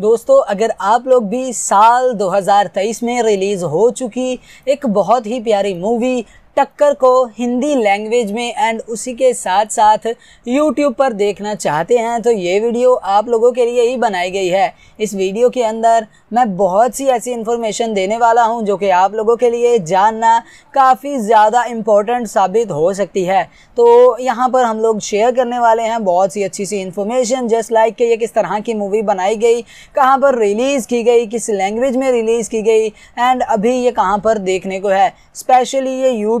दोस्तों अगर आप लोग भी साल 2023 में रिलीज़ हो चुकी एक बहुत ही प्यारी मूवी टक्कर को हिंदी लैंग्वेज में एंड उसी के साथ साथ यूट्यूब पर देखना चाहते हैं तो ये वीडियो आप लोगों के लिए ही बनाई गई है इस वीडियो के अंदर मैं बहुत सी ऐसी इन्फॉर्मेशन देने वाला हूँ जो कि आप लोगों के लिए जानना काफ़ी ज़्यादा इम्पोर्टेंट साबित हो सकती है तो यहाँ पर हम लोग शेयर करने वाले हैं बहुत सी अच्छी सी इन्फॉर्मेशन जस्ट लाइक कि ये किस तरह की मूवी बनाई गई कहाँ पर रिलीज़ की गई किस लैंग्वेज में रिलीज़ की गई एंड अभी ये कहाँ पर देखने को है स्पेशली ये यूट्यूब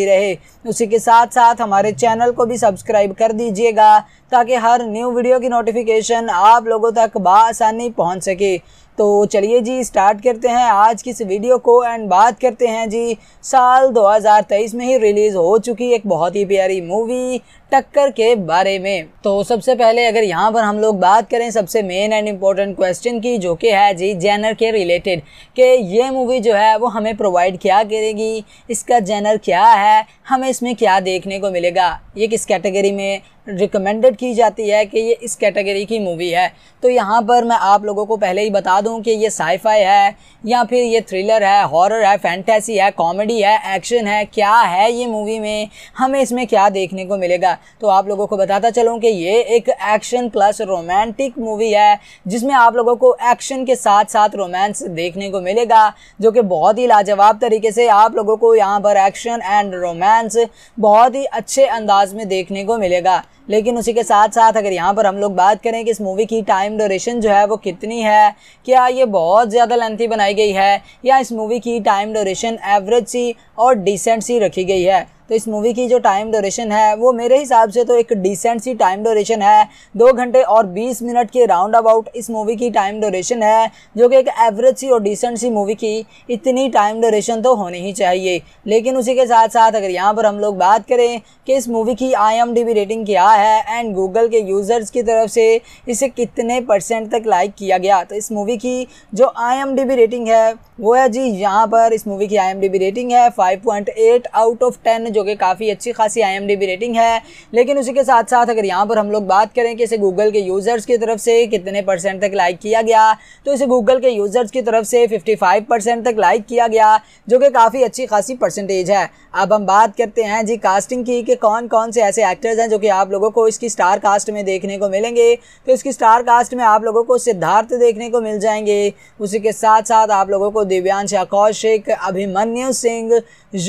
मिलती रहे उसी के साथ साथ हमारे चैनल को भी सब्सक्राइब कर दीजिएगा ताकि हर न्यू वीडियो की नोटिफिकेशन आप लोगों तक बसानी पहुँच सके तो चलिए जी स्टार्ट करते हैं आज की इस वीडियो को एंड बात करते हैं जी साल 2023 में ही रिलीज़ हो चुकी एक बहुत ही प्यारी मूवी टक्कर के बारे में तो सबसे पहले अगर यहाँ पर हम लोग बात करें सबसे मेन एंड इम्पोर्टेंट क्वेश्चन की जो कि है जी जैनर के रिलेटेड कि ये मूवी जो है वो हमें प्रोवाइड क्या करेगी इसका जैनर क्या है हमें इसमें क्या देखने को मिलेगा ये किस कैटेगरी में रिकमेंडेड की जाती है कि ये इस कैटेगरी की मूवी है तो यहाँ पर मैं आप लोगों को पहले ही बता दूँ कि ये साईफाई है या फिर ये थ्रिलर है हॉरर है फैंटेसी है कॉमेडी है एक्शन है क्या है ये मूवी में हमें इसमें क्या देखने को मिलेगा तो आप लोगों को बताता चलूँ कि ये एक एक्शन प्लस रोमांटिक मूवी है जिसमें आप लोगों को एक्शन के साथ साथ रोमांस देखने को मिलेगा जो कि बहुत ही लाजवाब तरीके से आप लोगों को यहाँ पर एक्शन एंड रोमांस बहुत ही अच्छे अंदाज पास में देखने को मिलेगा लेकिन उसी के साथ साथ अगर यहाँ पर हम लोग बात करें कि इस मूवी की टाइम ड्यूरेशन जो है वो कितनी है क्या ये बहुत ज़्यादा लेंथी बनाई गई है या इस मूवी की टाइम ड्यूरेशन एवरेज सी और डिसेंट सी रखी गई है तो इस मूवी की जो टाइम ड्यूरेशन है वो मेरे हिसाब से तो एक डिसेंट सी टाइम ड्यूरेशन है दो घंटे और बीस मिनट के राउंड अबाउट इस मूवी की टाइम ड्यूरेशन है जो कि एक एवरेज सी और डिसेंट सी मूवी की इतनी टाइम ड्यूरेशन तो होनी ही चाहिए लेकिन उसी के साथ साथ अगर यहाँ पर हम लोग बात करें कि इस मूवी की आई रेटिंग क्या है एंड गूगल के यूज़र्स की तरफ से इसे कितने परसेंट तक लाइक किया गया तो इस मूवी की जो आई रेटिंग है वो है जी यहाँ पर इस मूवी की आई रेटिंग है 5.8 आउट ऑफ 10 जो जो कि काफ़ी अच्छी खासी आई रेटिंग है लेकिन उसी के साथ साथ अगर यहाँ पर हम लोग बात करें कि इसे गूगल के यूज़र्स की तरफ से कितने परसेंट तक लाइक किया गया तो इसे गूगल के यूज़र्स की तरफ से फिफ्टी तक लाइक किया गया जो कि काफ़ी अच्छी खासी परसेंटेज है अब हम बात करते हैं जी कास्टिंग की कि कौन कौन से ऐसे एक्टर्स हैं जो कि आप लोगों को इसकी स्टार कास्ट में देखने को मिलेंगे तो इसकी स्टार कास्ट में आप लोगों को सिद्धार्थ देखने को मिल जाएंगे उसी के साथ साथ आप लोगों को दिव्यांश या कौशिक अभिमन्यु सिंह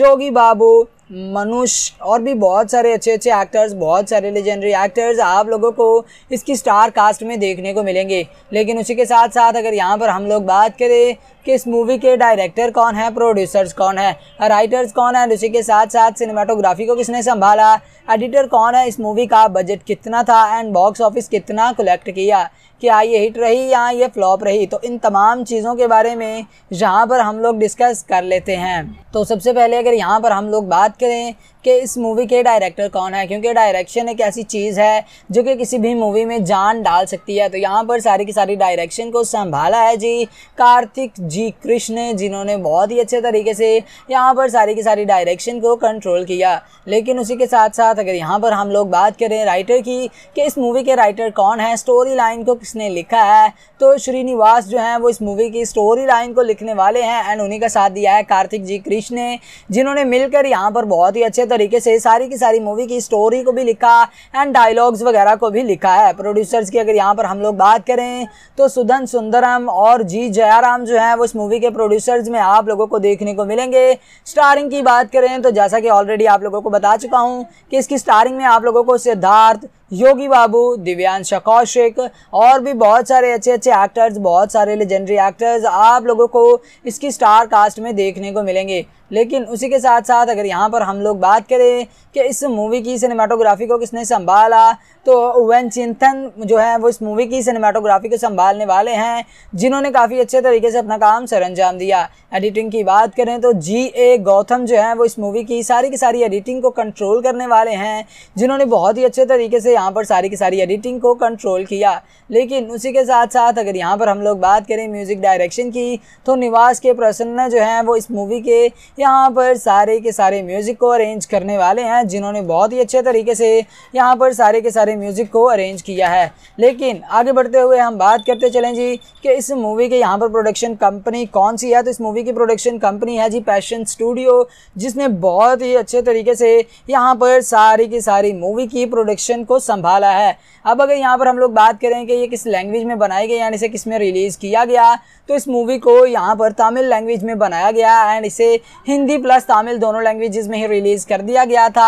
योगी बाबू मनुष और भी बहुत सारे अच्छे अच्छे एक्टर्स बहुत सारे लेजेंडरी एक्टर्स आप लोगों को इसकी स्टार कास्ट में देखने को मिलेंगे लेकिन उसी के साथ साथ अगर यहाँ पर हम लोग बात करें कि इस मूवी के डायरेक्टर कौन है प्रोड्यूसर्स कौन है राइटर्स कौन है उसी के साथ साथ सिनेमाटोग्राफी को किसने संभाला एडिटर कौन है इस मूवी का बजट कितना था एंड बॉक्स ऑफिस कितना कलेक्ट किया क्या ये हिट रही या ये फ्लॉप रही तो इन तमाम चीज़ों के बारे में यहाँ पर हम लोग डिस्कस कर लेते हैं तो सबसे पहले अगर यहाँ पर हम लोग बात करें कि इस मूवी के डायरेक्टर कौन है क्योंकि डायरेक्शन एक ऐसी चीज़ है जो कि किसी भी मूवी में जान डाल सकती है तो यहाँ पर सारी की सारी डायरेक्शन को संभाला है जी कार्तिक जी कृष्ण जिन्होंने बहुत ही अच्छे तरीके से यहाँ पर सारी की सारी डायरेक्शन को कंट्रोल किया लेकिन उसी के साथ साथ अगर यहाँ पर हम लोग बात करें राइटर की कि इस मूवी के राइटर कौन है स्टोरी लाइन को किसने लिखा है तो श्रीनिवास जो हैं वो इस मूवी की स्टोरी लाइन को लिखने वाले हैं एंड उन्हीं का साथ दिया है कार्तिक जी कृष्ण ने जिन्होंने मिलकर यहाँ पर बहुत ही अच्छे तरीके से सारी की सारी मूवी की स्टोरी को भी लिखा एंड डायलॉग्स वगैरह को भी लिखा है प्रोड्यूसर्स की अगर यहाँ पर हम लोग बात करें तो सुधन सुंदरम और जी जयाराम जो है उस मूवी के प्रोड्यूसर्स में आप लोगों को देखने को मिलेंगे स्टारिंग की बात करें तो जैसा कि ऑलरेडी आप लोगों को बता चुका हूँ कि इसकी स्टारिंग में आप लोगों को सिद्धार्थ योगी बाबू दिव्यांश कौशिक और भी बहुत सारे अच्छे अच्छे एक्टर्स बहुत सारे लेजेंडरी एक्टर्स आप लोगों को इसकी स्टार कास्ट में देखने को मिलेंगे लेकिन उसी के साथ साथ अगर यहाँ पर हम लोग बात करें कि इस मूवी की सिनेमाटोग्राफी को किसने संभाला तो वन चिंतन जो है वो इस मूवी की सिनेमाटोग्राफी को संभालने वाले हैं जिन्होंने काफ़ी अच्छे तरीके से अपना काम सर अंजाम दिया एडिटिंग की बात करें तो जी ए गौतम जो है वो इस मूवी की सारी की सारी एडिटिंग को कंट्रोल करने वाले हैं जिन्होंने बहुत ही अच्छे तरीके से यहाँ पर सारी की सारी एडिटिंग को कंट्रोल किया लेकिन उसी के साथ साथ अगर यहाँ पर हम लोग बात करें म्यूज़िक डायरेक्शन की तो निवास के प्रसन्न जो हैं वो इस मूवी के यहाँ पर सारे के सारे म्यूज़िक को अरेंज करने वाले हैं जिन्होंने बहुत ही अच्छे तरीके से यहाँ पर सारे के सारे म्यूज़िक को अरेंज किया है लेकिन आगे बढ़ते हुए हम बात करते चलें जी कि इस मूवी के यहाँ पर प्रोडक्शन कंपनी कौन सी है तो इस मूवी की प्रोडक्शन कंपनी है जी पैशन स्टूडियो जिसने बहुत ही अच्छे तरीके से यहाँ पर सारी की सारी मूवी की प्रोडक्शन को संभाला है अब अगर यहाँ पर हम लोग बात करें कि ये किस लैंग्वेज में बनाई गई यानी इसे किस में रिलीज़ किया गया तो इस मूवी को यहाँ पर तमिल लैंग्वेज में बनाया गया एंड इसे हिंदी प्लस तमिल दोनों लैंग्वेजेस में ही रिलीज़ कर दिया गया था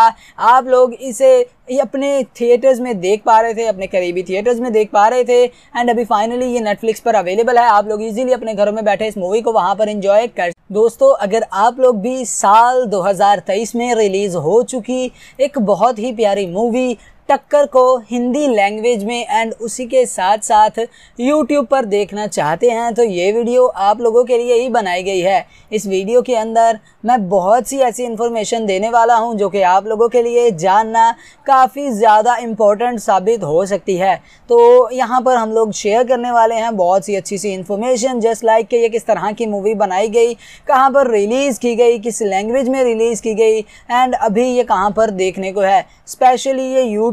आप लोग इसे ये अपने थिएटर्स में देख पा रहे थे अपने करीबी थिएटर्स में देख पा रहे थे एंड अभी फाइनली ये नेटफ्लिक्स पर अवेलेबल है आप लोग इजीली अपने घरों में बैठे इस मूवी को वहाँ पर एंजॉय कर दोस्तों अगर आप लोग भी साल 2023 में रिलीज़ हो चुकी एक बहुत ही प्यारी मूवी टक्कर को हिंदी लैंग्वेज में एंड उसी के साथ साथ यूट्यूब पर देखना चाहते हैं तो ये वीडियो आप लोगों के लिए ही बनाई गई है इस वीडियो के अंदर मैं बहुत सी ऐसी इन्फॉर्मेशन देने वाला हूँ जो कि आप लोगों के लिए जानना काफ़ी ज़्यादा इम्पोर्टेंट साबित हो सकती है तो यहाँ पर हम लोग शेयर करने वाले हैं बहुत सी अच्छी सी इन्फॉर्मेशन जस्ट लाइक कि ये किस तरह की मूवी बनाई गई कहाँ पर रिलीज़ की गई किस लैंग्वेज में रिलीज़ की गई एंड अभी ये कहाँ पर देखने को है स्पेशली ये यूट्यूब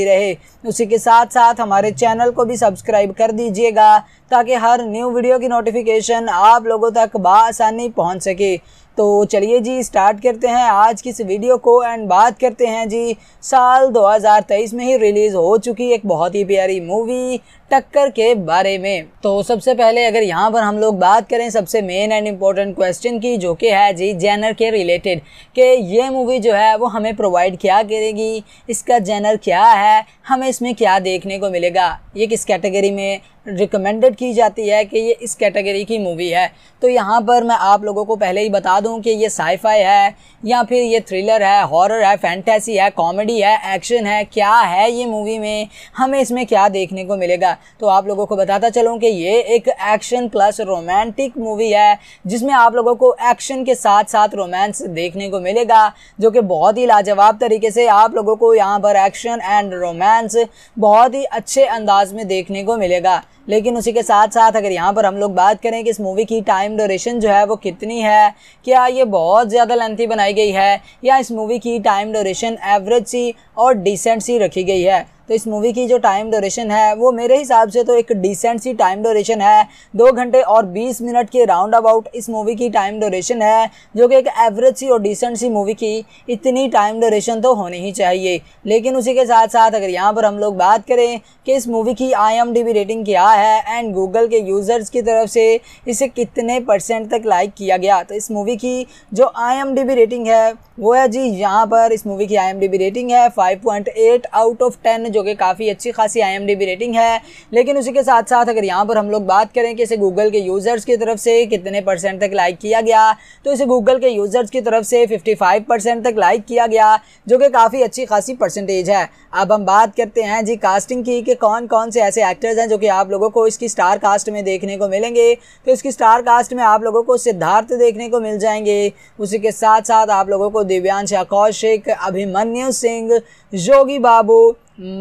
मिलती रहे उसी के साथ साथ हमारे चैनल को भी सब्सक्राइब कर दीजिएगा ताकि हर न्यू वीडियो की नोटिफिकेशन आप लोगों तक बसानी पहुँच सके तो चलिए जी स्टार्ट करते हैं आज की इस वीडियो को एंड बात करते हैं जी साल 2023 में ही रिलीज़ हो चुकी एक बहुत ही प्यारी मूवी टक्कर के बारे में तो सबसे पहले अगर यहाँ पर हम लोग बात करें सबसे मेन एंड इम्पोर्टेंट क्वेश्चन की जो कि है जी जैनर के रिलेटेड कि ये मूवी जो है वो हमें प्रोवाइड क्या करेगी इसका जैनर क्या है हमें इसमें क्या देखने को मिलेगा ये किस कैटेगरी में रिकमेंडेड की जाती है कि ये इस कैटेगरी की मूवी है तो यहाँ पर मैं आप लोगों को पहले ही बता दूँ कि ये साईफाई है या फिर ये थ्रिलर है हॉरर है फैंटेसी है कॉमेडी है एक्शन है क्या है ये मूवी में हमें इसमें क्या देखने को मिलेगा तो आप लोगों को बताता चलूँ कि ये एक एक्शन प्लस रोमांटिक मूवी है जिसमें आप लोगों को एक्शन के साथ साथ रोमांस देखने को मिलेगा जो कि बहुत ही लाजवाब तरीके से आप लोगों को यहाँ पर एक्शन एंड रोमांस बहुत ही अच्छे अंदाज में देखने को मिलेगा लेकिन उसी के साथ साथ अगर यहाँ पर हम लोग बात करें कि इस मूवी की टाइम डोरेशन जो है वो कितनी है क्या ये बहुत ज़्यादा लेंथी बनाई गई है या इस मूवी की टाइम डोरेशन एवरेज सी और डिसेंट सी रखी गई है तो इस मूवी की जो टाइम ड्यूरेशन है वो मेरे हिसाब से तो एक डिसेंट सी टाइम ड्यूरेशन है दो घंटे और बीस मिनट के राउंड अबाउट इस मूवी की टाइम ड्यूरेशन है जो कि एक एवरेज सी और डिसेंट सी मूवी की इतनी टाइम ड्यूरेशन तो होनी ही चाहिए लेकिन उसी के साथ साथ अगर यहाँ पर हम लोग बात करें कि इस मूवी की आई रेटिंग क्या है एंड गूगल के यूज़र्स की तरफ से इसे कितने परसेंट तक लाइक किया गया तो इस मूवी की जो आई रेटिंग है वो है जी यहाँ पर इस मूवी की आई रेटिंग है 5.8 आउट ऑफ 10 जो कि काफ़ी अच्छी खासी आई रेटिंग है लेकिन उसी के साथ साथ अगर यहाँ पर हम लोग बात करें कि इसे गूगल के यूज़र्स की तरफ से कितने परसेंट तक लाइक किया गया तो इसे गूगल के यूज़र्स की तरफ से 55 परसेंट तक लाइक किया गया जो कि काफ़ी अच्छी खासी परसेंटेज है अब हम बात करते हैं जी कास्टिंग की कि कौन कौन से ऐसे एक्टर्स हैं जो कि आप लोगों को इसकी स्टार कास्ट में देखने को मिलेंगे तो इसकी स्टार कास्ट में आप लोगों को सिद्धार्थ देखने को मिल जाएंगे उसी के साथ साथ आप लोगों को दिव्यांश कौशिक अभिमन्यु सिंह जोगी बाबू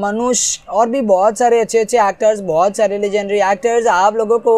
मनुष और भी बहुत सारे अच्छे अच्छे एक्टर्स बहुत सारे लेजेंडरी एक्टर्स आप लोगों को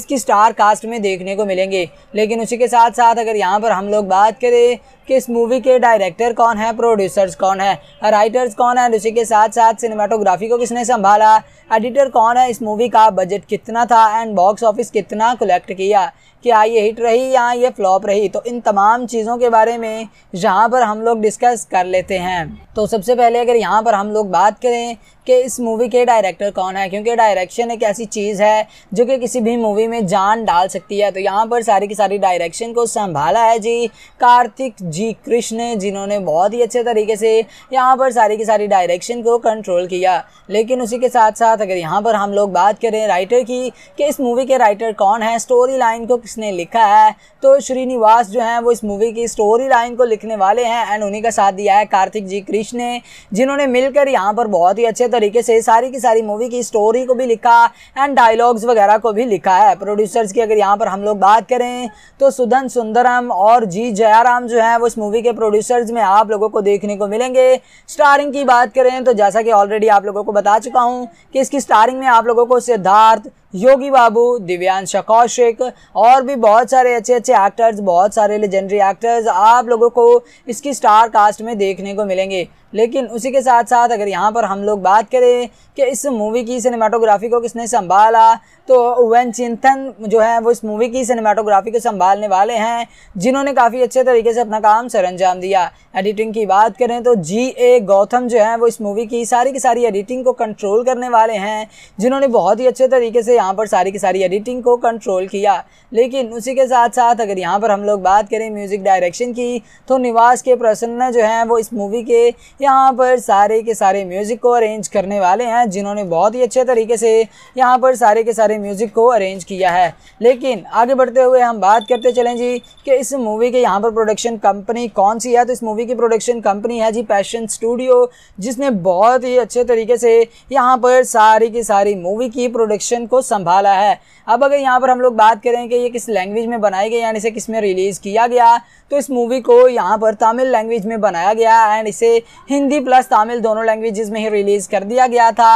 इसकी स्टार कास्ट में देखने को मिलेंगे लेकिन उसी के साथ साथ अगर यहाँ पर हम लोग बात करें कि इस मूवी के डायरेक्टर कौन है प्रोड्यूसर्स कौन है राइटर्स कौन है उसी के साथ साथ सिनेमाटोग्राफी को किसने संभाला एडिटर कौन है इस मूवी का बजट कितना था एंड बॉक्स ऑफिस कितना कलेक्ट किया क्या ये हिट रही या ये फ्लॉप रही तो इन तमाम चीज़ों के बारे में यहाँ पर हम लोग डिस्कस कर लेते हैं तो सबसे पहले अगर यहाँ पर हम लोग बात करें कि इस मूवी के डायरेक्टर कौन है क्योंकि डायरेक्शन एक ऐसी चीज़ है जो कि किसी भी मूवी में जान डाल सकती है तो यहाँ पर सारी की सारी डायरेक्शन को संभाला है जी कार्तिक जी कृष्ण जिन्होंने बहुत ही अच्छे तरीके से यहाँ पर सारी की सारी डायरेक्शन को कंट्रोल किया लेकिन उसी के साथ साथ अगर यहाँ पर हम लोग बात करें राइटर की कि इस मूवी के राइटर कौन है स्टोरी लाइन को किसने लिखा है तो श्रीनिवास जो हैं वो इस मूवी की स्टोरी लाइन को लिखने वाले हैं एंड उन्हीं का साथ दिया है कार्तिक जी कृष्ण ने जिन्होंने मिलकर यहाँ पर बहुत ही अच्छे तरीके से सारी की सारी मूवी की स्टोरी को भी लिखा एंड डायलॉग्स वगैरह को भी लिखा है प्रोड्यूसर्स की अगर यहाँ पर हम लोग बात करें तो सुधन सुंदरम और जी जयाराम जो है वो इस मूवी के प्रोड्यूसर्स में आप लोगों को देखने को मिलेंगे स्टारिंग की बात करें तो जैसा कि ऑलरेडी आप लोगों को बता चुका हूँ कि इसकी स्टारिंग में आप लोगों को सिद्धार्थ योगी बाबू दिव्यांश कौशिक और भी बहुत सारे अच्छे अच्छे एक्टर्स बहुत सारे लेजेंडरी एक्टर्स आप लोगों को इसकी स्टार कास्ट में देखने को मिलेंगे लेकिन उसी के साथ साथ अगर यहाँ पर हम लोग बात करें कि इस मूवी की सिनेमाटोग्राफी को किसने संभाला तो वेन चिंतन जो है वो इस मूवी की सिनेमाटोग्राफी को संभालने वाले हैं जिन्होंने काफ़ी अच्छे तरीके से अपना काम सर अंजाम दिया एडिटिंग की बात करें तो जी ए गौतम जो है वो इस मूवी की सारी की सारी एडिटिंग को कंट्रोल करने वाले हैं जिन्होंने बहुत ही अच्छे तरीके से यहाँ पर सारी की सारी एडिटिंग को कंट्रोल किया लेकिन उसी के साथ साथ अगर यहाँ पर हम लोग बात करें म्यूज़िक डायरेक्शन की तो निवास के प्रसन्न जो हैं वो इस मूवी के यहाँ पर सारे के सारे म्यूज़िक को अरेंज करने वाले हैं जिन्होंने बहुत ही अच्छे तरीके से यहाँ पर सारे के सारे म्यूज़िक को अरेंज किया है लेकिन आगे बढ़ते हुए हम बात करते चलें जी कि इस मूवी के यहाँ पर प्रोडक्शन कंपनी कौन सी है तो इस मूवी की प्रोडक्शन कंपनी है जी पैशन स्टूडियो जिसने बहुत ही अच्छे तरीके से यहाँ पर सारी की सारी मूवी की प्रोडक्शन को संभाला है अब अगर यहाँ पर हम लोग बात करें कि ये किस लैंग्वेज में बनाई गई एंड इसे किस में रिलीज़ किया गया तो इस मूवी को यहाँ पर तमिल लैंग्वेज में बनाया गया एंड इसे हिंदी प्लस तमिल दोनों लैंग्वेज में ही रिलीज़ कर दिया गया था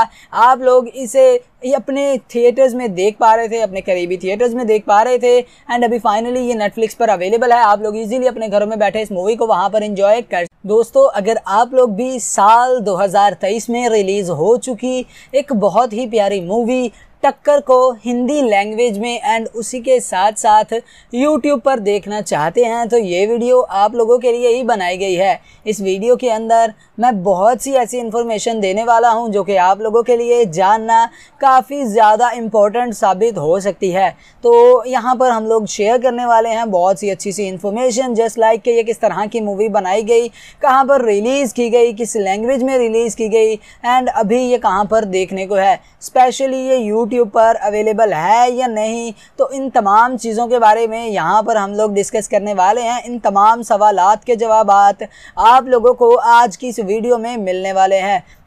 आप लोग इसे ये अपने थिएटर्स में देख पा रहे थे अपने करीबी थिएटर्स में देख पा रहे थे एंड अभी फाइनली ये नेटफ्लिक्स पर अवेलेबल है आप लोग इजीली अपने घरों में बैठे इस मूवी को वहाँ पर इंजॉय कर दोस्तों अगर आप लोग भी साल 2023 में रिलीज़ हो चुकी एक बहुत ही प्यारी मूवी टक्कर को हिंदी लैंग्वेज में एंड उसी के साथ साथ यूट्यूब पर देखना चाहते हैं तो ये वीडियो आप लोगों के लिए ही बनाई गई है इस वीडियो के अंदर मैं बहुत सी ऐसी इन्फॉर्मेशन देने वाला हूँ जो कि आप लोगों के लिए जानना काफ़ी ज़्यादा इम्पोर्टेंट साबित हो सकती है तो यहाँ पर हम लोग शेयर करने वाले हैं बहुत सी अच्छी सी इन्फॉर्मेशन जस्ट लाइक कि ये किस तरह की मूवी बनाई गई कहाँ पर रिलीज़ की गई किस लैंग्वेज में रिलीज़ की गई एंड अभी ये कहाँ पर देखने को है स्पेशली ये यूट्यूब यूट्यूब पर अवेलेबल है या नहीं तो इन तमाम चीज़ों के बारे में यहाँ पर हम लोग डिस्कस करने वाले हैं इन तमाम सवाल के जवाब आप लोगों को आज की इस वीडियो में मिलने वाले हैं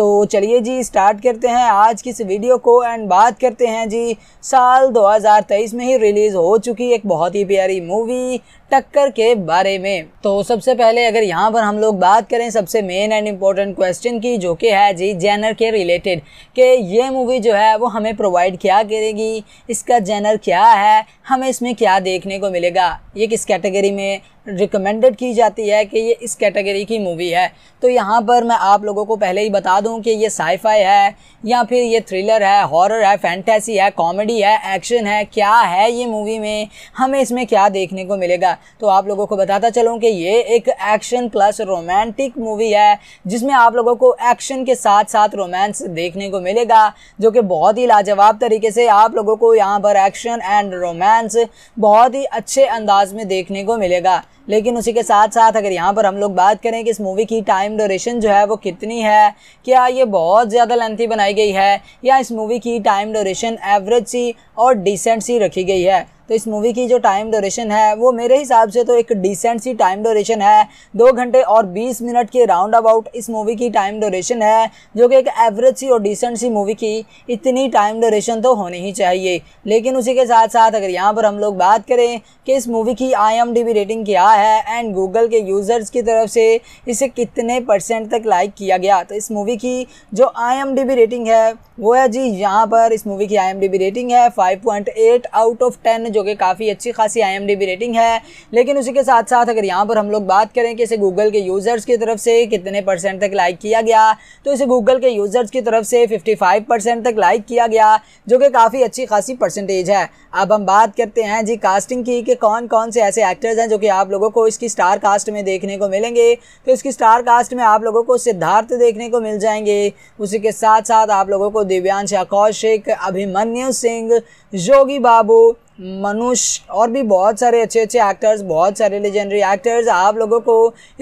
तो चलिए जी स्टार्ट करते हैं आज की इस वीडियो को एंड बात करते हैं जी साल 2023 में ही रिलीज़ हो चुकी एक बहुत ही प्यारी मूवी टक्कर के बारे में तो सबसे पहले अगर यहाँ पर हम लोग बात करें सबसे मेन एंड इम्पोर्टेंट क्वेश्चन की जो कि है जी जैनर के रिलेटेड कि ये मूवी जो है वो हमें प्रोवाइड क्या करेगी इसका जैनर क्या है हमें इसमें क्या देखने को मिलेगा ये किस कैटेगरी में रिकमेंडेड की जाती है कि ये इस कैटेगरी की मूवी है तो यहाँ पर मैं आप लोगों को पहले ही बता दूँ कि ये साईफाई है या फिर ये थ्रिलर है हॉरर है फैंटेसी है कॉमेडी है एक्शन है क्या है ये मूवी में हमें इसमें क्या देखने को मिलेगा तो आप लोगों को बताता चलूँ कि ये एक एक्शन प्लस रोमांटिक मूवी है जिसमें आप लोगों को एक्शन के साथ साथ रोमांस देखने को मिलेगा जो कि बहुत ही लाजवाब तरीके से आप लोगों को यहाँ पर एक्शन एंड रोमांस बहुत ही अच्छे अंदाज में देखने को मिलेगा लेकिन उसी के साथ साथ अगर यहाँ पर हम लोग बात करें कि इस मूवी की टाइम डोरेशन जो है वो कितनी है क्या ये बहुत ज़्यादा लेंथी बनाई गई है या इस मूवी की टाइम ड्यूरेशन एवरेज सी और डिसेंट सी रखी गई है तो इस मूवी की जो टाइम डोरेशन है वो मेरे हिसाब से तो एक डिसेंट सी टाइम डोरेशन है दो घंटे और बीस मिनट के राउंड अबाउट इस मूवी की टाइम ड्यूरेशन है जो कि एक एवरेज सी और डिसेंट सी मूवी की इतनी टाइम डोरेशन तो होनी ही चाहिए लेकिन उसी के साथ साथ अगर यहाँ पर हम लोग बात करें कि इस मूवी की आई रेटिंग क्या है है एंड गूगल के यूज़र्स की तरफ से इसे कितने परसेंट तक लाइक किया गया तो इस मूवी की जो आई रेटिंग है वो है जी यहाँ पर इस मूवी की आई रेटिंग है 5.8 आउट ऑफ 10 जो कि काफ़ी अच्छी खासी आई रेटिंग है लेकिन उसी के साथ साथ अगर यहाँ पर हम लोग बात करें कि इसे गूगल के यूज़र्स की तरफ से कितने परसेंट तक लाइक किया गया तो इसे गूगल के यूज़र्स की तरफ से 55 परसेंट तक लाइक किया गया जो कि काफ़ी अच्छी खासी परसेंटेज है अब हम बात करते हैं जी कास्टिंग की कि कौन कौन से ऐसे एक्टर्स हैं जो कि आप लोग लोगों को इसकी स्टार कास्ट में देखने को मिलेंगे तो इसकी स्टार कास्ट में आप लोगों को सिद्धार्थ देखने को मिल जाएंगे उसी के साथ साथ आप लोगों को दिव्यांश कौशिक अभिमन्यु सिंह योगी बाबू मनुष और भी बहुत सारे अच्छे अच्छे एक्टर्स बहुत सारे लेजेंडरी एक्टर्स आप लोगों को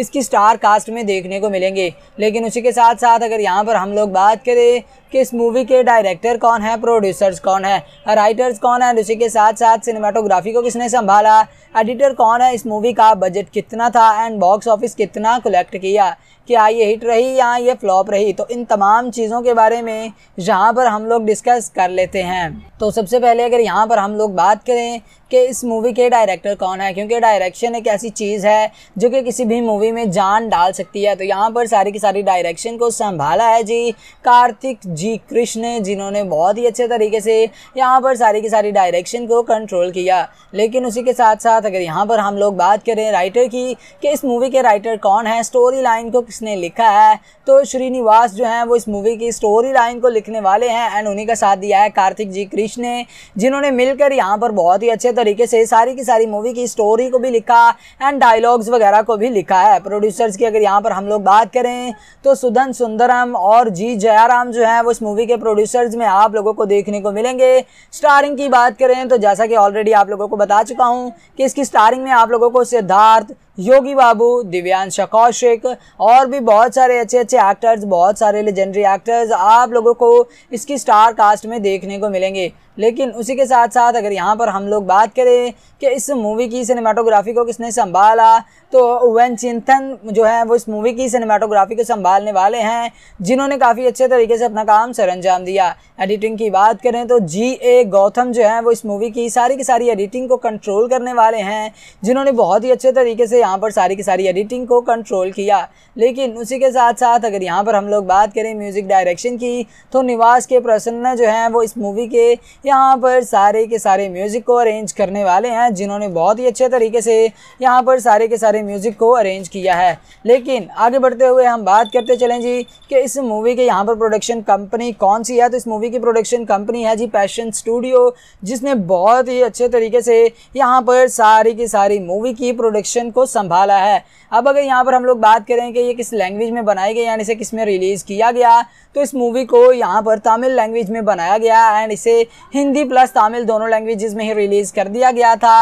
इसकी स्टार कास्ट में देखने को मिलेंगे लेकिन उसी के साथ साथ अगर यहाँ पर हम लोग बात करें कि इस मूवी के डायरेक्टर कौन है प्रोड्यूसर्स कौन है राइटर्स कौन है उसी के साथ साथ सिनेमाटोग्राफी को किसने संभाला एडिटर कौन है इस मूवी का बजट कितना था एंड बॉक्स ऑफिस कितना कलेक्ट किया क्या ये हिट रही या ये फ्लॉप रही तो इन तमाम चीज़ों के बारे में यहाँ पर हम लोग डिस्कस कर लेते हैं तो सबसे पहले अगर यहाँ पर हम लोग बात करें कि इस मूवी के डायरेक्टर कौन है क्योंकि डायरेक्शन एक ऐसी चीज़ है जो कि किसी भी मूवी में जान डाल सकती है तो यहाँ पर सारी की सारी डायरेक्शन को संभाला है जी कार्तिक जी कृष्ण जिन्होंने बहुत ही अच्छे तरीके से यहाँ पर सारी की सारी डायरेक्शन को कंट्रोल किया लेकिन उसी के साथ साथ अगर यहाँ पर हम लोग बात करें राइटर की कि इस मूवी के राइटर कौन है स्टोरी लाइन को किसने लिखा है तो श्रीनिवास जो हैं वो इस मूवी की स्टोरी लाइन को लिखने वाले हैं एंड उन्हीं का साथ दिया है कार्तिक जी कृष्ण ने जिन्होंने मिलकर यहाँ पर बहुत ही अच्छे तरीके से सारी की सारी मूवी की स्टोरी को भी लिखा एंड डायलॉग्स वगैरह को भी लिखा है प्रोड्यूसर्स की अगर यहाँ पर हम लोग बात करें तो सुधन सुंदरम और जी जयाराम जो है वो इस मूवी के प्रोड्यूसर्स में आप लोगों को देखने को मिलेंगे स्टारिंग की बात करें तो जैसा कि ऑलरेडी आप लोगों को बता चुका हूँ कि इसकी स्टारिंग में आप लोगों को सिद्धार्थ योगी बाबू दिव्यांश कौशिक और भी बहुत सारे अच्छे अच्छे एक्टर्स बहुत सारे लेजेंडरी एक्टर्स आप लोगों को इसकी स्टार कास्ट में देखने को मिलेंगे लेकिन उसी के साथ साथ अगर यहाँ पर हम लोग बात करें कि इस मूवी की सिनेमाटोग्राफी को किसने संभाला तो वैन चिंतन जो है वो इस मूवी की सिनेमाटोग्राफी को संभालने वाले हैं जिन्होंने काफ़ी अच्छे तरीके से अपना काम सर अंजाम दिया एडिटिंग की बात करें तो जी ए गौतम जो है वो इस मूवी की सारी की सारी एडिटिंग को कंट्रोल करने वाले हैं जिन्होंने बहुत ही अच्छे तरीके से यहाँ पर सारी की सारी एडिटिंग को कंट्रोल किया लेकिन उसी के साथ साथ अगर यहाँ पर हम लोग बात करें म्यूज़िक डायरेक्शन की तो निवास के प्रसन्न जो हैं वो इस मूवी के यहाँ पर सारे के सारे म्यूज़िक को अरेंज करने वाले हैं जिन्होंने बहुत ही अच्छे तरीके से यहाँ पर सारे के सारे सारे म्यूज़िक को अरेंज किया है लेकिन आगे बढ़ते हुए हम बात करते चलें जी कि इस मूवी के यहाँ पर प्रोडक्शन कंपनी कौन सी है तो इस मूवी की प्रोडक्शन कंपनी है जी पैशन स्टूडियो जिसने बहुत ही अच्छे तरीके से यहाँ पर सारी की सारी मूवी की प्रोडक्शन को संभाला है अब अगर यहाँ पर हम लोग बात करें कि ये किस लैंग्वेज में बनाई गई यानी इसे किस में रिलीज़ किया गया तो इस मूवी को यहाँ पर तमिल लैंग्वेज में बनाया गया एंड इसे हिंदी प्लस तमिल दोनों लैंग्वेजेस में ही रिलीज़ कर दिया गया था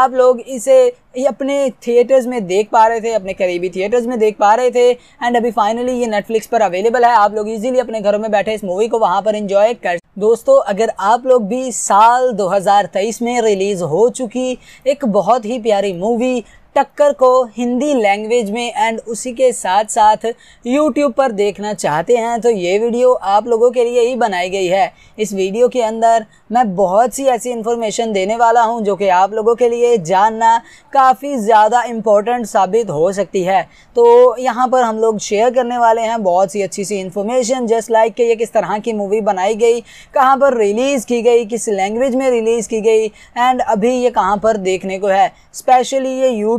आप लोग इसे ये अपने थिएटर्स में देख पा रहे थे अपने करीबी थिएटर्स में देख पा रहे थे एंड अभी फाइनली ये नेटफ्लिक्स पर अवेलेबल है आप लोग इजीली अपने घरों में बैठे इस मूवी को वहाँ पर इंजॉय कर दोस्तों अगर आप लोग भी साल 2023 में रिलीज़ हो चुकी एक बहुत ही प्यारी मूवी टक्कर को हिंदी लैंग्वेज में एंड उसी के साथ साथ यूट्यूब पर देखना चाहते हैं तो ये वीडियो आप लोगों के लिए ही बनाई गई है इस वीडियो के अंदर मैं बहुत सी ऐसी इन्फॉर्मेशन देने वाला हूँ जो कि आप लोगों के लिए जानना काफ़ी ज़्यादा इम्पोर्टेंट साबित हो सकती है तो यहाँ पर हम लोग शेयर करने वाले हैं बहुत सी अच्छी सी इन्फॉर्मेशन जस्ट लाइक कि ये किस तरह की मूवी बनाई गई कहाँ पर रिलीज़ की गई किस लैंग्वेज में रिलीज़ की गई एंड अभी ये कहाँ पर देखने को है स्पेशली ये यूट्यूब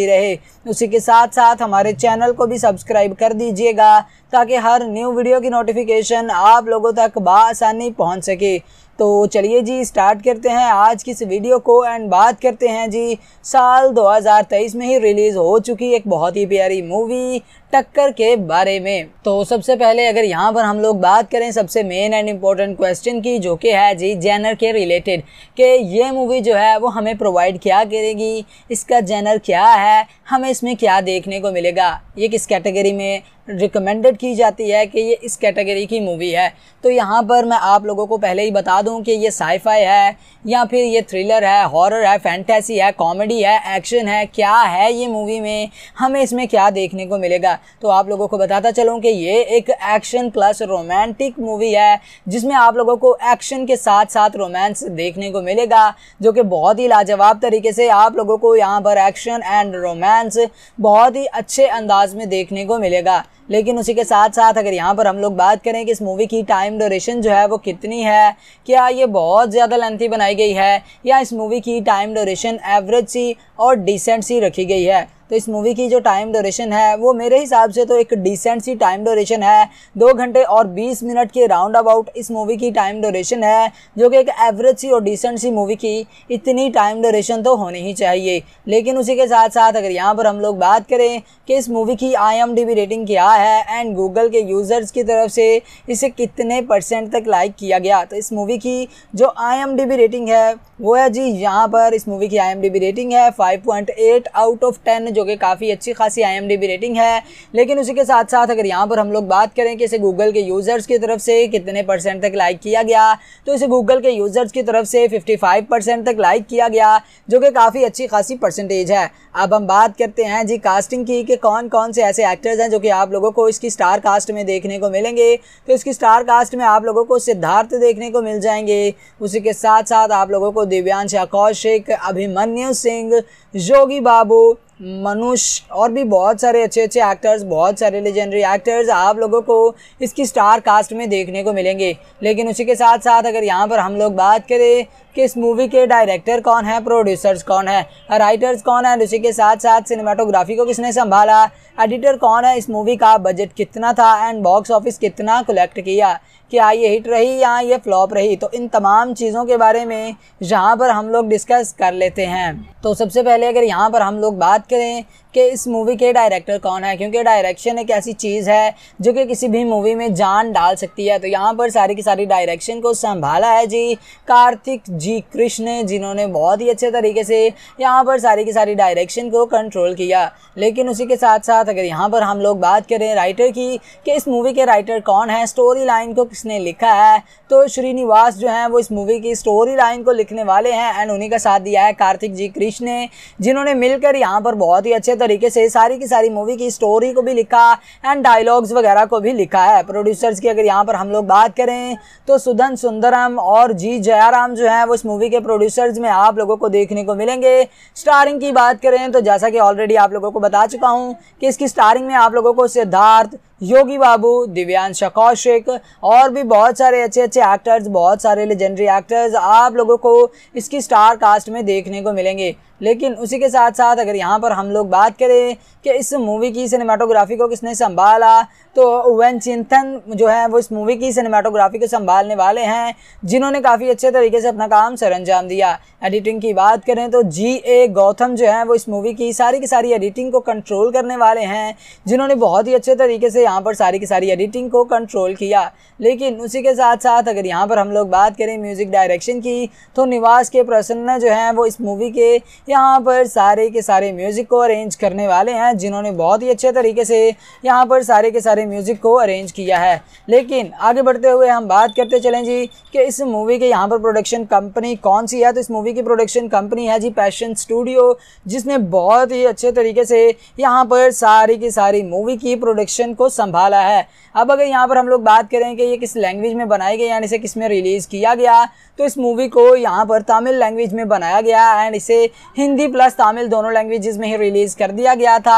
मिलती रहे उसी के साथ साथ हमारे चैनल को भी सब्सक्राइब कर दीजिएगा ताकि हर न्यू वीडियो की नोटिफिकेशन आप लोगों तक बसानी पहुँच सके तो चलिए जी स्टार्ट करते हैं आज की इस वीडियो को एंड बात करते हैं जी साल 2023 में ही रिलीज़ हो चुकी एक बहुत ही प्यारी मूवी टक्कर के बारे में तो सबसे पहले अगर यहाँ पर हम लोग बात करें सबसे मेन एंड इम्पोर्टेंट क्वेश्चन की जो कि है जी जैनर के रिलेटेड कि ये मूवी जो है वो हमें प्रोवाइड क्या करेगी इसका जैनर क्या है हमें इसमें क्या देखने को मिलेगा ये किस कैटेगरी में रिकमेंडेड की जाती है कि ये इस कैटेगरी की मूवी है तो यहाँ पर मैं आप लोगों को पहले ही बता दूँ कि ये साईफाई है या फिर ये थ्रिलर है हॉरर है फैंटेसी है कॉमेडी है एक्शन है क्या है ये मूवी में हमें इसमें क्या देखने को मिलेगा तो आप लोगों को बताता चलूँ कि ये एक एक्शन प्लस रोमांटिक मूवी है जिसमें आप लोगों को एक्शन के साथ साथ रोमांस देखने को मिलेगा जो कि बहुत ही लाजवाब तरीके से आप लोगों को यहाँ पर एक्शन एंड रोमांस बहुत ही अच्छे अंदाज पास में देखने को मिलेगा लेकिन उसी के साथ साथ अगर यहाँ पर हम लोग बात करें कि इस मूवी की टाइम ड्यूरेशन जो है वो कितनी है क्या ये बहुत ज़्यादा लेंथी बनाई गई है या इस मूवी की टाइम ड्यूरेशन एवरेज सी और डिसेंट सी रखी गई है तो इस मूवी की जो टाइम डोरेशन है वो मेरे हिसाब से तो एक डिसेंट सी टाइम डोरेशन है दो घंटे और बीस मिनट के राउंड अबाउट इस मूवी की टाइम डोरेशन है जो कि एक एवरेज सी और डिसेंट सी मूवी की इतनी टाइम डोरेशन तो होनी ही चाहिए लेकिन उसी के साथ साथ अगर यहाँ पर हम लोग बात करें कि इस मूवी की आई रेटिंग क्या है एंड गूगल के यूज़र्स की तरफ से इसे कितने परसेंट तक लाइक किया गया तो इस मूवी की जो आई रेटिंग है वो है जी यहाँ पर इस मूवी की आई रेटिंग है फाइव आउट ऑफ टेन जो कि काफ़ी अच्छी खासी आई रेटिंग है लेकिन उसी के साथ साथ अगर यहाँ पर हम लोग बात करें कि इसे गूगल के यूज़र्स की तरफ से कितने परसेंट तक लाइक किया गया तो इसे गूगल के यूज़र्स की तरफ से फिफ्टी तक लाइक किया गया जो कि काफ़ी अच्छी खासी परसेंटेज है अब हम बात करते हैं जी कास्टिंग की कि कौन कौन से ऐसे एक्टर्स हैं जो कि आप लोगों को इसकी स्टार कास्ट में देखने को मिलेंगे तो इसकी स्टार कास्ट में आप लोगों को सिद्धार्थ देखने को मिल जाएंगे उसी के साथ साथ आप लोगों को दिव्यांश या कौशिक अभिमन्यु सिंह योगी बाबू मनुष और भी बहुत सारे अच्छे अच्छे एक्टर्स बहुत सारे लेजेंडरी एक्टर्स आप लोगों को इसकी स्टार कास्ट में देखने को मिलेंगे लेकिन उसी के साथ साथ अगर यहाँ पर हम लोग बात करें कि इस मूवी के डायरेक्टर कौन है प्रोड्यूसर्स कौन है राइटर्स कौन है उसी के साथ साथ सिनेमाटोग्राफी को किसने संभाला एडिटर कौन है इस मूवी का बजट कितना था एंड बॉक्स ऑफिस कितना कलेक्ट किया क्या ये हिट रही या ये फ्लॉप रही तो इन तमाम चीज़ों के बारे में यहाँ पर हम लोग डिस्कस कर लेते हैं तो सबसे पहले अगर यहाँ पर हम लोग बात करें कि इस मूवी के डायरेक्टर कौन है क्योंकि डायरेक्शन एक ऐसी चीज़ है जो कि किसी भी मूवी में जान डाल सकती है तो यहाँ पर सारी की सारी डायरेक्शन को संभाला है जी कार्तिक जी कृष्ण जिन्होंने बहुत ही अच्छे तरीके से यहाँ पर सारी की सारी डायरेक्शन को कंट्रोल किया लेकिन उसी के साथ साथ अगर यहाँ पर हम लोग बात करें राइटर की कि इस मूवी के राइटर कौन है स्टोरी लाइन को किसने लिखा है तो श्रीनिवास जो हैं वो इस मूवी की स्टोरी लाइन को लिखने वाले हैं एंड उन्हीं का साथ दिया है कार्तिक जी कृष्ण ने जिन्होंने मिलकर यहाँ पर बहुत ही अच्छे तरीके से सारी की सारी मूवी की स्टोरी को भी लिखा एंड डायलॉग्स वगैरह को भी लिखा है प्रोड्यूसर्स की अगर यहाँ पर हम लोग बात करें तो सुधन सुंदरम और जी जयाराम जो है वो इस मूवी के प्रोड्यूसर्स में आप लोगों को देखने को मिलेंगे स्टारिंग की बात करें तो जैसा कि ऑलरेडी आप लोगों को बता चुका हूँ कि इसकी स्टारिंग में आप लोगों को सिद्धार्थ योगी बाबू दिव्यांश कौशिक और भी बहुत सारे अच्छे अच्छे एक्टर्स बहुत सारे लेजेंडरी एक्टर्स आप लोगों को इसकी स्टार कास्ट में देखने को मिलेंगे लेकिन उसी के साथ साथ अगर यहाँ पर हम लोग बात करें कि इस मूवी की सिनेमाटोग्राफी को किसने संभाला तो ओवन चिंतन जो है वो इस मूवी की सिनेमाटोग्राफी को संभालने वाले हैं जिन्होंने काफ़ी अच्छे तरीके से अपना काम सर अंजाम दिया एडिटिंग की बात करें तो जी ए गौतम जो है वो इस मूवी की सारी की सारी एडिटिंग को कंट्रोल करने वाले हैं जिन्होंने बहुत ही अच्छे तरीके से यहाँ पर सारी की सारी एडिटिंग को कंट्रोल किया लेकिन उसी के साथ साथ अगर यहाँ पर हम लोग बात करें म्यूज़िक डायरेक्शन की तो निवास के प्रसन्न जो हैं वो इस मूवी के यहाँ पर सारे के सारे म्यूज़िक को अरेंज करने वाले हैं जिन्होंने बहुत ही अच्छे तरीके से यहाँ पर सारे के सारे म्यूज़िक को अरेंज किया है लेकिन आगे बढ़ते हुए हम बात करते चलें जी कि इस मूवी के यहाँ पर प्रोडक्शन कंपनी कौन सी है तो इस मूवी की प्रोडक्शन कंपनी है जी पैशन स्टूडियो जिसने बहुत ही अच्छे तरीके से यहाँ पर सारी की सारी मूवी की प्रोडक्शन को संभाला है अब अगर यहाँ पर हम लोग बात करें कि ये किस लैंग्वेज में बनाई गई एंड इसे किस में रिलीज़ किया गया तो इस मूवी को यहाँ पर तमिल लैंग्वेज में बनाया गया एंड इसे हिंदी प्लस तमिल दोनों लैंग्वेजेस में ही रिलीज़ कर दिया गया था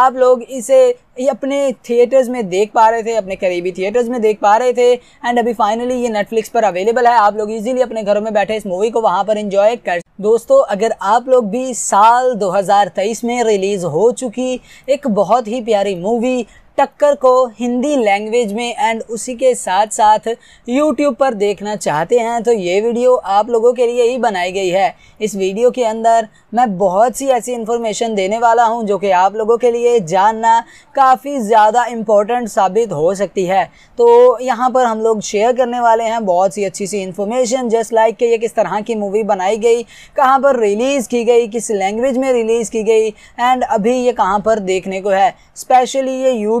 आप लोग इसे अपने थिएटर्स में देख पा रहे थे अपने करीबी थिएटर्स में देख पा रहे थे एंड अभी फाइनली ये नेटफ्लिक्स पर अवेलेबल है आप लोग इजीली अपने घरों में बैठे इस मूवी को वहाँ पर इंजॉय कर दोस्तों अगर आप लोग भी साल 2023 में रिलीज़ हो चुकी एक बहुत ही प्यारी मूवी टक्कर को हिंदी लैंग्वेज में एंड उसी के साथ साथ यूट्यूब पर देखना चाहते हैं तो ये वीडियो आप लोगों के लिए ही बनाई गई है इस वीडियो के अंदर मैं बहुत सी ऐसी इन्फॉर्मेशन देने वाला हूं जो कि आप लोगों के लिए जानना काफ़ी ज़्यादा इम्पोर्टेंट साबित हो सकती है तो यहाँ पर हम लोग शेयर करने वाले हैं बहुत सी अच्छी सी इन्फॉर्मेशन जस्ट लाइक कि ये किस तरह की मूवी बनाई गई कहाँ पर रिलीज़ की गई किस लैंग्वेज में रिलीज़ की गई एंड अभी ये कहाँ पर देखने को है स्पेशली ये यूट्यूब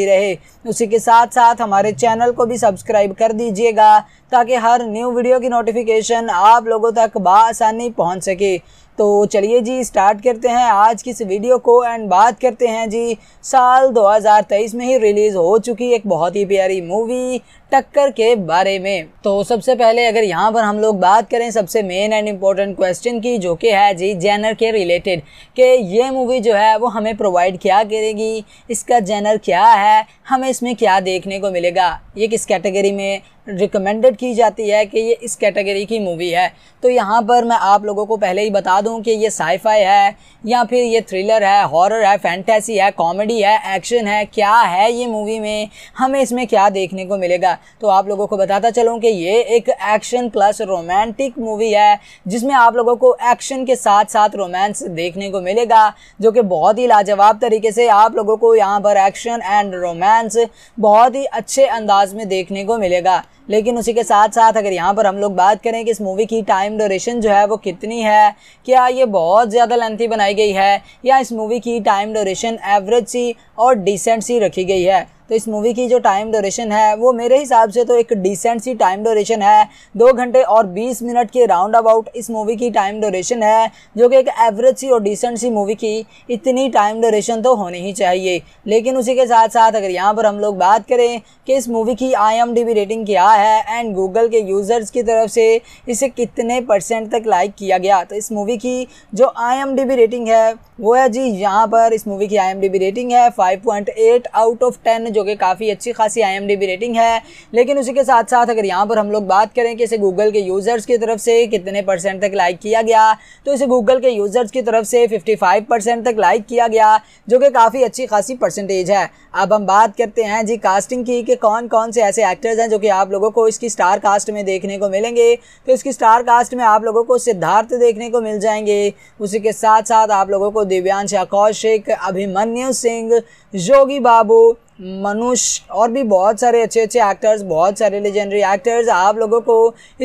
मिलती रहे उसी के साथ साथ हमारे चैनल को भी सब्सक्राइब कर दीजिएगा ताकि हर न्यू वीडियो की नोटिफिकेशन आप लोगों तक बसानी पहुँच सके तो चलिए जी स्टार्ट करते हैं आज की इस वीडियो को एंड बात करते हैं जी साल 2023 में ही रिलीज़ हो चुकी एक बहुत ही प्यारी मूवी टक्कर के बारे में तो सबसे पहले अगर यहाँ पर हम लोग बात करें सबसे मेन एंड इम्पोर्टेंट क्वेश्चन की जो कि है जी जैनर के रिलेटेड कि ये मूवी जो है वो हमें प्रोवाइड क्या करेगी इसका जैनर क्या है हमें इसमें क्या देखने को मिलेगा ये किस कैटेगरी में रिकमेंडेड की जाती है कि ये इस कैटेगरी की मूवी है तो यहाँ पर मैं आप लोगों को पहले ही बता दूँ कि ये साईफाई है या फिर ये थ्रिलर है हॉरर है फैंटेसी है कॉमेडी है एक्शन है क्या है ये मूवी में हमें इसमें क्या देखने को मिलेगा तो आप लोगों को बताता चलूँ कि ये एक एक्शन प्लस रोमांटिक मूवी है जिसमें आप लोगों को एक्शन के साथ साथ रोमांस देखने को मिलेगा जो कि बहुत ही लाजवाब तरीके से आप लोगों को यहाँ पर एक्शन एंड रोमांस बहुत ही अच्छे अंदाज में देखने को मिलेगा लेकिन उसी के साथ साथ अगर यहाँ पर हम लोग बात करें कि इस मूवी की टाइम डोरेशन जो है वो कितनी है क्या ये बहुत ज़्यादा लेंथी बनाई गई है या इस मूवी की टाइम डोरेशन एवरेज सी और डिसेंट सी रखी गई है तो इस मूवी की जो टाइम डोरेशन है वो मेरे हिसाब से तो एक डिसेंट सी टाइम डोरेशन है दो घंटे और बीस मिनट के राउंड अबाउट इस मूवी की टाइम डोरेशन है जो कि एक एवरेज सी और डिसेंट सी मूवी की इतनी टाइम डोरेशन तो होनी ही चाहिए लेकिन उसी के साथ साथ अगर यहाँ पर हम लोग बात करें कि इस मूवी की आई रेटिंग क्या है एंड गूगल के यूज़र्स की तरफ से इसे कितने परसेंट तक लाइक किया गया तो इस मूवी की जो आई रेटिंग है वो है जी यहाँ पर इस मूवी की आई रेटिंग है 5.8 आउट ऑफ 10 जो कि काफ़ी अच्छी खासी आई रेटिंग है लेकिन उसी के साथ साथ अगर यहाँ पर हम लोग बात करें कि इसे गूगल के यूज़र्स की तरफ से कितने परसेंट तक लाइक किया गया तो इसे गूगल के यूज़र्स की तरफ से 55 परसेंट तक लाइक किया गया जो कि काफ़ी अच्छी खासी परसेंटेज है अब हम बात करते हैं जी कास्टिंग की कि कौन कौन से ऐसे एक्टर्स हैं जो कि आप लोगों को इसकी स्टार कास्ट में देखने को मिलेंगे तो इसकी स्टार कास्ट में आप लोगों को सिद्धार्थ देखने को मिल जाएंगे उसी के साथ साथ आप लोगों को दिव्यांश कौशिक अभिमन्यु सिंह जोगी बाबू मनुष और भी बहुत सारे अच्छे अच्छे एक्टर्स बहुत सारे लेजेंडरी एक्टर्स आप लोगों को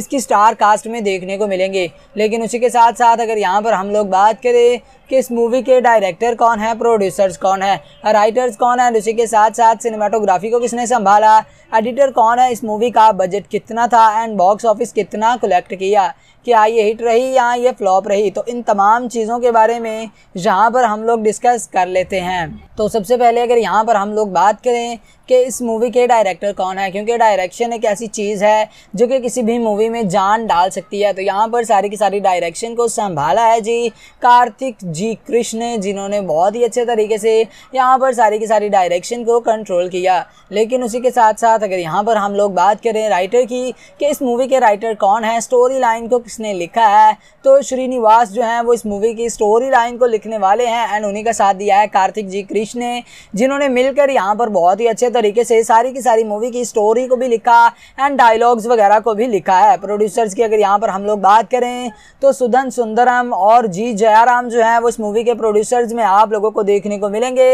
इसकी स्टार कास्ट में देखने को मिलेंगे लेकिन उसी के साथ साथ अगर यहाँ पर हम लोग बात करें कि इस मूवी के डायरेक्टर कौन है प्रोड्यूसर्स कौन है राइटर्स कौन है उसी के साथ साथ सिनेमाटोग्राफी को किसने संभाला एडिटर कौन है इस मूवी का बजट कितना था एंड बॉक्स ऑफिस कितना कलेक्ट किया क्या हाँ, ये हिट रही या हाँ, ये फ्लॉप रही तो इन तमाम चीज़ों के बारे में यहाँ पर हम लोग डिस्कस कर लेते हैं तो सबसे पहले अगर यहाँ पर हम लोग बात करें कि इस मूवी के डायरेक्टर कौन है क्योंकि डायरेक्शन एक ऐसी चीज़ है जो कि किसी भी मूवी में जान डाल सकती है तो यहाँ पर सारी की सारी डायरेक्शन को संभाला है जी कार्तिक जी कृष्ण जिन्होंने बहुत ही अच्छे तरीके से यहाँ पर सारी की सारी डायरेक्शन को कंट्रोल किया लेकिन उसी के साथ साथ अगर यहाँ पर हम लोग बात करें राइटर की कि इस मूवी के राइटर कौन है स्टोरी लाइन को किसने लिखा है तो श्रीनिवास जो हैं वो इस मूवी की स्टोरी लाइन को लिखने वाले हैं एंड उन्हीं का साथ दिया है कार्तिक जी कृष्ण ने जिन्होंने मिलकर यहाँ पर बहुत ही अच्छे तरीके से सारी की सारी मूवी की स्टोरी को भी लिखा एंड डायलॉग्स वगैरह को भी लिखा है प्रोड्यूसर्स की अगर यहाँ पर हम लोग बात करें तो सुधन सुंदरम और जी जयाराम जो है वो इस मूवी के प्रोड्यूसर्स में आप लोगों को देखने को मिलेंगे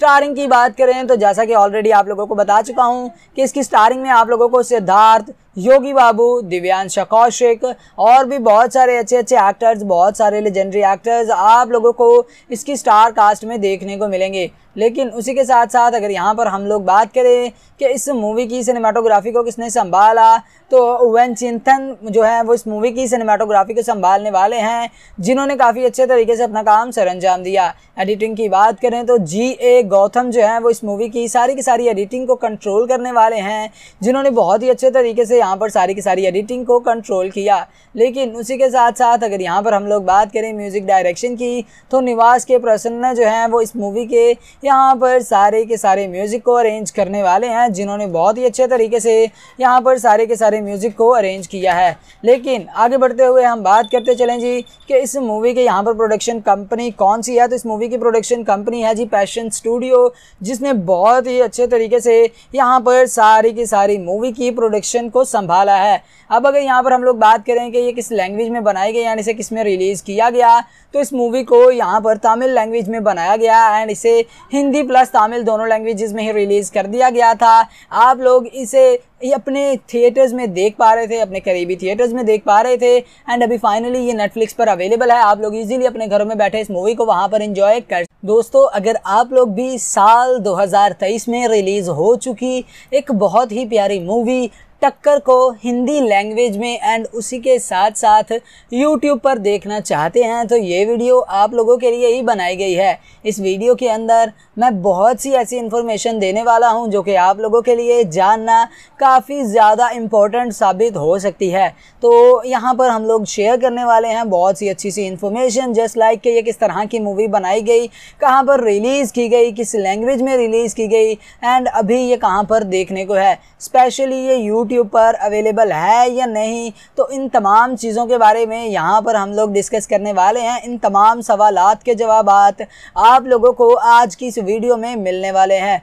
स्टारिंग की बात करें तो जैसा कि ऑलरेडी आप लोगों को बता चुका हूँ कि इसकी स्टारिंग में आप लोगों को सिद्धार्थ योगी बाबू दिव्यांश कौशिक और भी बहुत सारे अच्छे अच्छे एक्टर्स बहुत सारे लेजेंडरी एक्टर्स आप लोगों को इसकी स्टार कास्ट में देखने को मिलेंगे लेकिन उसी के साथ साथ अगर यहाँ पर हम लोग बात करें कि इस मूवी की सिनेमाटोग्राफी को किसने संभाला तो वन चिंतन जो है वो इस मूवी की सिनेमाटोग्राफी को संभालने वाले हैं जिन्होंने काफ़ी अच्छे तरीके से अपना काम सर दिया एडिटिंग की बात करें तो जी ए गौतम जो है वो इस मूवी की सारी की सारी एडिटिंग को कंट्रोल करने वाले हैं जिन्होंने बहुत ही अच्छे तरीके से यहाँ पर सारी की सारी एडिटिंग को कंट्रोल किया लेकिन उसी के साथ साथ अगर यहाँ पर हम लोग बात करें म्यूज़िक डायरेक्शन की तो निवास के प्रसन्न जो हैं वो इस मूवी के यहाँ पर सारे के सारे म्यूज़िक को अरेंज करने वाले हैं जिन्होंने बहुत ही अच्छे तरीके से यहाँ पर सारे के सारे म्यूज़िक को अरेंज किया है लेकिन आगे बढ़ते हुए हम बात करते चलें जी कि इस मूवी के यहाँ पर प्रोडक्शन कंपनी कौन सी है तो इस मूवी की प्रोडक्शन कंपनी है जी पैशन स्टूडियो जिसने बहुत ही अच्छे तरीके से यहाँ पर सारी की सारी मूवी की प्रोडक्शन को संभाला है अब अगर यहाँ पर हम लोग बात करें कि ये किस लैंग्वेज में बनाई गई एंड इसे किस में रिलीज़ किया गया तो इस मूवी को यहाँ पर तमिल लैंग्वेज में बनाया गया एंड इसे हिंदी प्लस तमिल दोनों लैंग्वेज में ही रिलीज़ कर दिया गया था आप लोग इसे ये अपने थिएटर्स में देख पा रहे थे अपने करीबी थिएटर्स में देख पा रहे थे एंड अभी फाइनली ये नेटफ्लिक्स पर अवेलेबल है आप लोग इजीली अपने घरों में बैठे इस मूवी को वहाँ पर एंजॉय कर दोस्तों अगर आप लोग भी साल 2023 में रिलीज़ हो चुकी एक बहुत ही प्यारी मूवी टक्कर को हिंदी लैंग्वेज में एंड उसी के साथ साथ यूट्यूब पर देखना चाहते हैं तो ये वीडियो आप लोगों के लिए ही बनाई गई है इस वीडियो के अंदर मैं बहुत सी ऐसी इन्फॉर्मेशन देने वाला हूं जो कि आप लोगों के लिए जानना काफ़ी ज़्यादा इम्पोर्टेंट साबित हो सकती है तो यहाँ पर हम लोग शेयर करने वाले हैं बहुत सी अच्छी सी इन्फॉर्मेशन जस्ट लाइक कि ये किस तरह की मूवी बनाई गई कहाँ पर रिलीज़ की गई किस लैंग्वेज में रिलीज़ की गई एंड अभी ये कहाँ पर देखने को है स्पेशली ये यूट्यूब यूट्यूब पर अवेलेबल है या नहीं तो इन तमाम चीज़ों के बारे में यहाँ पर हम लोग डिस्कस करने वाले हैं इन तमाम सवाल के जवाब आप लोगों को आज की इस वीडियो में मिलने वाले हैं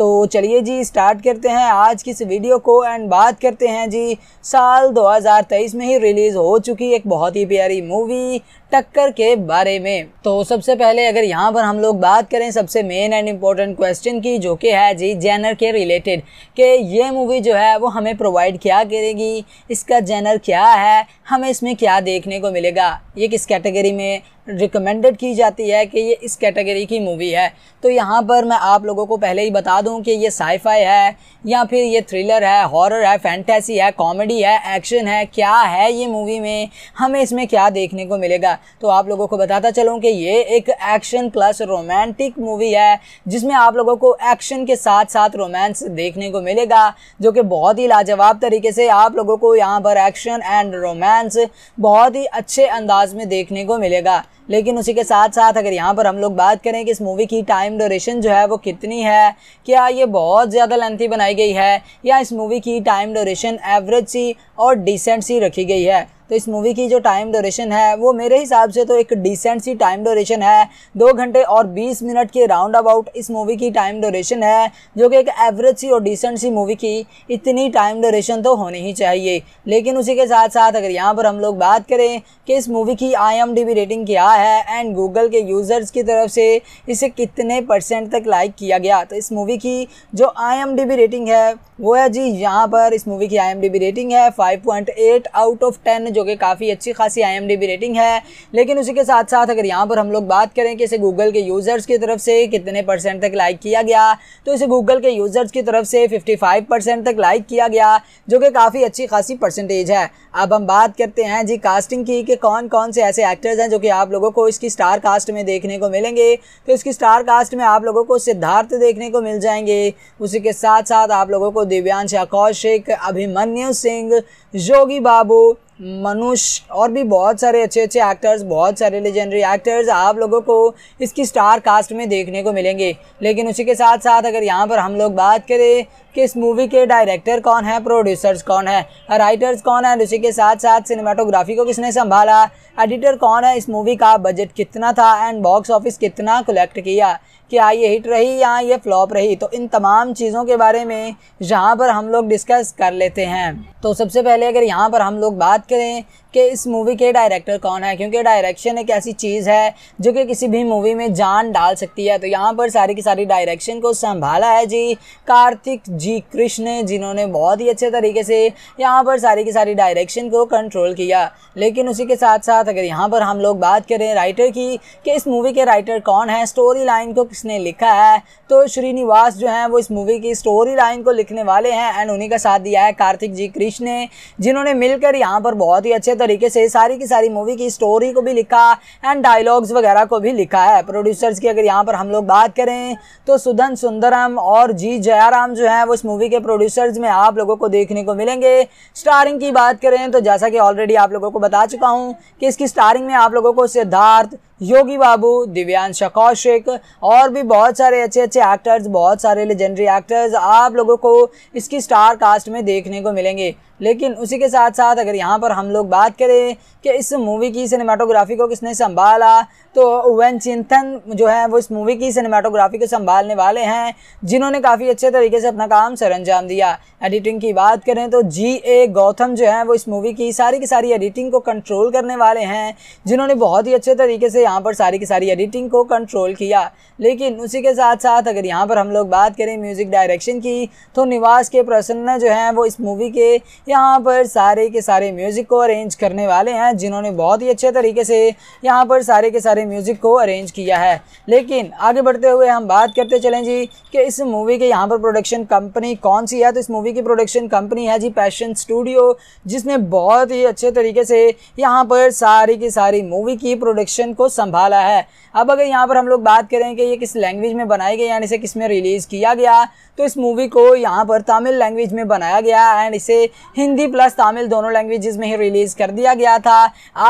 तो चलिए जी स्टार्ट करते हैं आज की इस वीडियो को एंड बात करते हैं जी साल 2023 में ही रिलीज़ हो चुकी एक बहुत ही प्यारी मूवी टक्कर के बारे में तो सबसे पहले अगर यहाँ पर हम लोग बात करें सबसे मेन एंड इम्पोर्टेंट क्वेश्चन की जो कि है जी जैनर के रिलेटेड कि ये मूवी जो है वो हमें प्रोवाइड क्या करेगी इसका जैनर क्या है हमें इसमें क्या देखने को मिलेगा ये किस कैटेगरी में रिकमेंडेड की जाती है कि ये इस कैटेगरी की मूवी है तो यहाँ पर मैं आप लोगों को पहले ही बता दूँ कि ये साईफाई है या फिर ये थ्रिलर है हॉरर है फैंटेसी है कॉमेडी है एक्शन है क्या है ये मूवी में हमें इसमें क्या देखने को मिलेगा तो आप लोगों को बताता चलूँ कि ये एक एक्शन प्लस रोमांटिक मूवी है जिसमें आप लोगों को एक्शन के साथ साथ रोमांस देखने को मिलेगा जो कि बहुत ही लाजवाब तरीके से आप लोगों को यहाँ पर एक्शन एंड रोमांस बहुत ही अच्छे अंदाज में देखने को मिलेगा लेकिन उसी के साथ साथ अगर यहाँ पर हम लोग बात करें कि इस मूवी की टाइम डोरेशन जो है वो कितनी है क्या ये बहुत ज़्यादा लेंथी बनाई गई है या इस मूवी की टाइम ड्यूरेशन एवरेज सी और डिसेंट सी रखी गई है तो इस मूवी की जो टाइम डोरेशन है वो मेरे हिसाब से तो एक डिसेंट सी टाइम डोरेशन है दो घंटे और बीस मिनट के राउंड अबाउट इस मूवी की टाइम डोरेशन है जो कि एक एवरेज सी और डिसेंट सी मूवी की इतनी टाइम ड्यूरेशन तो होनी ही चाहिए लेकिन उसी के साथ साथ अगर यहाँ पर हम लोग बात करें कि इस मूवी की आई रेटिंग क्या है है एंड गूगल के यूज़र्स की तरफ से इसे कितने परसेंट तक लाइक किया गया तो इस मूवी की जो आई रेटिंग है वो है जी यहाँ पर इस मूवी की आई रेटिंग है 5.8 आउट ऑफ 10 जो कि काफ़ी अच्छी खासी आई रेटिंग है लेकिन उसी के साथ साथ अगर यहाँ पर हम लोग बात करें कि इसे गूगल के यूज़र्स की तरफ से कितने परसेंट तक लाइक किया गया तो इसे गूगल के यूज़र्स की तरफ से फिफ्टी तक लाइक किया गया जो कि काफ़ी अच्छी खासी परसेंटेज है अब हम बात करते हैं जी कास्टिंग की कि कौन कौन से ऐसे एक्टर्स हैं जो कि आप लोग लोगों को इसकी स्टार कास्ट में देखने को मिलेंगे तो इसकी स्टार कास्ट में आप लोगों को सिद्धार्थ देखने को मिल जाएंगे उसी के साथ साथ आप लोगों को दिव्यांश कौशिक अभिमन्यु सिंह योगी बाबू मनुष और भी बहुत सारे अच्छे अच्छे एक्टर्स बहुत सारे लेजेंडरी एक्टर्स आप लोगों को इसकी स्टार कास्ट में देखने को मिलेंगे लेकिन उसी के साथ साथ अगर यहाँ पर हम लोग बात करें कि इस मूवी के डायरेक्टर कौन है प्रोड्यूसर्स कौन है राइटर्स कौन है उसी के साथ साथ सिनेमाटोग्राफी को किसने संभाला एडिटर कौन है इस मूवी का बजट कितना था एंड बॉक्स ऑफिस कितना कलेक्ट किया क्या ये हिट रही या ये फ्लॉप रही तो इन तमाम चीज़ों के बारे में यहाँ पर हम लोग डिस्कस कर लेते हैं तो सबसे पहले अगर यहाँ पर हम लोग बात करें कि इस मूवी के डायरेक्टर कौन है क्योंकि डायरेक्शन एक ऐसी चीज़ है जो कि किसी भी मूवी में जान डाल सकती है तो यहाँ पर सारी की सारी डायरेक्शन को संभाला है जी कार्तिक जी कृष्ण जिन्होंने बहुत ही अच्छे तरीके से यहाँ पर सारी की सारी डायरेक्शन को कंट्रोल किया लेकिन उसी के साथ साथ अगर यहाँ पर हम लोग बात करें राइटर की कि इस मूवी के राइटर कौन है स्टोरी लाइन को किसने लिखा है तो श्रीनिवास जो हैं वो इस मूवी की स्टोरी लाइन को लिखने वाले हैं एंड उन्हीं का साथ दिया है कार्तिक जी कृष्ण ने जिन्होंने मिलकर यहाँ पर बहुत ही अच्छे तरीके से सारी की सारी मूवी की स्टोरी को भी लिखा एंड डायलॉग्स वगैरह को भी लिखा है प्रोड्यूसर्स की अगर यहाँ पर हम लोग बात करें तो सुधन सुंदरम और जी जयाराम जो है वो इस मूवी के प्रोड्यूसर्स में आप लोगों को देखने को मिलेंगे स्टारिंग की बात करें तो जैसा कि ऑलरेडी आप लोगों को बता चुका हूँ कि इसकी स्टारिंग में आप लोगों को सिद्धार्थ योगी बाबू दिव्यांश कौशिक और भी बहुत सारे अच्छे अच्छे एक्टर्स बहुत सारे लेजेंडरी एक्टर्स आप लोगों को इसकी स्टार कास्ट में देखने को मिलेंगे लेकिन उसी के साथ साथ अगर यहाँ पर हम लोग बात करें कि इस मूवी की सिनेमाटोग्राफी को किसने संभाला तो वैन चिंतन जो है वो इस मूवी की सिनेमाटोग्राफी को संभालने वाले हैं जिन्होंने काफ़ी अच्छे तरीके से अपना काम सर अंजाम दिया एडिटिंग की बात करें तो जी ए गौतम जो है वो इस मूवी की सारी की सारी एडिटिंग को कंट्रोल करने वाले हैं जिन्होंने बहुत ही अच्छे तरीके से यहाँ पर सारी की सारी एडिटिंग को कंट्रोल किया लेकिन उसी के साथ साथ अगर यहाँ पर हम लोग बात करें म्यूज़िक डायरेक्शन की तो निवास के प्रसन्न जो हैं वो इस मूवी के यहाँ पर सारे के सारे म्यूज़िक को अरेंज करने वाले हैं जिन्होंने बहुत ही अच्छे तरीके से यहाँ पर सारे के सारे सारे म्यूज़िक को अरेंज किया है लेकिन आगे बढ़ते हुए हम बात करते चलें जी कि इस मूवी के यहाँ पर प्रोडक्शन कंपनी कौन सी है तो इस मूवी की प्रोडक्शन कंपनी है जी पैशन स्टूडियो जिसने बहुत ही अच्छे तरीके से यहाँ पर सारी की सारी मूवी की प्रोडक्शन को संभाला है अब अगर यहाँ पर हम लोग बात करें कि ये किस लैंग्वेज में बनाई गई एंड इसे किस में रिलीज़ किया गया तो इस मूवी को यहाँ पर तमिल लैंग्वेज में बनाया गया एंड इसे हिंदी प्लस तमिल दोनों लैंग्वेजेस में ही रिलीज़ कर दिया गया था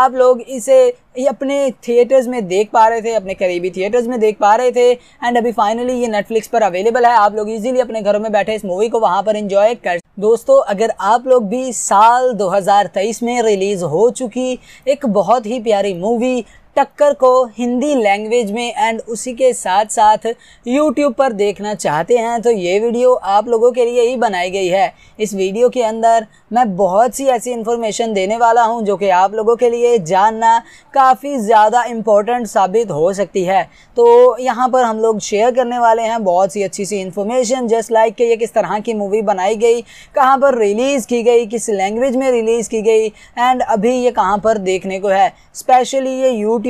आप लोग इसे ये अपने थिएटर्स में देख पा रहे थे अपने करीबी थिएटर्स में देख पा रहे थे एंड अभी फाइनली ये नेटफ्लिक्स पर अवेलेबल है आप लोग इजीली अपने घरों में बैठे इस मूवी को वहाँ पर एंजॉय कर दोस्तों अगर आप लोग भी साल 2023 में रिलीज़ हो चुकी एक बहुत ही प्यारी मूवी टक्कर को हिंदी लैंग्वेज में एंड उसी के साथ साथ यूट्यूब पर देखना चाहते हैं तो ये वीडियो आप लोगों के लिए ही बनाई गई है इस वीडियो के अंदर मैं बहुत सी ऐसी इन्फॉर्मेशन देने वाला हूं जो कि आप लोगों के लिए जानना काफ़ी ज़्यादा इम्पोर्टेंट साबित हो सकती है तो यहाँ पर हम लोग शेयर करने वाले हैं बहुत सी अच्छी सी इन्फॉर्मेशन जस्ट लाइक कि ये किस तरह की मूवी बनाई गई कहाँ पर रिलीज़ की गई किस लैंग्वेज में रिलीज़ की गई एंड अभी ये कहाँ पर देखने को है स्पेशली ये यूट्यूब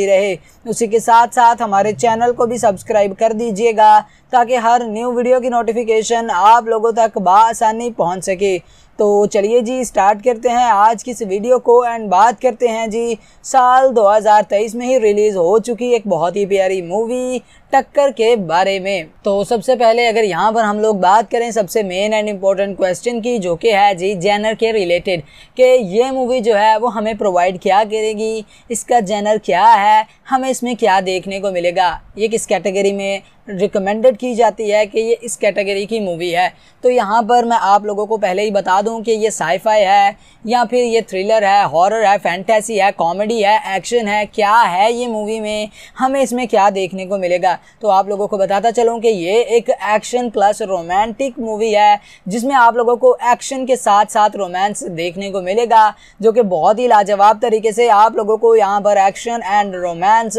मिलती रहे उसी के साथ साथ हमारे चैनल को भी सब्सक्राइब कर दीजिएगा ताकि हर न्यू वीडियो की नोटिफिकेशन आप लोगों तक बसानी पहुँच सके तो चलिए जी स्टार्ट करते हैं आज की इस वीडियो को एंड बात करते हैं जी साल 2023 में ही रिलीज़ हो चुकी एक बहुत ही प्यारी मूवी टक्कर के बारे में तो सबसे पहले अगर यहाँ पर हम लोग बात करें सबसे मेन एंड इम्पोर्टेंट क्वेश्चन की जो कि है जी जैनर के रिलेटेड कि ये मूवी जो है वो हमें प्रोवाइड क्या करेगी इसका जैनर क्या है हमें इसमें क्या देखने को मिलेगा ये किस कैटेगरी में रिकमेंडेड की जाती है कि ये इस कैटेगरी की मूवी है तो यहाँ पर मैं आप लोगों को पहले ही बता दूँ कि ये साईफाई है या फिर ये थ्रिलर है हॉरर है फैंटेसी है कॉमेडी है एक्शन है क्या है ये मूवी में हमें इसमें क्या देखने को मिलेगा तो आप लोगों को बताता चलूँ कि ये एक एक्शन प्लस रोमांटिक मूवी है जिसमें आप लोगों को एक्शन के साथ साथ रोमांस देखने को मिलेगा जो कि बहुत ही लाजवाब तरीके से आप लोगों को यहाँ पर एक्शन एंड रोमांस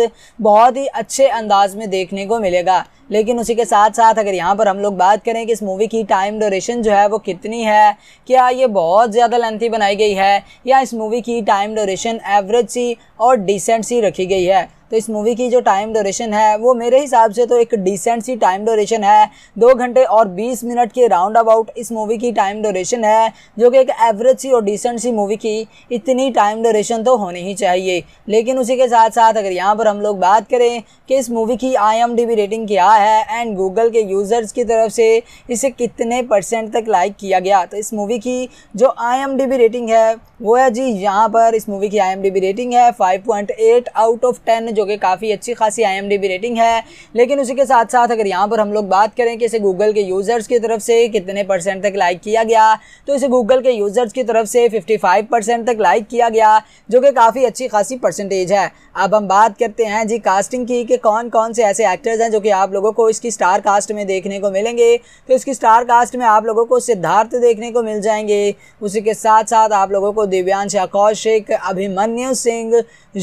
बहुत ही अच्छे अंदाज क्लास में देखने को मिलेगा लेकिन उसी के साथ साथ अगर यहाँ पर हम लोग बात करें कि इस मूवी की टाइम ड्यूरेशन जो है वो कितनी है क्या ये बहुत ज़्यादा लेंथी बनाई गई है या इस मूवी की टाइम ड्यूरेशन एवरेज सी और डिसेंट सी रखी गई है तो इस मूवी की जो टाइम डोरेशन है वो मेरे हिसाब से तो एक डिसेंट सी टाइम डोरेशन है दो घंटे और बीस मिनट के राउंड अबाउट इस मूवी की टाइम डोरेशन है जो कि एक एवरेज सी और डिसेंट सी मूवी की इतनी टाइम डोरेशन तो होनी ही चाहिए लेकिन उसी के साथ साथ अगर यहाँ पर हम लोग बात करें कि इस मूवी की आई रेटिंग क्या है एंड गूगल के यूज़र्स की तरफ से इसे कितने परसेंट तक लाइक किया गया तो इस मूवी की जो आई रेटिंग है वो है जी यहाँ पर इस मूवी की आई रेटिंग है फाइव आउट ऑफ टेन जो कि काफ़ी अच्छी खासी आई रेटिंग है लेकिन उसी के साथ साथ अगर यहाँ पर हम लोग बात करें कि इसे गूगल के यूज़र्स की तरफ से कितने परसेंट तक लाइक किया गया तो इसे गूगल के यूज़र्स की तरफ से फिफ्टी तक लाइक किया गया जो कि काफ़ी अच्छी खासी परसेंटेज है अब हम बात करते हैं जी कास्टिंग की कि कौन कौन से ऐसे एक्टर्स हैं जो कि आप लोगों को इसकी स्टार कास्ट में देखने को मिलेंगे तो इसकी स्टार कास्ट में आप लोगों को सिद्धार्थ देखने को मिल जाएंगे उसी के साथ साथ आप लोगों को दिव्यांश कौशिक अभिमन्यु सिंह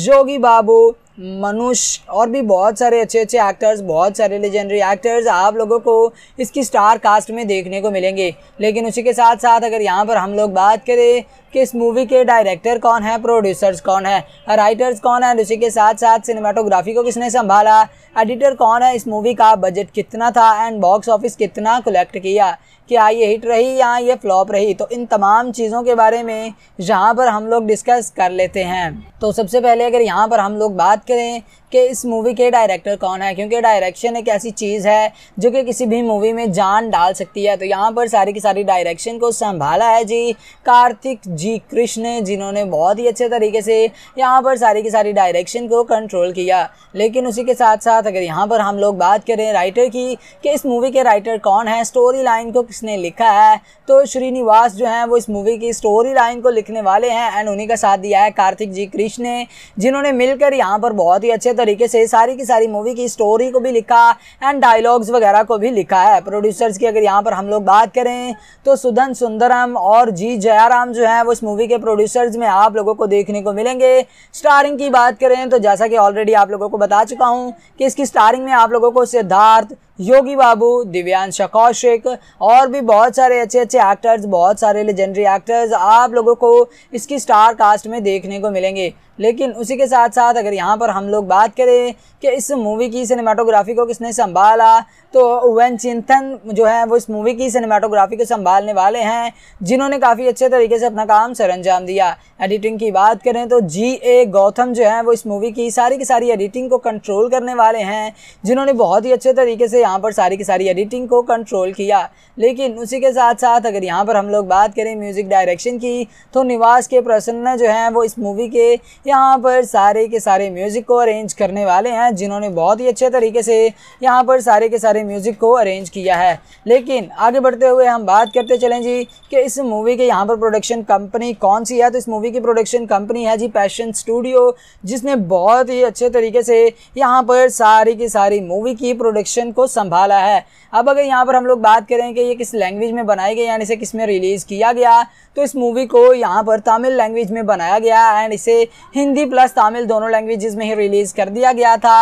योगी बाबू मनुष और भी बहुत सारे अच्छे अच्छे एक्टर्स बहुत सारे लेजेंडरी एक्टर्स आप लोगों को इसकी स्टार कास्ट में देखने को मिलेंगे लेकिन उसी के साथ साथ अगर यहाँ पर हम लोग बात करें कि इस मूवी के डायरेक्टर कौन है प्रोड्यूसर्स कौन है राइटर्स कौन है उसी के साथ साथ सिनेमाटोग्राफी को किसने संभाला एडिटर कौन है इस मूवी का बजट कितना था एंड बॉक्स ऑफिस कितना कलेक्ट किया क्या ये हिट रही या ये फ्लॉप रही तो इन तमाम चीज़ों के बारे में यहाँ पर हम लोग डिस्कस कर लेते हैं तो सबसे पहले अगर यहाँ पर हम लोग बात करें कि इस मूवी के डायरेक्टर कौन है क्योंकि डायरेक्शन एक ऐसी चीज़ है जो कि किसी भी मूवी में जान डाल सकती है तो यहाँ पर सारी की सारी डायरेक्शन को संभाला है जी कार्तिक जी कृष्ण जिन्होंने बहुत ही अच्छे तरीके से यहाँ पर सारी की सारी डायरेक्शन को कंट्रोल किया लेकिन उसी के साथ साथ अगर यहाँ पर हम लोग बात करें राइटर की कि इस मूवी के राइटर कौन है स्टोरी लाइन को किसने लिखा है तो श्रीनिवास जो हैं वो इस मूवी की स्टोरी लाइन को लिखने वाले हैं एंड उन्हीं का साथ दिया है कार्तिक जी कृष्ण ने जिन्होंने मिलकर यहाँ पर बहुत ही अच्छे तरीके से सारी की सारी मूवी की स्टोरी को भी लिखा एंड डायलॉग्स वगैरह को भी लिखा है प्रोड्यूसर्स की अगर यहाँ पर हम लोग बात करें तो सुधन सुंदरम और जी जयाराम जो है इस मूवी के प्रोड्यूसर्स में आप लोगों को देखने को मिलेंगे स्टारिंग की बात करें तो जैसा कि ऑलरेडी आप लोगों को बता चुका हूँ कि इसकी स्टारिंग में आप लोगों को सिद्धार्थ योगी बाबू दिव्यांश कौशिक और भी बहुत सारे अच्छे अच्छे एक्टर्स बहुत सारे लेजेंडरी एक्टर्स आप लोगों को इसकी स्टार कास्ट में देखने को मिलेंगे लेकिन उसी के साथ साथ अगर यहाँ पर हम लोग बात करें कि इस मूवी की सिनेमाटोग्राफी को किसने संभाला तो वन चिंतन जो है वो इस मूवी की सिनेमाटोग्राफी को संभालने वाले हैं जिन्होंने काफ़ी अच्छे तरीके से अपना काम सर अंजाम दिया एडिटिंग की बात करें तो जी ए गौतम जो है वो इस मूवी की सारी की सारी एडिटिंग को कंट्रोल करने वाले हैं जिन्होंने बहुत ही अच्छे तरीके से यहाँ पर सारी की सारी एडिटिंग को कंट्रोल किया लेकिन उसी के साथ साथ अगर यहाँ पर हम लोग बात करें म्यूज़िक डायरेक्शन की तो निवास के प्रसन्न जो हैं वो इस मूवी के यहाँ पर सारे के सारे म्यूज़िक को अरेंज करने वाले हैं जिन्होंने बहुत ही अच्छे तरीके से यहाँ पर सारे के सारे म्यूज़िक को अरेंज किया है लेकिन आगे बढ़ते हुए हम बात करते चलें जी कि इस मूवी के यहाँ पर प्रोडक्शन कंपनी कौन सी है तो इस मूवी की प्रोडक्शन कंपनी है जी पैशन स्टूडियो जिसने बहुत ही अच्छे तरीके से यहाँ पर सारी की सारी मूवी की प्रोडक्शन को संभाला है अब अगर यहाँ पर हम लोग बात करें कि ये किस लैंग्वेज में बनाई गई एंड इसे किस में रिलीज़ किया गया तो इस मूवी को यहाँ पर तमिल लैंग्वेज में बनाया गया एंड इसे हिंदी प्लस तमिल दोनों लैंग्वेज में ही रिलीज़ कर दिया गया था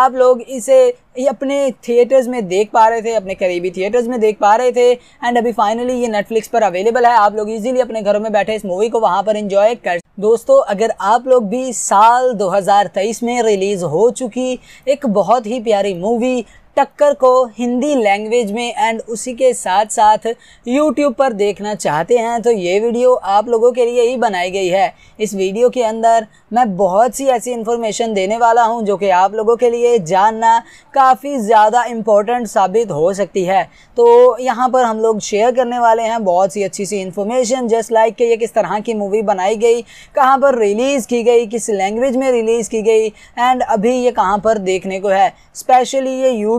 आप लोग इसे ये अपने थिएटर्स में देख पा रहे थे अपने करीबी थिएटर्स में देख पा रहे थे एंड अभी फाइनली ये नेटफ्लिक्स पर अवेलेबल है आप लोग इजीली अपने घरों में बैठे इस मूवी को वहाँ पर एंजॉय कर दोस्तों अगर आप लोग भी साल 2023 में रिलीज़ हो चुकी एक बहुत ही प्यारी मूवी टक्कर को हिंदी लैंग्वेज में एंड उसी के साथ साथ यूट्यूब पर देखना चाहते हैं तो ये वीडियो आप लोगों के लिए ही बनाई गई है इस वीडियो के अंदर मैं बहुत सी ऐसी इन्फॉर्मेशन देने वाला हूं जो कि आप लोगों के लिए जानना काफ़ी ज़्यादा इम्पोर्टेंट साबित हो सकती है तो यहाँ पर हम लोग शेयर करने वाले हैं बहुत सी अच्छी सी इन्फॉर्मेशन जस्ट लाइक कि ये किस तरह की मूवी बनाई गई कहाँ पर रिलीज़ की गई किस लैंग्वेज में रिलीज़ की गई एंड अभी ये कहाँ पर देखने को है स्पेशली ये यू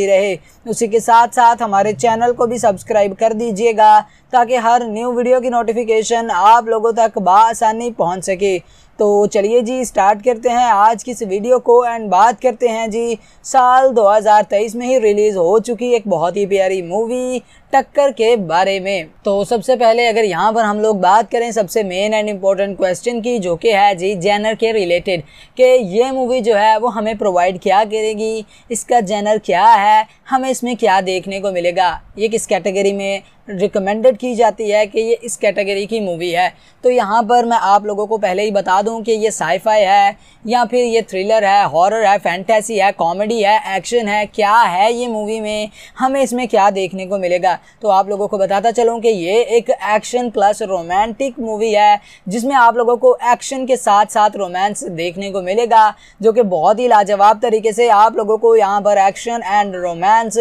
मिलती रहे उसी के साथ साथ हमारे चैनल को भी सब्सक्राइब कर दीजिएगा ताकि हर न्यू वीडियो की नोटिफिकेशन आप लोगों तक बसानी पहुँच सके तो चलिए जी स्टार्ट करते हैं आज की इस वीडियो को एंड बात करते हैं जी साल 2023 में ही रिलीज़ हो चुकी एक बहुत ही प्यारी मूवी टक्कर के बारे में तो सबसे पहले अगर यहाँ पर हम लोग बात करें सबसे मेन एंड इम्पोर्टेंट क्वेश्चन की जो कि है जी जैनर के रिलेटेड कि ये मूवी जो है वो हमें प्रोवाइड क्या करेगी इसका जैनर क्या है हमें इसमें क्या देखने को मिलेगा ये किस कैटेगरी में रिकमेंडेड की जाती है कि ये इस कैटेगरी की मूवी है तो यहाँ पर मैं आप लोगों को पहले ही बता दूँ कि ये साईफाई है या फिर ये थ्रिलर है हॉरर है फैंटेसी है कॉमेडी है एक्शन है क्या है ये मूवी में हमें इसमें क्या देखने को मिलेगा तो आप लोगों को बताता चलूँ कि ये एक एक्शन प्लस रोमांटिक मूवी है जिसमें आप लोगों को एक्शन के साथ साथ रोमांस देखने को मिलेगा जो कि बहुत ही लाजवाब तरीके से आप लोगों को यहाँ पर एक्शन एंड रोमांस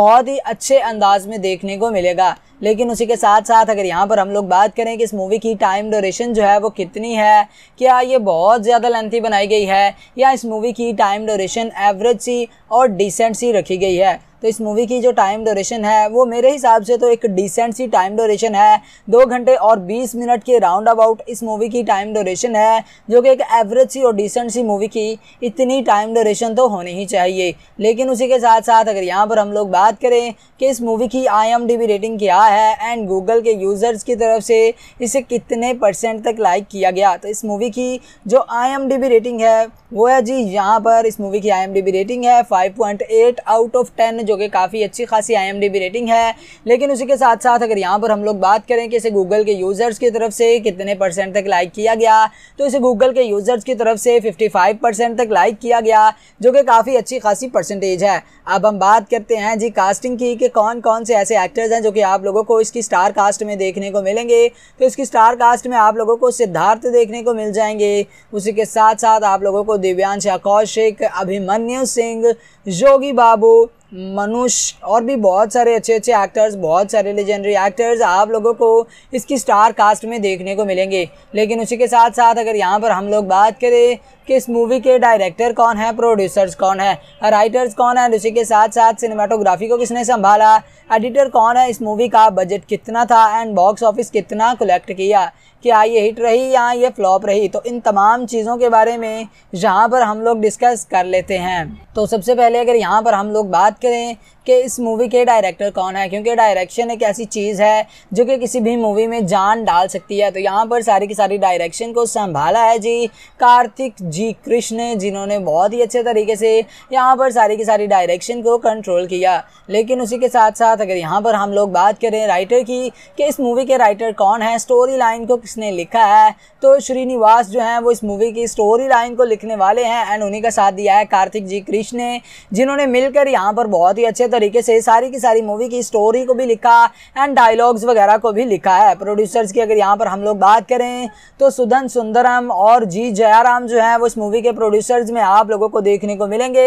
बहुत ही अच्छे अंदाज में देखने को मिलेगा लेकिन उसी के साथ साथ अगर यहाँ पर हम लोग बात करें कि इस मूवी की टाइम ड्यूरेशन जो है वो कितनी है क्या ये बहुत ज़्यादा लेंथी बनाई गई है या इस मूवी की टाइम ड्यूरेशन एवरेज सी और डिसेंट सी रखी गई है तो इस मूवी की जो टाइम ड्यूरेशन है वो मेरे हिसाब से तो एक डिसेंट सी टाइम ड्यूरेशन है दो घंटे और बीस मिनट के राउंड अबाउट इस मूवी की टाइम ड्यूरेशन है जो कि एक एवरेज सी और डिसेंट सी मूवी की इतनी टाइम ड्यूरेशन तो होनी ही चाहिए लेकिन उसी के साथ साथ अगर यहाँ पर हम लोग बात करें कि इस मूवी की आई रेटिंग क्या है एंड गूगल के यूज़र्स की तरफ से इसे कितने परसेंट तक लाइक किया गया तो इस मूवी की जो आई रेटिंग है वो है जी यहाँ पर इस मूवी की आई रेटिंग है 5.8 आउट ऑफ 10 जो कि काफ़ी अच्छी खासी आई रेटिंग है लेकिन उसी के साथ साथ अगर यहाँ पर हम लोग बात करें कि इसे गूगल के यूज़र्स की तरफ से कितने परसेंट तक लाइक किया गया तो इसे गूगल के यूज़र्स की तरफ से 55 परसेंट तक लाइक किया गया जो कि काफ़ी अच्छी खासी परसेंटेज है अब हम बात करते हैं जी कास्टिंग की कि कौन कौन से ऐसे एक्टर्स हैं जो कि आप लोगों को इसकी स्टार कास्ट में देखने को मिलेंगे तो इसकी स्टार कास्ट में आप लोगों को सिद्धार्थ देखने को मिल जाएंगे उसी के साथ साथ आप लोगों को दिव्यांश कौशिक अभिमन्यु सिंह जोगी बाबू मनुष और भी बहुत सारे अच्छे अच्छे एक्टर्स बहुत सारे लेजेंडरी एक्टर्स आप लोगों को इसकी स्टार कास्ट में देखने को मिलेंगे लेकिन उसी के साथ साथ अगर यहाँ पर हम लोग बात करें कि इस मूवी के डायरेक्टर कौन है प्रोड्यूसर्स कौन है राइटर्स कौन है उसी के साथ साथ सिनेमाटोग्राफी को किसने संभाला एडिटर कौन है इस मूवी का बजट कितना था एंड बॉक्स ऑफिस कितना कलेक्ट किया क्या ये हिट रही या ये फ्लॉप रही तो इन तमाम चीज़ों के बारे में यहाँ पर हम लोग डिस्कस कर लेते हैं तो सबसे पहले अगर यहाँ पर हम लोग बात करें कि इस मूवी के डायरेक्टर कौन है क्योंकि डायरेक्शन एक ऐसी चीज़ है जो कि किसी भी मूवी में जान डाल सकती है तो यहाँ पर सारी की सारी डायरेक्शन को संभाला है जी कार्तिक जी कृष्ण जिन्होंने बहुत ही अच्छे तरीके से यहाँ पर सारी की सारी डायरेक्शन को कंट्रोल किया लेकिन उसी के साथ साथ अगर यहाँ पर हम लोग बात करें राइटर की कि इस मूवी के राइटर कौन है स्टोरी लाइन को किसने लिखा है तो श्रीनिवास जो हैं वो इस मूवी की स्टोरी लाइन को लिखने वाले हैं एंड उन्हीं का साथ दिया है कार्तिक जी कृष्ण ने जिन्होंने मिलकर यहाँ पर बहुत ही अच्छे तरीके से सारी की सारी मूवी की स्टोरी को भी लिखा एंड डायलॉग्स वगैरह को भी लिखा है प्रोड्यूसर्स की अगर यहाँ पर हम लोग बात करें तो सुधन सुंदरम और जी जयाराम जो है वो इस मूवी के प्रोड्यूसर्स में आप लोगों को देखने को मिलेंगे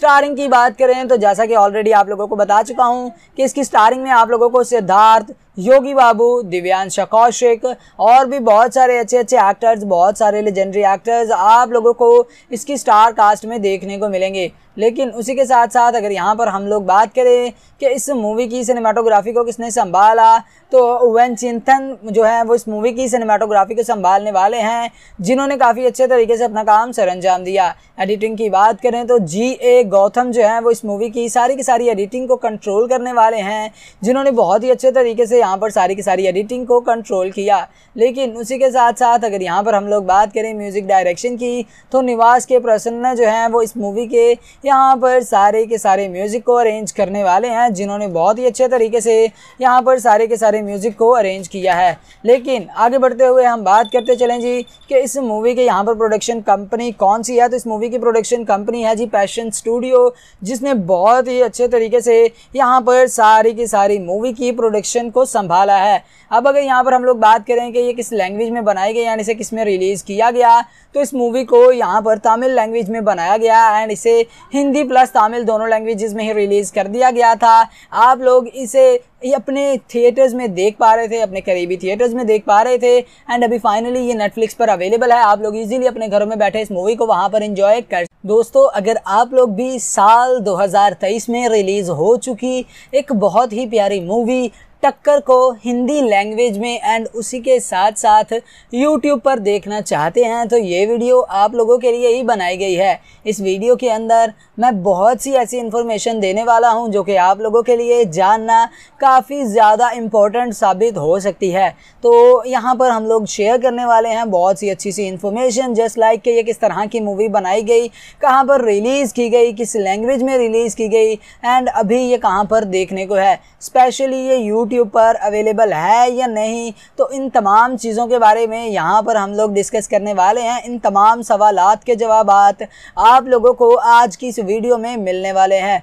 स्टारिंग की बात करें तो जैसा कि ऑलरेडी आप लोगों को बता चुका हूँ कि इसकी स्टारिंग में आप लोगों को सिद्धार्थ योगी बाबू दिव्यांश कौशिक और भी बहुत सारे अच्छे अच्छे एक्टर्स बहुत सारे लेजेंडरी एक्टर्स आप लोगों को इसकी स्टार कास्ट में देखने को मिलेंगे लेकिन उसी के साथ साथ अगर यहाँ पर हम लोग बात करें कि इस मूवी की सिनेमाटोग्राफी को किसने संभाला तो वन चिंतन जो है वो इस मूवी की सिनेमाटोग्राफी को संभालने वाले हैं जिन्होंने काफ़ी अच्छे तरीके से अपना काम सर अंजाम दिया एडिटिंग की बात करें तो जी ए गौतम जो है वो इस मूवी की सारी की सारी एडिटिंग को कंट्रोल करने वाले हैं जिन्होंने बहुत ही अच्छे तरीके से यहाँ पर सारी की सारी एडिटिंग को कंट्रोल किया लेकिन उसी के साथ साथ अगर यहाँ पर हम लोग बात करें म्यूज़िक डायरेक्शन की तो निवास के प्रसन्न जो हैं वो इस मूवी के यहाँ पर सारे के सारे म्यूज़िक को अरेंज करने वाले हैं जिन्होंने बहुत ही अच्छे तरीके से यहाँ पर सारे के सारे म्यूज़िक को अरेंज किया है लेकिन आगे बढ़ते हुए हम बात करते चलें जी कि इस मूवी के यहाँ पर प्रोडक्शन कंपनी कौन सी है तो इस मूवी की प्रोडक्शन कंपनी है जी पैशन स्टूडियो जिसने बहुत ही अच्छे तरीके से यहाँ पर सारी की सारी मूवी की प्रोडक्शन को संभाला है अब अगर यहाँ पर हम लोग बात करें कि ये किस लैंग्वेज में बनाई गई एंड इसे किस में रिलीज़ किया गया तो इस मूवी को यहाँ पर तमिल लैंग्वेज में बनाया गया एंड इसे हिंदी प्लस तमिल दोनों लैंग्वेज में ही रिलीज़ कर दिया गया था आप लोग इसे अपने थिएटर्स में देख पा रहे थे अपने करीबी थिएटर्स में देख पा रहे थे एंड अभी फाइनली ये नेटफ्लिक्स पर अवेलेबल है आप लोग इजीली अपने घरों में बैठे इस मूवी को वहाँ पर एंजॉय कर दोस्तों अगर आप लोग भी साल 2023 में रिलीज़ हो चुकी एक बहुत ही प्यारी मूवी टक्कर को हिंदी लैंग्वेज में एंड उसी के साथ साथ यूट्यूब पर देखना चाहते हैं तो ये वीडियो आप लोगों के लिए ही बनाई गई है इस वीडियो के अंदर मैं बहुत सी ऐसी इन्फॉर्मेशन देने वाला हूं जो कि आप लोगों के लिए जानना काफ़ी ज़्यादा इम्पोर्टेंट साबित हो सकती है तो यहाँ पर हम लोग शेयर करने वाले हैं बहुत सी अच्छी सी इन्फॉर्मेशन जस्ट लाइक कि ये किस तरह की मूवी बनाई गई कहाँ पर रिलीज़ की गई किस लैंग्वेज में रिलीज़ की गई एंड अभी ये कहाँ पर देखने को है स्पेशली ये यू यूट्यूब पर अवेलेबल है या नहीं तो इन तमाम चीज़ों के बारे में यहाँ पर हम लोग डिस्कस करने वाले हैं इन तमाम सवाल के जवाब आप लोगों को आज की इस वीडियो में मिलने वाले हैं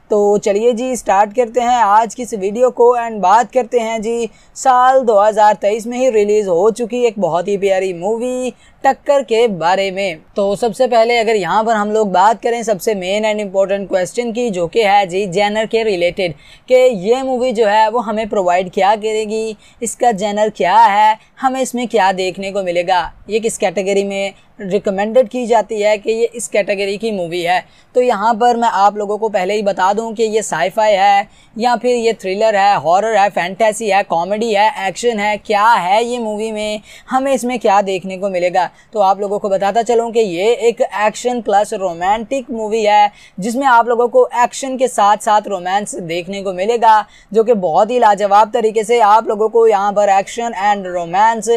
तो चलिए जी स्टार्ट करते हैं आज की इस वीडियो को एंड बात करते हैं जी साल 2023 में ही रिलीज़ हो चुकी एक बहुत ही प्यारी मूवी टक्कर के बारे में तो सबसे पहले अगर यहाँ पर हम लोग बात करें सबसे मेन एंड इम्पोर्टेंट क्वेश्चन की जो कि है जी जैनर के रिलेटेड कि ये मूवी जो है वो हमें प्रोवाइड क्या करेगी इसका जैनर क्या है हमें इसमें क्या देखने को मिलेगा ये किस कैटेगरी में रिकमेंडेड की जाती है कि ये इस कैटेगरी की मूवी है तो यहाँ पर मैं आप लोगों को पहले ही बता दूँ कि ये साईफाई है या फिर ये थ्रिलर है हॉरर है फैंटेसी है कॉमेडी है एक्शन है क्या है ये मूवी में हमें इसमें क्या देखने को मिलेगा तो आप लोगों को बताता चलूँ कि ये एक एक्शन प्लस रोमांटिक मूवी है जिसमें आप लोगों को एक्शन के साथ साथ रोमांस देखने को मिलेगा जो कि बहुत ही लाजवाब तरीके से आप लोगों को यहाँ पर एक्शन एंड रोमांस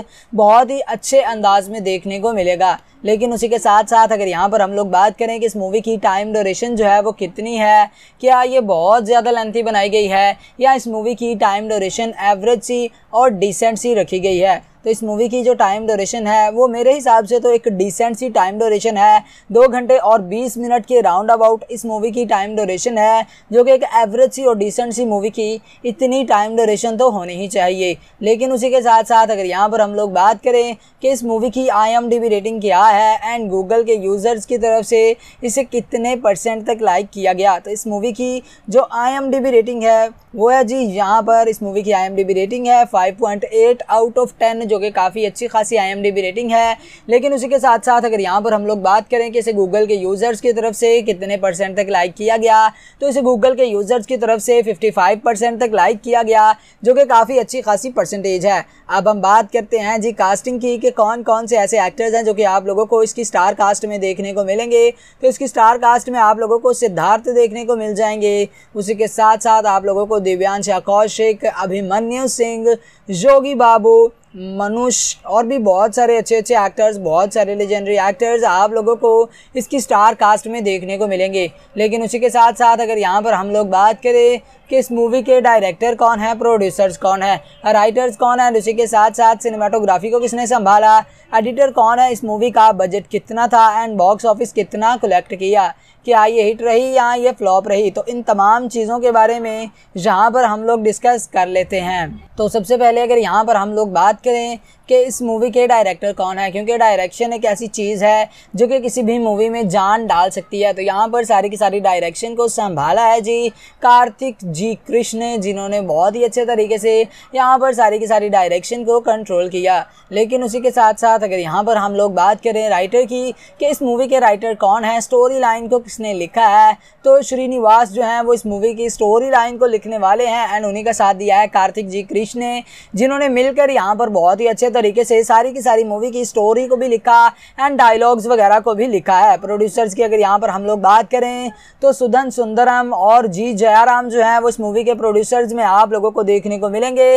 बहुत ही अच्छे अंदाज में देखने को मिलेगा लेकिन उसी के साथ साथ अगर यहाँ पर हम लोग बात करें कि इस मूवी की टाइम डोरेशन जो है वो कितनी है क्या ये बहुत ज़्यादा लेंथी बनाई गई है या इस मूवी की टाइम डोरेशन एवरेज सी और डिसेंट सी रखी गई है तो इस मूवी की जो टाइम डोरेशन है वो मेरे हिसाब से तो एक डिसेंट सी टाइम डोरेशन है दो घंटे और बीस मिनट के राउंड अबाउट इस मूवी की टाइम ड्यूरेशन है जो कि एक एवरेज सी और डिसेंट सी मूवी की इतनी टाइम डोरेशन तो होनी ही चाहिए लेकिन उसी के साथ साथ अगर यहाँ पर हम लोग बात करें कि इस मूवी की आई रेटिंग क्या है एंड गूगल के यूज़र्स की तरफ से इसे कितने परसेंट तक लाइक किया गया तो इस मूवी की जो आई रेटिंग है वो है जी यहाँ पर इस मूवी की आई रेटिंग है 5.8 आउट ऑफ 10 जो कि काफ़ी अच्छी खासी आई रेटिंग है लेकिन उसी के साथ साथ अगर यहाँ पर हम लोग बात करें कि इसे गूगल के यूज़र्स की तरफ से कितने परसेंट तक लाइक किया गया तो इसे गूगल के यूज़र्स की तरफ से फिफ्टी परसेंट तक लाइक किया गया जो कि काफ़ी अच्छी खासी परसेंटेज है अब हम बात करते हैं जी कास्टिंग की कि कौन कौन से ऐसे एक्टर्स हैं जो कि आप लोगों लोगों को इसकी स्टार कास्ट में देखने को मिलेंगे तो इसकी स्टार कास्ट में आप लोगों को सिद्धार्थ देखने को मिल जाएंगे उसी के साथ साथ आप लोगों को दिव्यांश कौशिक अभिमन्यु सिंह योगी बाबू मनुष और भी बहुत सारे अच्छे अच्छे एक्टर्स बहुत सारे लेजेंडरी एक्टर्स आप लोगों को इसकी स्टार कास्ट में देखने को मिलेंगे लेकिन उसी के साथ साथ अगर यहाँ पर हम लोग बात करें कि इस मूवी के डायरेक्टर कौन है प्रोड्यूसर्स कौन है राइटर्स कौन है उसी के साथ साथ सिनेमाटोग्राफी को किसने संभाला एडिटर कौन है इस मूवी का बजट कितना था एंड बॉक्स ऑफिस कितना कलेक्ट किया क्या ये हिट रही या ये फ्लॉप रही तो इन तमाम चीज़ों के बारे में यहाँ पर हम लोग डिस्कस कर लेते हैं तो सबसे पहले अगर यहाँ पर हम लोग बात करें कि इस मूवी के डायरेक्टर कौन है क्योंकि डायरेक्शन एक ऐसी चीज़ है जो कि किसी भी मूवी में जान डाल सकती है तो यहाँ पर सारी की सारी डायरेक्शन को संभाला है जी कार्तिक जी कृष्ण जिन्होंने बहुत ही अच्छे तरीके से यहाँ पर सारी की सारी डायरेक्शन को कंट्रोल किया लेकिन उसी के साथ साथ अगर यहाँ पर हम लोग बात करें राइटर की कि इस मूवी के राइटर कौन है स्टोरी लाइन को किसने लिखा है तो श्रीनिवास जो हैं वो इस मूवी की स्टोरी लाइन को लिखने वाले हैं एंड उन्हीं का साथ दिया है कार्तिक जी कृष्ण ने जिन्होंने मिलकर यहाँ पर बहुत ही अच्छे तरीके से सारी की सारी मूवी की स्टोरी को भी लिखा एंड डायलॉग्स वगैरह को भी लिखा है प्रोड्यूसर्स की अगर यहाँ पर हम लोग बात करें तो सुधन सुंदरम और जी जयाराम जो है वो इस मूवी के प्रोड्यूसर्स में आप लोगों को देखने को मिलेंगे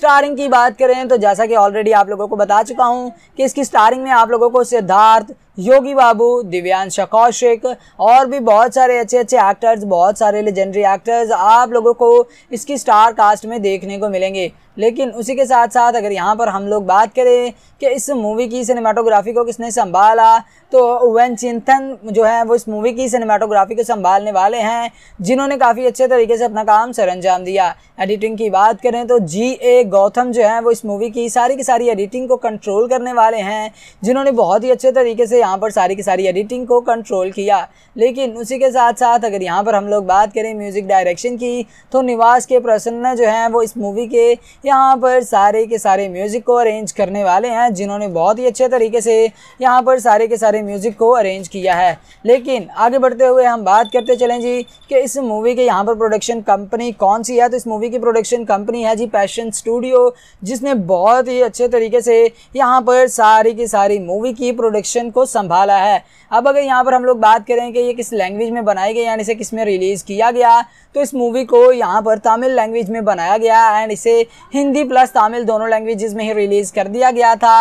स्टारिंग की बात करें तो जैसा कि ऑलरेडी आप लोगों को बता चुका हूँ कि इसकी स्टारिंग में आप लोगों को सिद्धार्थ योगी बाबू दिव्यांश कौशिक और भी बहुत सारे अच्छे अच्छे एक्टर्स बहुत सारे लेजेंडरी एक्टर्स आप लोगों को इसकी स्टार कास्ट में देखने को मिलेंगे लेकिन उसी के साथ साथ अगर यहाँ पर हम लोग बात करें कि इस मूवी की सिनेमाटोग्राफी को किसने संभाला तो वैन चिंतन जो है वो इस मूवी की सिनेमाटोग्राफी को संभालने वाले हैं जिन्होंने काफ़ी अच्छे तरीके से अपना काम सर अंजाम दिया एडिटिंग की बात करें तो जी ए गौतम जो है वो इस मूवी की सारी की सारी एडिटिंग को कंट्रोल करने वाले हैं जिन्होंने बहुत ही अच्छे तरीके से यहाँ पर सारी की सारी एडिटिंग को कंट्रोल किया लेकिन उसी के साथ साथ अगर यहाँ पर हम लोग बात करें म्यूज़िक डायरेक्शन की तो निवास के प्रसन्न जो हैं वो इस मूवी के यहाँ पर सारे के सारे म्यूज़िक को अरेंज करने वाले हैं जिन्होंने बहुत ही अच्छे तरीके से यहाँ पर सारे के सारे सारे म्यूज़िक को अरेंज किया है लेकिन आगे बढ़ते हुए हम बात करते चलें जी कि इस मूवी के यहाँ पर प्रोडक्शन कंपनी कौन सी है तो इस मूवी की प्रोडक्शन कंपनी है जी पैशन स्टूडियो जिसने बहुत ही अच्छे तरीके से यहाँ पर सारी की सारी मूवी की प्रोडक्शन को संभाला है अब अगर यहाँ पर हम लोग बात करें कि ये किस लैंग्वेज में बनाई गई यानी इसे किस में रिलीज़ किया गया तो इस मूवी को यहाँ पर तमिल लैंग्वेज में बनाया गया एंड इसे हिंदी प्लस तमिल दोनों लैंग्वेजेस में ही रिलीज़ कर दिया गया था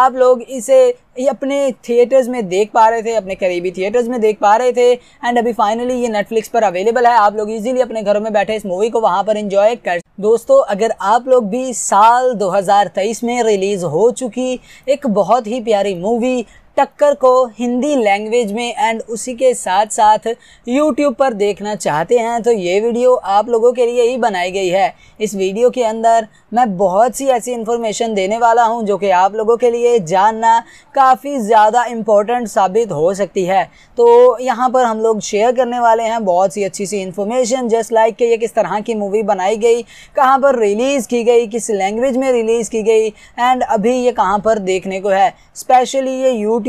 आप लोग इसे ये अपने थिएटर्स में देख पा रहे थे अपने करीबी थिएटर्स में देख पा रहे थे एंड अभी फाइनली ये नेटफ्लिक्स पर अवेलेबल है आप लोग इजीली अपने घरों में बैठे इस मूवी को वहाँ पर एंजॉय कर दोस्तों अगर आप लोग भी साल 2023 में रिलीज़ हो चुकी एक बहुत ही प्यारी मूवी टक्कर को हिंदी लैंग्वेज में एंड उसी के साथ साथ यूट्यूब पर देखना चाहते हैं तो ये वीडियो आप लोगों के लिए ही बनाई गई है इस वीडियो के अंदर मैं बहुत सी ऐसी इन्फॉर्मेशन देने वाला हूं जो कि आप लोगों के लिए जानना काफ़ी ज़्यादा इम्पोर्टेंट साबित हो सकती है तो यहाँ पर हम लोग शेयर करने वाले हैं बहुत सी अच्छी सी इन्फॉर्मेशन जस्ट लाइक कि ये किस तरह की मूवी बनाई गई कहाँ पर रिलीज़ की गई किस लैंग्वेज में रिलीज़ की गई एंड अभी ये कहाँ पर देखने को है स्पेशली ये यूट्यूब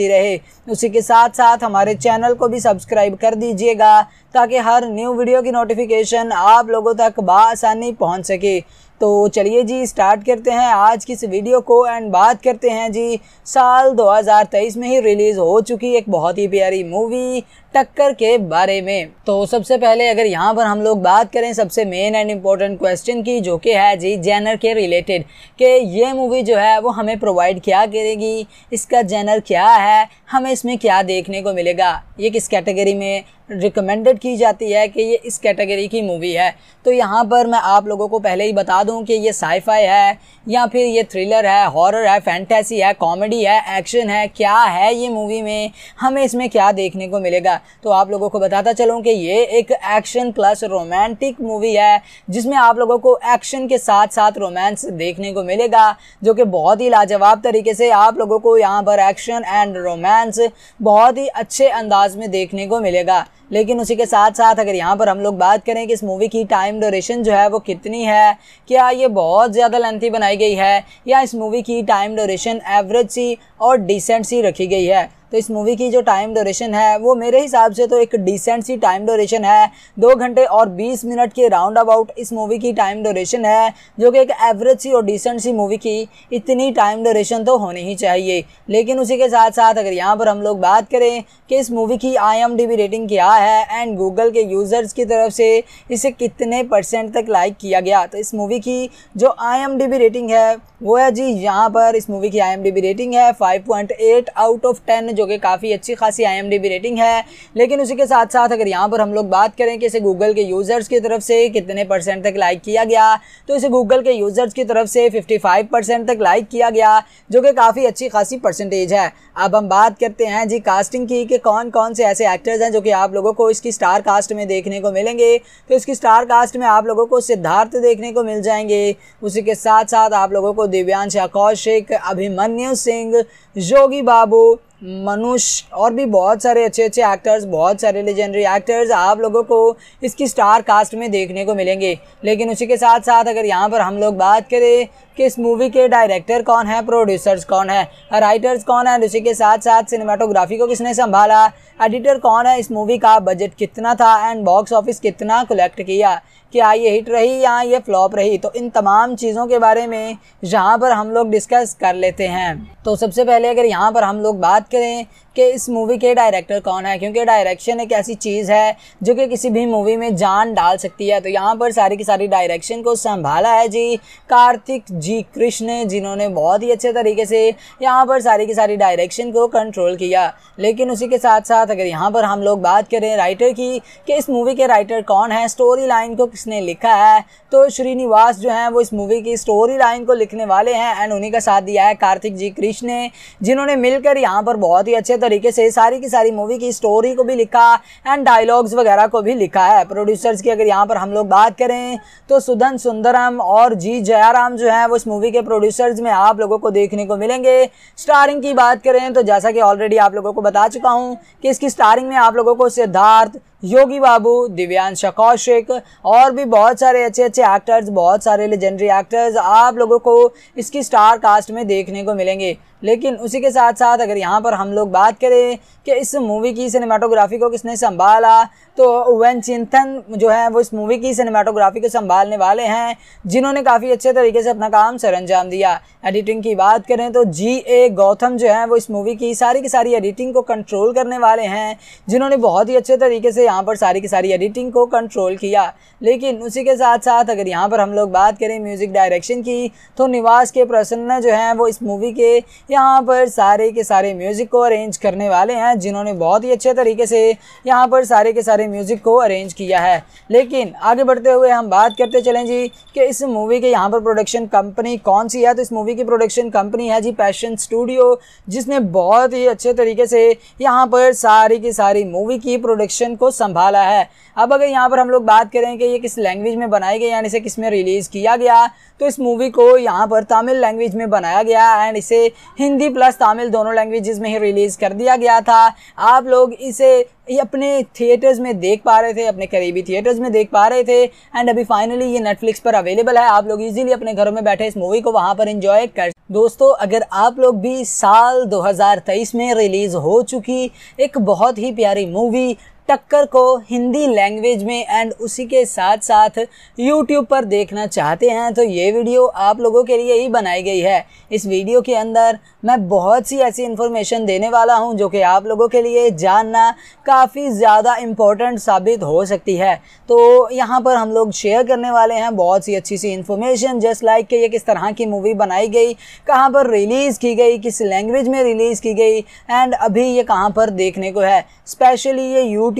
मिलती रहे उसी के साथ साथ हमारे चैनल को भी सब्सक्राइब कर दीजिएगा ताकि हर न्यू वीडियो की नोटिफिकेशन आप लोगों तक बसानी पहुँच सके तो चलिए जी स्टार्ट करते हैं आज की इस वीडियो को एंड बात करते हैं जी साल 2023 में ही रिलीज़ हो चुकी एक बहुत ही प्यारी मूवी टक्कर के बारे में तो सबसे पहले अगर यहाँ पर हम लोग बात करें सबसे मेन एंड इम्पोर्टेंट क्वेश्चन की जो कि है जी जैनर के रिलेटेड कि ये मूवी जो है वो हमें प्रोवाइड क्या करेगी इसका जैनर क्या है हमें इसमें क्या देखने को मिलेगा ये किस कैटेगरी में रिकमेंडेड की जाती है कि ये इस कैटेगरी की मूवी है तो यहाँ पर मैं आप लोगों को पहले ही बता दूँ कि ये साईफाई है या फिर ये थ्रिलर है हॉरर है फैंटेसी है कॉमेडी है एक्शन है क्या है ये मूवी में हमें इसमें क्या देखने को मिलेगा तो आप लोगों को बताता चलूँ कि ये एक एक्शन प्लस रोमांटिक मूवी है जिसमें आप लोगों को एक्शन के साथ साथ रोमांस देखने को मिलेगा जो कि बहुत ही लाजवाब तरीके से आप लोगों को यहाँ पर एक्शन एंड रोमांस बहुत ही अच्छे अंदाज क्लास में देखने को मिलेगा लेकिन उसी के साथ साथ अगर यहाँ पर हम लोग बात करें कि इस मूवी की टाइम ड्यूरेशन जो है वो कितनी है क्या ये बहुत ज़्यादा लेंथी बनाई गई है या इस मूवी की टाइम ड्यूरेशन एवरेज सी और डिसेंट सी रखी गई है तो इस मूवी की जो टाइम ड्यूरेशन है वो मेरे हिसाब से तो एक डिसेंट सी टाइम ड्यूरेशन है दो घंटे और बीस मिनट के राउंड अबाउट इस मूवी की टाइम ड्यूरेशन है जो कि एक एवरेज सी और डिसेंट सी मूवी की इतनी टाइम ड्यूरेशन तो होनी ही चाहिए लेकिन उसी के साथ साथ अगर यहाँ पर हम लोग बात करें कि इस मूवी की आई रेटिंग क्या है एंड गूगल के यूज़र्स की तरफ से इसे कितने परसेंट तक लाइक किया गया तो इस मूवी की जो आई रेटिंग है वो है जी यहाँ पर इस मूवी की आई रेटिंग है फाइव आउट ऑफ टेन जो कि काफ़ी अच्छी खासी आई रेटिंग है लेकिन उसी के साथ साथ अगर यहाँ पर हम लोग बात करें कि इसे गूगल के यूज़र्स की तरफ से कितने परसेंट तक लाइक किया गया तो इसे गूगल के यूज़र्स की तरफ से फिफ्टी तक लाइक किया गया जो कि काफ़ी अच्छी खासी परसेंटेज है अब हम बात करते हैं जी कास्टिंग की कि कौन कौन से ऐसे एक्टर्स हैं जो कि आप लोगों को इसकी स्टार कास्ट में देखने को मिलेंगे तो इसकी स्टार कास्ट में आप लोगों को सिद्धार्थ देखने को मिल जाएंगे उसी के साथ साथ आप लोगों को दिव्यांश कौशिक अभिमन्यु सिंह योगी बाबू मनुष और भी बहुत सारे अच्छे अच्छे एक्टर्स बहुत सारे लेजेंडरी एक्टर्स आप लोगों को इसकी स्टार कास्ट में देखने को मिलेंगे लेकिन उसी के साथ साथ अगर यहाँ पर हम लोग बात करें कि इस मूवी के डायरेक्टर कौन है प्रोड्यूसर्स कौन है राइटर्स कौन है उसी के साथ साथ सिनेमाटोग्राफी को किसने संभाला एडिटर कौन है इस मूवी का बजट कितना था एंड बॉक्स ऑफिस कितना कलेक्ट किया क्या ये हिट रही या ये फ्लॉप रही तो इन तमाम चीज़ों के बारे में यहाँ पर हम लोग डिस्कस कर लेते हैं तो सबसे पहले अगर यहाँ पर हम लोग बात करें कि इस मूवी के डायरेक्टर कौन है क्योंकि डायरेक्शन एक ऐसी चीज़ है जो कि किसी भी मूवी में जान डाल सकती है तो यहाँ पर सारी की सारी डायरेक्शन को संभाला है जी कार्तिक जी जी कृष्ण जिन्होंने बहुत ही अच्छे तरीके से यहाँ पर सारी की सारी डायरेक्शन को कंट्रोल किया लेकिन उसी के साथ साथ अगर यहाँ पर हम लोग बात करें राइटर की कि इस मूवी के राइटर कौन है स्टोरी लाइन को किसने लिखा है तो श्रीनिवास जो हैं वो इस मूवी की स्टोरी लाइन को लिखने वाले हैं एंड उन्हीं का साथ दिया है कार्तिक जी कृष्ण ने जिन्होंने मिलकर यहाँ पर बहुत ही अच्छे तरीके से सारी की सारी मूवी की स्टोरी को भी लिखा एंड डायलॉग्स वगैरह को भी लिखा है प्रोड्यूसर्स की अगर यहाँ पर हम लोग बात करें तो सुधन सुंदरम और जी जयाराम जो है वो इस मूवी के प्रोड्यूसर्स में आप लोगों को देखने को मिलेंगे स्टारिंग की बात करें तो जैसा कि ऑलरेडी आप लोगों को बता चुका हूँ कि इसकी स्टारिंग में आप लोगों को सिद्धार्थ योगी बाबू दिव्यांश कौशिक और भी बहुत सारे अच्छे अच्छे एक्टर्स बहुत सारे लेजेंडरी एक्टर्स आप लोगों को इसकी स्टार कास्ट में देखने को मिलेंगे लेकिन उसी के साथ साथ अगर यहाँ पर हम लोग बात करें कि इस मूवी की सिनेमाटोग्राफी को किसने संभाला तो वन चिंतन जो है वो इस मूवी की सिनेमाटोग्राफी को संभालने वाले हैं जिन्होंने काफ़ी अच्छे तरीके से अपना काम सर अंजाम दिया एडिटिंग की बात करें तो जी ए गौतम जो है वो इस मूवी की सारी की सारी एडिटिंग को कंट्रोल करने वाले हैं जिन्होंने बहुत ही अच्छे तरीके से यहाँ पर सारी की सारी एडिटिंग को कंट्रोल किया लेकिन उसी के साथ साथ अगर यहाँ पर हम लोग बात करें म्यूज़िक डायरेक्शन की तो निवास के प्रसन्न जो हैं वो इस मूवी के यहाँ पर सारे के सारे म्यूज़िक को अरेंज करने वाले हैं जिन्होंने बहुत ही अच्छे तरीके से यहाँ पर सारे के सारे म्यूज़िक को अरेंज किया है लेकिन आगे बढ़ते हुए हम बात करते चलें जी कि इस मूवी के यहाँ पर प्रोडक्शन कंपनी कौन सी है तो इस मूवी की प्रोडक्शन कंपनी है जी पैशन स्टूडियो जिसने बहुत ही अच्छे तरीके से यहाँ पर सारी की सारी मूवी की प्रोडक्शन को संभाला है अब अगर यहाँ पर हम लोग बात करें कि ये किस लैंग्वेज में बनाई गई एंड इसे किस में रिलीज़ किया गया तो इस मूवी को यहाँ पर तमिल लैंग्वेज में बनाया गया एंड इसे हिंदी प्लस तमिल दोनों लैंग्वेज में ही रिलीज़ कर दिया गया था आप लोग इसे अपने थिएटर्स में देख पा रहे थे अपने करीबी थिएटर्स में देख पा रहे थे एंड अभी फाइनली ये नेटफ्लिक्स पर अवेलेबल है आप लोग इजीली अपने घरों में बैठे इस मूवी को वहाँ पर इंजॉय कर दोस्तों अगर आप लोग भी साल 2023 में रिलीज़ हो चुकी एक बहुत ही प्यारी मूवी टक्कर को हिंदी लैंग्वेज में एंड उसी के साथ साथ यूट्यूब पर देखना चाहते हैं तो ये वीडियो आप लोगों के लिए ही बनाई गई है इस वीडियो के अंदर मैं बहुत सी ऐसी इन्फॉर्मेशन देने वाला हूँ जो कि आप लोगों के लिए जानना काफ़ी ज़्यादा इम्पोर्टेंट साबित हो सकती है तो यहाँ पर हम लोग शेयर करने वाले हैं बहुत सी अच्छी सी इन्फॉर्मेशन जस्ट लाइक कि ये किस तरह की मूवी बनाई गई कहाँ पर रिलीज़ की गई किस लैंग्वेज में रिलीज़ की गई एंड अभी ये कहाँ पर देखने को है स्पेशली ये यूट्यूब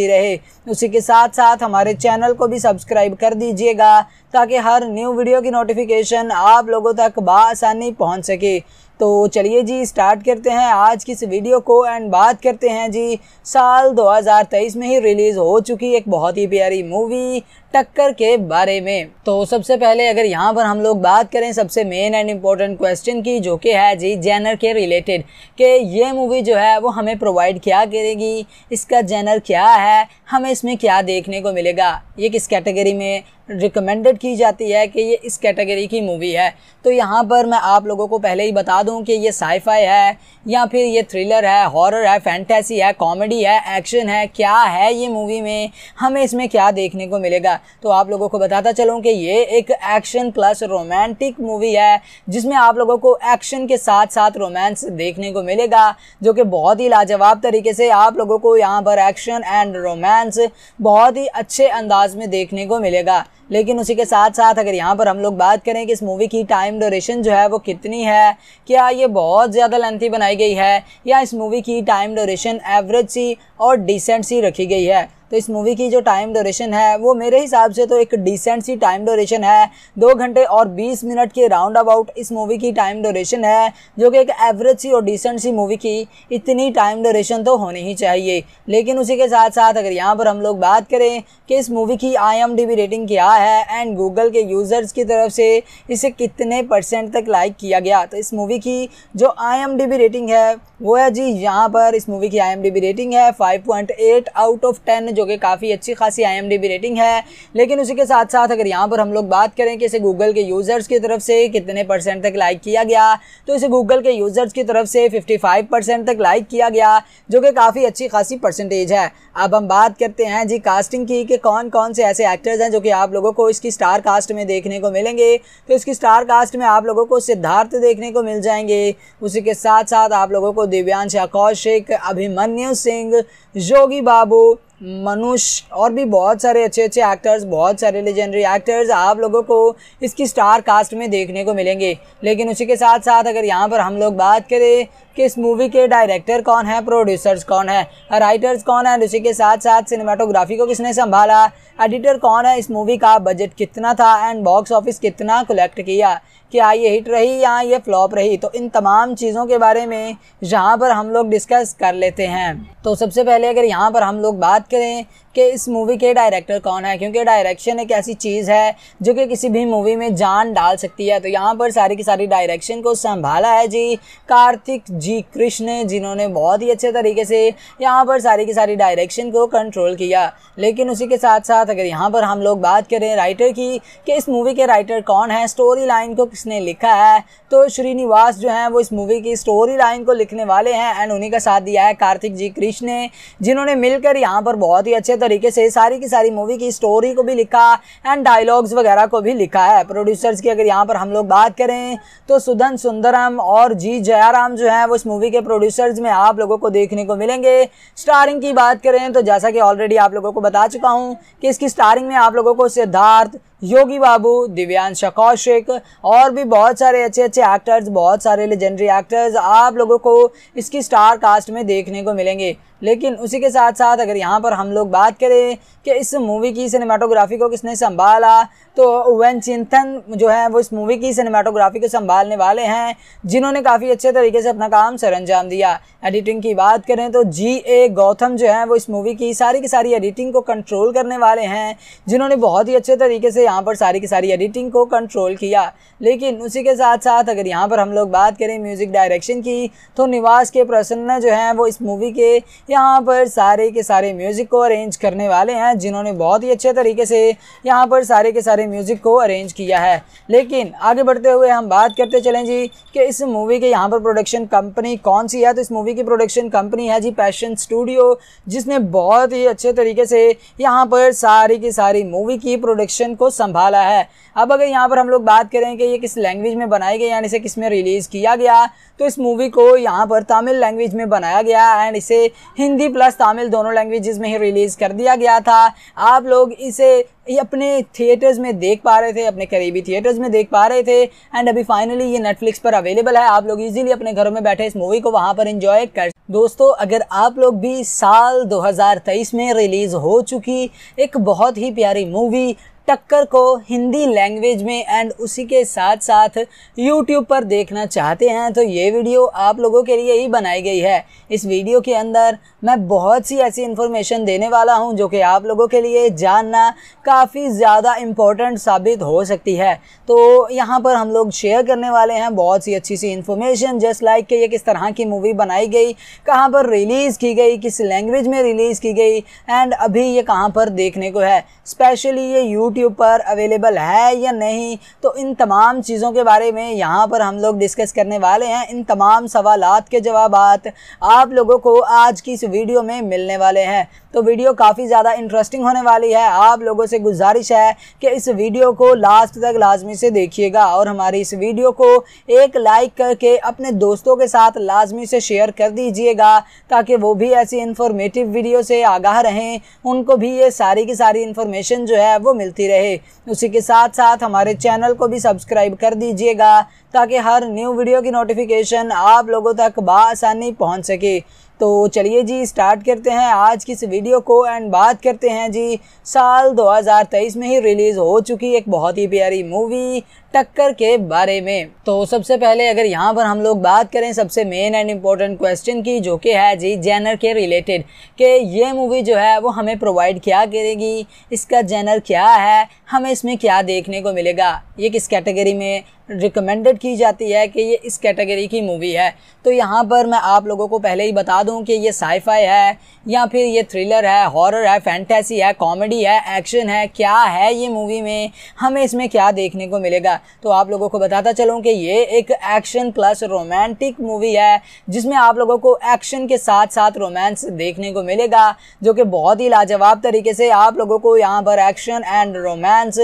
मिलती रहे उसी के साथ साथ हमारे चैनल को भी सब्सक्राइब कर दीजिएगा ताकि हर न्यू वीडियो की नोटिफिकेशन आप लोगों तक बसानी पहुँच सके तो चलिए जी स्टार्ट करते हैं आज की इस वीडियो को एंड बात करते हैं जी साल 2023 में ही रिलीज़ हो चुकी एक बहुत ही प्यारी मूवी टक्कर के बारे में तो सबसे पहले अगर यहाँ पर हम लोग बात करें सबसे मेन एंड इम्पोर्टेंट क्वेश्चन की जो कि है जी जैनर के रिलेटेड कि ये मूवी जो है वो हमें प्रोवाइड क्या करेगी इसका जैनर क्या है हमें इसमें क्या देखने को मिलेगा ये किस कैटेगरी में रिकमेंडेड की जाती है कि ये इस कैटेगरी की मूवी है तो यहाँ पर मैं आप लोगों को पहले ही बता दूँ कि ये साईफाई है या फिर ये थ्रिलर है हॉरर है फैंटेसी है कॉमेडी है एक्शन है क्या है ये मूवी में हमें इसमें क्या देखने को मिलेगा तो आप लोगों को बताता चलूँ कि ये एक एक्शन प्लस रोमांटिक मूवी है जिसमें आप लोगों को एक्शन के साथ साथ रोमांस देखने को मिलेगा जो कि बहुत ही लाजवाब तरीके से आप लोगों को यहाँ पर एक्शन एंड रोमांस बहुत ही अच्छे अंदाज में देखने को मिलेगा लेकिन उसी के साथ साथ अगर यहाँ पर हम लोग बात करें कि इस मूवी की टाइम ड्यूरेशन जो है वो कितनी है क्या ये बहुत ज़्यादा लेंथी बनाई गई है या इस मूवी की टाइम ड्यूरेशन एवरेज सी और डिसेंट सी रखी गई है तो इस मूवी की जो टाइम ड्यूरेशन है वो मेरे हिसाब से तो एक डिसेंट सी टाइम ड्यूरेशन है दो घंटे और बीस मिनट के राउंड अबाउट इस मूवी की टाइम ड्यूरेशन है जो कि एक एवरेज सी और डिसेंट सी मूवी की इतनी टाइम ड्यूरेशन तो होनी ही चाहिए लेकिन उसी के साथ साथ अगर यहाँ पर हम लोग बात करें कि इस मूवी की आई रेटिंग क्या है एंड गूगल के यूज़र्स की तरफ से इसे कितने परसेंट तक लाइक किया गया तो इस मूवी की जो आई रेटिंग है वो है जी यहाँ पर इस मूवी की आईएमडीबी रेटिंग है 5.8 आउट ऑफ 10 जो कि काफ़ी अच्छी खासी आईएमडीबी रेटिंग है लेकिन उसी के साथ साथ अगर यहाँ पर हम लोग बात करें कि इसे गूगल के यूज़र्स की तरफ से कितने परसेंट तक लाइक किया गया तो इसे गूगल के यूज़र्स की तरफ से 55 परसेंट तक लाइक किया गया जो कि काफ़ी अच्छी खासी परसेंटेज है अब हम बात करते हैं जी कास्टिंग की कि कौन कौन से ऐसे एक्टर्स हैं जो कि आप लोगों को इसकी स्टार कास्ट में देखने को मिलेंगे तो इसकी स्टार कास्ट में आप लोगों को सिद्धार्थ देखने को मिल जाएंगे उसी के साथ साथ आप लोगों को दिव्यांश कौशिक अभिमन्यु सिंह जोगी बाबू मनुष और भी बहुत सारे अच्छे अच्छे एक्टर्स बहुत सारे लेजेंडरी एक्टर्स आप लोगों को इसकी स्टार कास्ट में देखने को मिलेंगे लेकिन उसी के साथ साथ अगर यहाँ पर हम लोग बात करें कि इस मूवी के डायरेक्टर कौन है प्रोड्यूसर्स कौन है राइटर्स कौन है उसी के साथ साथ सिनेमाटोग्राफी को किसने संभाला एडिटर कौन है इस मूवी का बजट कितना था एंड बॉक्स ऑफिस कितना कलेक्ट किया क्या ये हिट रही या ये फ्लॉप रही तो इन तमाम चीज़ों के बारे में यहाँ पर हम लोग डिस्कस कर लेते हैं तो सबसे पहले अगर यहाँ पर हम लोग बात करें कि इस मूवी के डायरेक्टर कौन है क्योंकि डायरेक्शन एक ऐसी चीज़ है जो कि किसी भी मूवी में जान डाल सकती है तो यहाँ पर सारी की सारी डायरेक्शन को संभाला है जी कार्तिक जी कृष्ण जिन्होंने बहुत ही अच्छे तरीके से यहाँ पर सारी की सारी डायरेक्शन को कंट्रोल किया लेकिन उसी के साथ साथ अगर यहाँ पर हम लोग बात करें राइटर की कि इस मूवी के राइटर कौन है स्टोरी लाइन को किसने लिखा है तो श्रीनिवास जो हैं वो इस मूवी की स्टोरी लाइन को लिखने वाले हैं एंड उन्हीं का साथ दिया है कार्तिक जी कृष्ण ने जिन्होंने मिलकर यहाँ पर बहुत ही अच्छे तरीके से सारी की सारी मूवी की स्टोरी को भी लिखा एंड डायलॉग्स वगैरह को भी लिखा है प्रोड्यूसर्स की अगर यहाँ पर हम लोग बात करें तो सुधन सुंदरम और जी जयाराम जो है वो इस मूवी के प्रोड्यूसर्स में आप लोगों को देखने को मिलेंगे स्टारिंग की बात करें तो जैसा कि ऑलरेडी आप लोगों को बता चुका हूँ कि इसकी स्टारिंग में आप लोगों को सिद्धार्थ योगी बाबू दिव्यांश कौशिक और भी बहुत सारे अच्छे अच्छे एक्टर्स बहुत सारे लेजेंडरी एक्टर्स आप लोगों को इसकी स्टार कास्ट में देखने को मिलेंगे लेकिन उसी के साथ साथ अगर यहाँ पर हम लोग बात करें कि इस मूवी की सिनेमाटोग्राफी को किसने संभाला तो ओवन चिंतन जो है वो इस मूवी की सिनेमाटोग्राफी को संभालने वाले हैं जिन्होंने काफ़ी अच्छे तरीके से अपना काम सर अंजाम दिया एडिटिंग की बात करें तो जी ए गौतम जो है वो इस मूवी की सारी की सारी एडिटिंग को कंट्रोल करने वाले हैं जिन्होंने बहुत ही अच्छे तरीके से यहाँ पर सारी की सारी एडिटिंग को कंट्रोल किया लेकिन उसी के साथ साथ अगर यहाँ पर हम लोग बात करें म्यूज़िक डायरेक्शन की तो निवास के प्रसन्न जो हैं वो इस मूवी के यहाँ पर सारे के सारे म्यूज़िक को अरेंज करने वाले हैं जिन्होंने बहुत ही अच्छे तरीके से यहाँ पर सारे के सारे म्यूज़िक को अरेंज किया है लेकिन आगे बढ़ते हुए हम बात करते चलें जी कि इस मूवी के यहाँ पर प्रोडक्शन कंपनी कौन सी है तो इस मूवी की प्रोडक्शन कंपनी है जी पैशन स्टूडियो जिसने बहुत ही अच्छे तरीके से यहाँ पर सारी की सारी मूवी की प्रोडक्शन को संभाला है अब अगर यहाँ पर हम लोग बात करें कि ये किस लैंग्वेज में बनाई गई यानी इसे किस में रिलीज़ किया गया तो इस मूवी को यहाँ पर तमिल लैंग्वेज में बनाया गया एंड इसे हिंदी प्लस तमिल दोनों लैंग्वेज में ही रिलीज़ कर दिया गया था आप लोग इसे अपने थिएटर्स में देख पा रहे थे अपने करीबी थिएटर्स में देख पा रहे थे एंड अभी फाइनली ये नेटफ्लिक्स पर अवेलेबल है आप लोग इजीली अपने घरों में बैठे इस मूवी को वहाँ पर इंजॉय कर दोस्तों अगर आप लोग भी साल 2023 में रिलीज़ हो चुकी एक बहुत ही प्यारी मूवी टक्कर को हिंदी लैंग्वेज में एंड उसी के साथ साथ यूट्यूब पर देखना चाहते हैं तो ये वीडियो आप लोगों के लिए ही बनाई गई है इस वीडियो के अंदर मैं बहुत सी ऐसी इन्फॉर्मेशन देने वाला हूं जो कि आप लोगों के लिए जानना काफ़ी ज़्यादा इम्पोर्टेंट साबित हो सकती है तो यहाँ पर हम लोग शेयर करने वाले हैं बहुत सी अच्छी सी इन्फॉर्मेशन जस्ट लाइक कि ये किस तरह की मूवी बनाई गई कहाँ पर रिलीज़ की गई किस लैंग्वेज में रिलीज़ की गई एंड अभी ये कहाँ पर देखने को है स्पेशली ये यू यूट्यूब पर अवेलेबल है या नहीं तो इन तमाम चीज़ों के बारे में यहाँ पर हम लोग डिस्कस करने वाले हैं इन तमाम सवाल के जवाब आप लोगों को आज की इस वीडियो में मिलने वाले हैं तो वीडियो काफ़ी ज़्यादा इंटरेस्टिंग होने वाली है आप लोगों से गुजारिश है कि इस वीडियो को लास्ट तक लाजमी से देखिएगा और हमारी इस वीडियो को एक लाइक करके अपने दोस्तों के साथ लाजमी से शेयर कर दीजिएगा ताकि वो भी ऐसी इन्फॉर्मेटिव वीडियो से आगाह रहें उनको भी ये सारी की सारी इन्फॉर्मेशन जो है वो मिलती रहे उसी के साथ साथ हमारे चैनल को भी सब्सक्राइब कर दीजिएगा ताकि हर न्यू वीडियो की नोटिफिकेशन आप लोगों तक बसानी पहुँच सके तो चलिए जी स्टार्ट करते हैं आज की इस वीडियो को एंड बात करते हैं जी साल 2023 में ही रिलीज़ हो चुकी एक बहुत ही प्यारी मूवी टक्कर के बारे में तो सबसे पहले अगर यहाँ पर हम लोग बात करें सबसे मेन एंड इम्पोर्टेंट क्वेश्चन की जो कि है जी जैनर के रिलेटेड कि ये मूवी जो है वो हमें प्रोवाइड क्या करेगी इसका जैनर क्या है हमें इसमें क्या देखने को मिलेगा ये किस कैटेगरी में रिकमेंडेड की जाती है कि ये इस कैटेगरी की मूवी है तो यहाँ पर मैं आप लोगों को पहले ही बता दूँ कि ये साईफाई है या फिर ये थ्रिलर है हॉरर है फैंटेसी है कॉमेडी है एक्शन है क्या है ये मूवी में हमें इसमें क्या देखने को मिलेगा तो आप लोगों को बताता चलूँ कि ये एक एक्शन प्लस रोमांटिक मूवी है जिसमें आप लोगों को एक्शन के साथ साथ रोमांस देखने को मिलेगा जो कि बहुत ही लाजवाब तरीके से आप लोगों को यहाँ पर एक्शन एंड रोमांस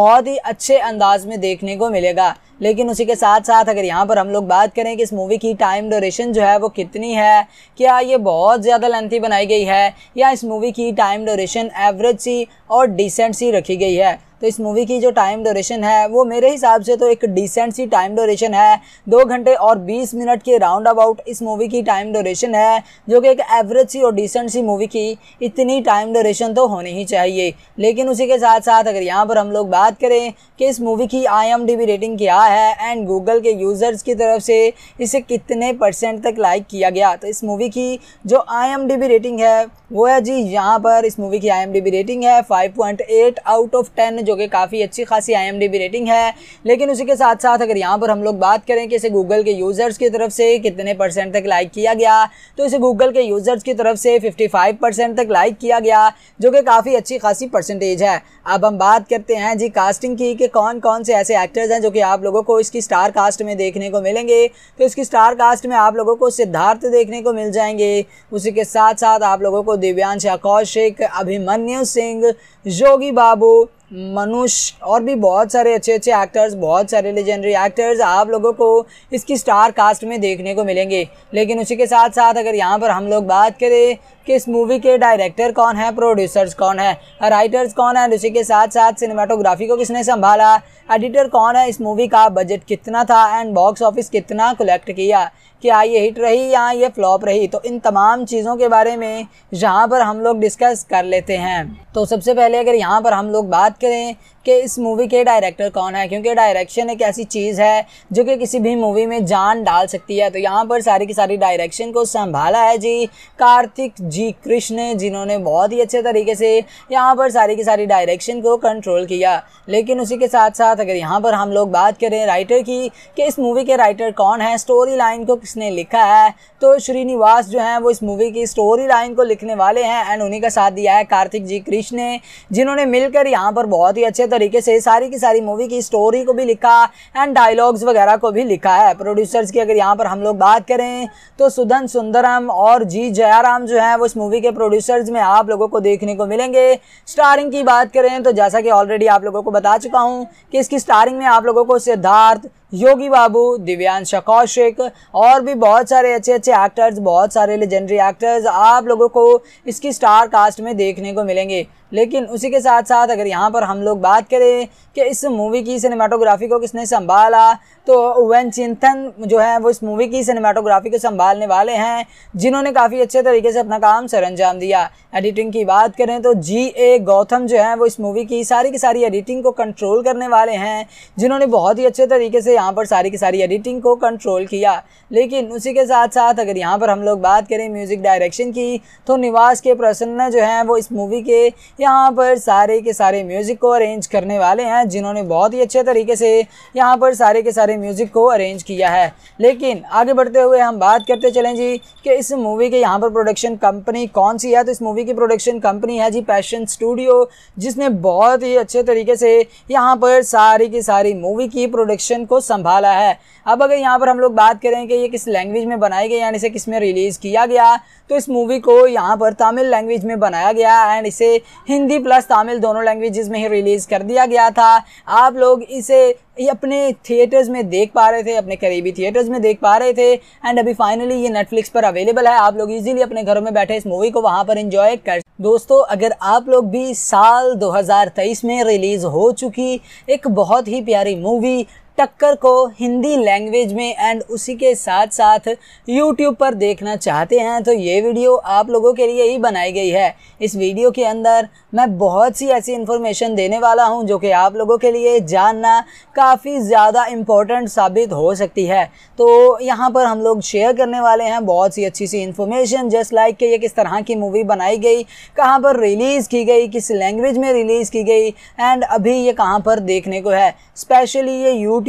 बहुत ही अच्छे अंदाज में देखने को मिलेगा लेकिन उसी के साथ साथ अगर यहाँ पर हम लोग बात करें कि इस मूवी की टाइम ड्यूरेशन जो है वो कितनी है क्या ये बहुत ज़्यादा लेंथी बनाई गई है या इस मूवी की टाइम ड्यूरेशन एवरेज सी और डिसेंट सी रखी गई है तो इस मूवी की जो टाइम ड्यूरेशन है वो मेरे हिसाब से तो एक डिसेंट सी टाइम ड्यूरेशन है दो घंटे और बीस मिनट के राउंड अबाउट इस मूवी की टाइम ड्यूरेशन है जो कि एक एवरेज सी और डिसेंट सी मूवी की इतनी टाइम ड्यूरेशन तो होनी ही चाहिए लेकिन उसी के साथ साथ अगर यहाँ पर हम लोग बात करें कि इस मूवी की आई रेटिंग क्या है एंड गूगल के यूज़र्स की तरफ से इसे कितने परसेंट तक लाइक किया गया तो इस मूवी की जो आई रेटिंग है वो है जी यहाँ पर इस मूवी की आई रेटिंग है 5.8 आउट ऑफ 10 जो कि काफ़ी अच्छी खासी आई रेटिंग है लेकिन उसी के साथ साथ अगर यहाँ पर हम लोग बात करें कि इसे गूगल के यूज़र्स की तरफ से कितने परसेंट तक लाइक किया गया तो इसे गूगल के यूज़र्स की तरफ से फिफ्टी परसेंट तक लाइक किया गया जो कि काफ़ी अच्छी खासी परसेंटेज है अब हम बात करते हैं जी कास्टिंग की कि कौन कौन से ऐसे एक्टर्स हैं जो कि आप लोगों लोगों को इसकी स्टार कास्ट में देखने को मिलेंगे तो इसकी स्टार कास्ट में आप लोगों को सिद्धार्थ देखने को मिल जाएंगे उसी के साथ साथ आप लोगों को दिव्यांश कौशिक अभिमन्यु सिंह योगी बाबू मनुष और भी बहुत सारे अच्छे अच्छे एक्टर्स बहुत सारे लेजेंडरी एक्टर्स आप लोगों को इसकी स्टार कास्ट में देखने को मिलेंगे लेकिन उसी के साथ साथ अगर यहाँ पर हम लोग बात करें कि इस मूवी के डायरेक्टर कौन है प्रोड्यूसर्स कौन है राइटर्स कौन है उसी के साथ साथ सिनेमाटोग्राफी को किसने संभाला एडिटर कौन है इस मूवी का बजट कितना था एंड बॉक्स ऑफिस कितना कलेक्ट किया क्या हाँ, ये हिट रही या ये फ्लॉप रही तो इन तमाम चीज़ों के बारे में यहाँ पर हम लोग डिस्कस कर लेते हैं तो सबसे पहले अगर यहाँ पर हम लोग बात करें कि इस मूवी के डायरेक्टर कौन है क्योंकि डायरेक्शन एक ऐसी चीज़ है जो कि किसी भी मूवी में जान डाल सकती है तो यहाँ पर सारी की सारी डायरेक्शन को संभाला है जी कार्तिक जी कृष्ण जिन्होंने बहुत ही अच्छे तरीके से यहाँ पर सारी की सारी डायरेक्शन को कंट्रोल किया लेकिन उसी के साथ साथ अगर यहाँ पर हम लोग बात करें राइटर की कि इस मूवी के राइटर कौन है स्टोरी लाइन को किसने लिखा है तो श्रीनिवास जो हैं वो इस मूवी की स्टोरी लाइन को लिखने वाले हैं एंड उन्हीं का साथ दिया है कार्तिक जी कृष्ण ने जिन्होंने मिलकर यहाँ पर बहुत ही अच्छे तरीके से सारी की सारी मूवी की स्टोरी को भी लिखा एंड डायलॉग्स वगैरह को भी लिखा है प्रोड्यूसर्स की अगर यहाँ पर हम लोग बात करें तो सुधन सुंदरम और जी जयाराम जो है वो इस मूवी के प्रोड्यूसर्स में आप लोगों को देखने को मिलेंगे स्टारिंग की बात करें तो जैसा कि ऑलरेडी आप लोगों को बता चुका हूँ कि इसकी स्टारिंग में आप लोगों को सिद्धार्थ योगी बाबू दिव्यांश कौशिक और भी बहुत सारे अच्छे अच्छे एक्टर्स बहुत सारे लेजेंडरी एक्टर्स आप लोगों को इसकी स्टार कास्ट में देखने को मिलेंगे लेकिन उसी के साथ साथ अगर यहाँ पर हम लोग बात करें कि इस मूवी की सिनेमाटोग्राफी को किसने संभाला तो वैन चिंतन जो है वो इस मूवी की सिनेमाटोग्राफी को संभालने वाले हैं जिन्होंने काफ़ी अच्छे तरीके से अपना काम सर अंजाम दिया एडिटिंग की बात करें तो जी ए गौतम जो है वो इस मूवी की सारी की सारी एडिटिंग को कंट्रोल करने वाले हैं जिन्होंने बहुत ही अच्छे तरीके से यहाँ पर सारी की सारी एडिटिंग को कंट्रोल किया लेकिन उसी के साथ साथ अगर यहाँ पर हम लोग बात करें म्यूज़िक डायरेक्शन की तो निवास के प्रसन्न जो हैं वो इस मूवी के यहाँ पर सारे के सारे म्यूज़िक को अरेंज करने वाले हैं जिन्होंने बहुत ही अच्छे तरीके से यहाँ पर सारे के सारे म्यूज़िक को अरेंज किया है लेकिन आगे बढ़ते हुए हम बात करते चलें जी कि इस मूवी के यहाँ पर प्रोडक्शन कंपनी कौन सी है तो इस मूवी की प्रोडक्शन कंपनी है जी पैशन स्टूडियो जिसने बहुत ही अच्छे तरीके से यहाँ पर सारी की सारी मूवी की प्रोडक्शन को संभाला है अब अगर यहाँ पर हम लोग बात करें कि ये किस लैंग्वेज में बनाई गई यानी इसे किस में रिलीज़ किया गया तो इस मूवी को यहाँ पर तमिल लैंग्वेज में बनाया गया एंड इसे हिंदी प्लस तमिल दोनों लैंग्वेज में ही रिलीज़ कर दिया गया था आप लोग इसे ये अपने थिएटर्स में देख पा रहे थे अपने करीबी थिएटर्स में देख पा रहे थे एंड अभी फाइनली ये नेटफ्लिक्स पर अवेलेबल है आप लोग इजीली अपने घरों में बैठे इस मूवी को वहाँ पर इंजॉय कर दोस्तों अगर आप लोग भी साल 2023 में रिलीज़ हो चुकी एक बहुत ही प्यारी मूवी टक्कर को हिंदी लैंग्वेज में एंड उसी के साथ साथ यूट्यूब पर देखना चाहते हैं तो ये वीडियो आप लोगों के लिए ही बनाई गई है इस वीडियो के अंदर मैं बहुत सी ऐसी इन्फॉर्मेशन देने वाला हूँ जो कि आप लोगों के लिए जानना काफ़ी ज़्यादा इम्पोर्टेंट साबित हो सकती है तो यहाँ पर हम लोग शेयर करने वाले हैं बहुत सी अच्छी सी इन्फॉर्मेशन जस्ट लाइक कि ये किस तरह की मूवी बनाई गई कहाँ पर रिलीज़ की गई किस लैंग्वेज में रिलीज़ की गई एंड अभी ये कहाँ पर देखने को है स्पेशली ये यूट्यूब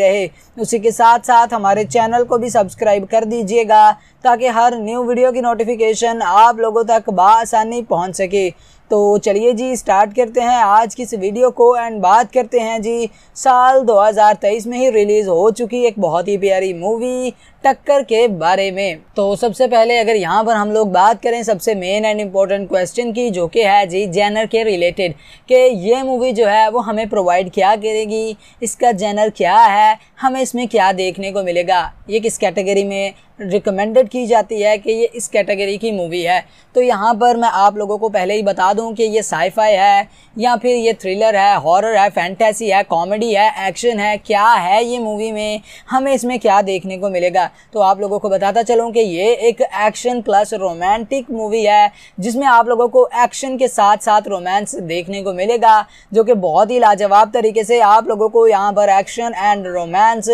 रहे उसी के साथ साथ हमारे चैनल को भी सब्सक्राइब कर दीजिएगा ताकि हर न्यू वीडियो की नोटिफिकेशन आप लोगों तक बसानी पहुँच सके तो चलिए जी स्टार्ट करते हैं आज की इस वीडियो को एंड बात करते हैं जी साल 2023 में ही रिलीज़ हो चुकी एक बहुत ही प्यारी मूवी टक्कर के बारे में तो सबसे पहले अगर यहाँ पर हम लोग बात करें सबसे मेन एंड इम्पोर्टेंट क्वेश्चन की जो कि है जी जैनर के रिलेटेड कि ये मूवी जो है वो हमें प्रोवाइड क्या करेगी इसका जैनर क्या है हमें इसमें क्या देखने को मिलेगा ये किस कैटेगरी में रिकमेंडेड की जाती है कि ये इस कैटेगरी की मूवी है तो यहाँ पर मैं आप लोगों को पहले ही बता दूँ कि ये साईफाई है या फिर ये थ्रिलर है हॉरर है फैंटेसी है कॉमेडी है एक्शन है क्या है ये मूवी में हमें इसमें क्या देखने को मिलेगा तो आप लोगों को बताता चलूँ कि ये एक एक्शन प्लस रोमांटिक मूवी है जिसमें आप लोगों को एक्शन के साथ साथ रोमांस देखने को मिलेगा जो कि बहुत ही लाजवाब तरीके से आप लोगों को यहाँ पर एक्शन एंड रोमांस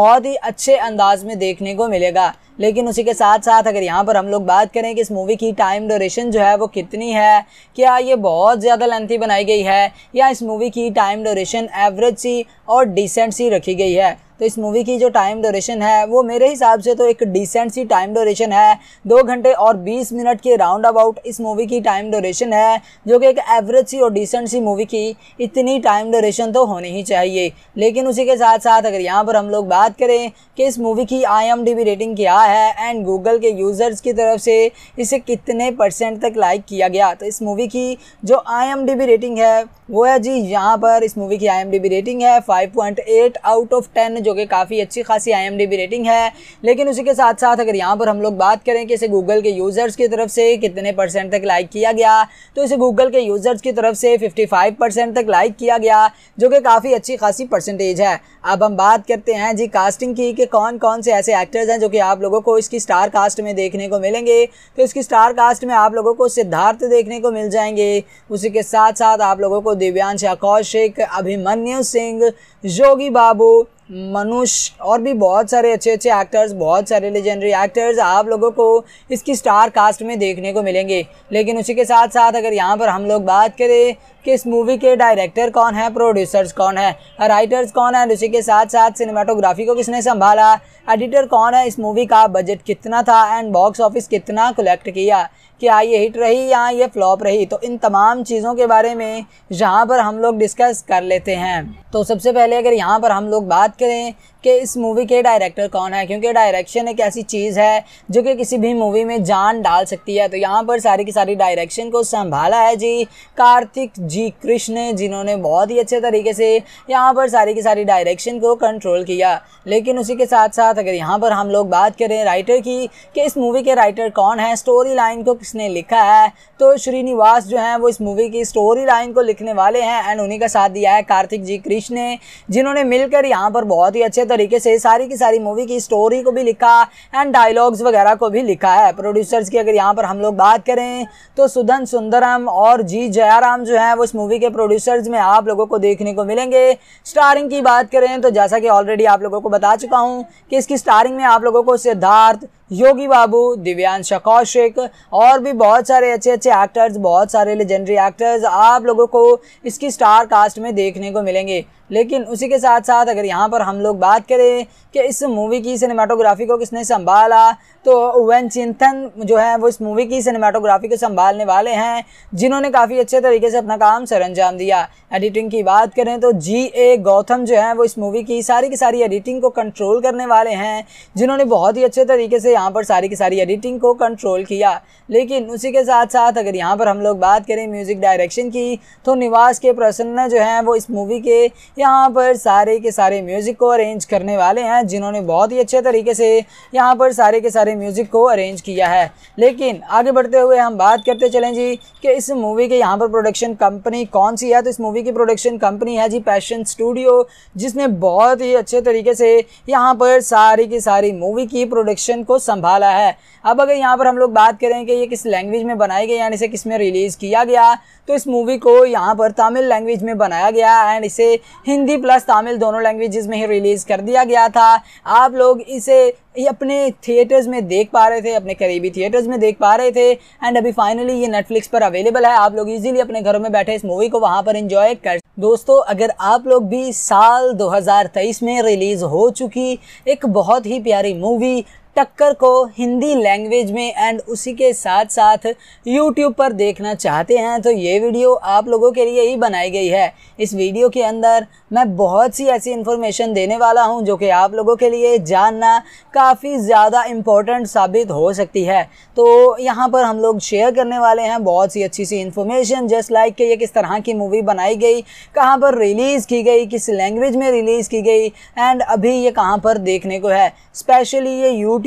बहुत ही अच्छे अंदाज अंदाज में देखने को मिलेगा लेकिन उसी के साथ साथ अगर यहाँ पर हम लोग बात करें कि इस मूवी की टाइम ड्यूरेशन जो है वो कितनी है क्या ये बहुत ज़्यादा लेंथी बनाई गई है या इस मूवी की टाइम ड्यूरेशन एवरेज सी और डिसेंट सी रखी गई है तो इस मूवी की जो टाइम ड्यूरेशन है वो मेरे हिसाब से तो एक डिसेंट सी टाइम डोरेशन है दो घंटे और बीस मिनट के राउंड अबाउट इस मूवी की टाइम ड्यूरेशन है जो कि एक एवरेज सी और डिसेंट सी मूवी की इतनी टाइम डोरेशन तो होनी ही चाहिए लेकिन उसी के साथ साथ अगर यहाँ पर हम लोग बात करें कि इस मूवी की आई रेटिंग क्या है एंड गूगल के यूज़र्स की तरफ से इसे कितने परसेंट तक लाइक किया गया तो इस मूवी की जो आई रेटिंग है वो है जी यहाँ पर इस मूवी की आई रेटिंग है फाइव आउट ऑफ टेन जो कि काफ़ी अच्छी खासी आई रेटिंग है लेकिन उसी के साथ साथ अगर यहाँ पर हम लोग बात करें कि इसे गूगल के यूज़र्स की तरफ से कितने परसेंट तक लाइक किया गया तो इसे गूगल के यूज़र्स की तरफ से फिफ्टी तक लाइक किया गया जो कि काफ़ी अच्छी खासी परसेंटेज है अब हम बात करते हैं जी कास्टिंग की कि कौन कौन से ऐसे एक्टर्स हैं जो कि आप लोगों को इसकी स्टार कास्ट में देखने को मिलेंगे तो इसकी स्टार कास्ट में आप लोगों को सिद्धार्थ देखने को मिल जाएंगे उसी के साथ साथ आप लोगों को दिव्यांश कौशिक अभिमन्यु सिंह योगी बाबू मनुष और भी बहुत सारे अच्छे अच्छे एक्टर्स बहुत सारे लेजेंडरी एक्टर्स आप लोगों को इसकी स्टार कास्ट में देखने को मिलेंगे लेकिन उसी के साथ साथ अगर यहाँ पर हम लोग बात करें कि इस मूवी के डायरेक्टर कौन है प्रोड्यूसर्स कौन है राइटर्स कौन है उसी के साथ साथ सिनेमाटोग्राफी को किसने संभाला एडिटर कौन है इस मूवी का बजट कितना था एंड बॉक्स ऑफिस कितना कलेक्ट किया क्या ये हिट रही या ये फ्लॉप रही तो इन तमाम चीज़ों के बारे में यहाँ पर हम लोग डिस्कस कर लेते हैं तो सबसे पहले अगर यहाँ पर हम लोग बात करें कि इस मूवी के डायरेक्टर कौन है क्योंकि डायरेक्शन एक ऐसी चीज़ है जो कि किसी भी मूवी में जान डाल सकती है तो यहाँ पर सारी की सारी डायरेक्शन को संभाला है जी कार्तिक जी जी कृष्ण जिन्होंने बहुत ही अच्छे तरीके से यहाँ पर सारी की सारी डायरेक्शन को कंट्रोल किया लेकिन उसी के साथ साथ अगर यहाँ पर हम लोग बात करें राइटर की कि इस मूवी के राइटर कौन है स्टोरी लाइन को किसने लिखा है तो श्रीनिवास जो हैं वो इस मूवी की स्टोरी लाइन को लिखने वाले हैं एंड उन्हीं का साथ दिया है कार्तिक जी कृष्ण ने जिन्होंने मिलकर यहाँ पर बहुत ही अच्छे तरीके से सारी की सारी मूवी की स्टोरी को भी लिखा एंड डायलॉग्स वगैरह को भी लिखा है प्रोड्यूसर्स की अगर यहाँ पर हम लोग बात करें तो सुधन सुंदरम और जी जयाराम जो है वो उस मूवी के प्रोड्यूसर्स में आप लोगों को देखने को मिलेंगे स्टारिंग की बात करें तो जैसा कि ऑलरेडी आप लोगों को बता चुका हूँ कि इसकी स्टारिंग में आप लोगों को सिद्धार्थ योगी बाबू दिव्यांश कौशिक और भी बहुत सारे अच्छे अच्छे एक्टर्स बहुत सारे लेजेंडरी एक्टर्स आप लोगों को इसकी स्टार कास्ट में देखने को मिलेंगे लेकिन उसी के साथ साथ अगर यहाँ पर हम लोग बात करें कि इस मूवी की सिनेमाटोग्राफी को किसने संभाला तो ओवन चिंतन जो है वो इस मूवी की सिनेमाटोग्राफी को संभालने वाले हैं जिन्होंने काफ़ी अच्छे तरीके से अपना काम सर अंजाम दिया एडिटिंग की बात करें तो जी ए गौतम जो है वो इस मूवी की सारी की सारी एडिटिंग को कंट्रोल करने वाले हैं जिन्होंने बहुत ही अच्छे तरीके से यहाँ पर सारी की सारी एडिटिंग को कंट्रोल किया लेकिन उसी के साथ साथ अगर यहाँ पर हम लोग बात करें म्यूज़िक डायरेक्शन की तो निवास के प्रसन्न जो हैं वो इस मूवी के यहाँ पर सारे के सारे म्यूज़िक को अरेंज करने वाले हैं जिन्होंने बहुत ही अच्छे तरीके से यहाँ पर सारे के सारे म्यूज़िक को अरेंज किया है लेकिन आगे बढ़ते हुए हम बात करते चलें जी कि इस मूवी के यहाँ पर प्रोडक्शन कंपनी कौन सी है तो इस मूवी की प्रोडक्शन कंपनी है जी पैशन स्टूडियो जिसने बहुत ही अच्छे तरीके से यहाँ पर सारी की सारी मूवी की प्रोडक्शन को संभाला है अब अगर यहाँ पर हम लोग बात करें कि ये किस लैंग्वेज में बनाई गई यानी इसे किस में रिलीज़ किया गया तो इस मूवी को यहाँ पर तमिल लैंग्वेज में बनाया गया एंड इसे हिंदी प्लस तमिल दोनों लैंग्वेज में ही रिलीज़ कर दिया गया था आप लोग इसे अपने थिएटर्स में देख पा रहे थे अपने करीबी थिएटर्स में देख पा रहे थे एंड अभी फाइनली ये नेटफ्लिक्स पर अवेलेबल है आप लोग इजीली अपने घरों में बैठे इस मूवी को वहाँ पर इंजॉय कर दोस्तों अगर आप लोग भी साल 2023 में रिलीज़ हो चुकी एक बहुत ही प्यारी मूवी टक्कर को हिंदी लैंग्वेज में एंड उसी के साथ साथ यूट्यूब पर देखना चाहते हैं तो ये वीडियो आप लोगों के लिए ही बनाई गई है इस वीडियो के अंदर मैं बहुत सी ऐसी इन्फॉर्मेशन देने वाला हूँ जो कि आप लोगों के लिए जानना काफ़ी ज़्यादा इम्पोर्टेंट साबित हो सकती है तो यहाँ पर हम लोग शेयर करने वाले हैं बहुत सी अच्छी सी इन्फॉर्मेशन जस्ट लाइक कि ये किस तरह की मूवी बनाई गई कहाँ पर रिलीज़ की गई किस लैंग्वेज में रिलीज़ की गई एंड अभी ये कहाँ पर देखने को है स्पेशली ये यूट्यूब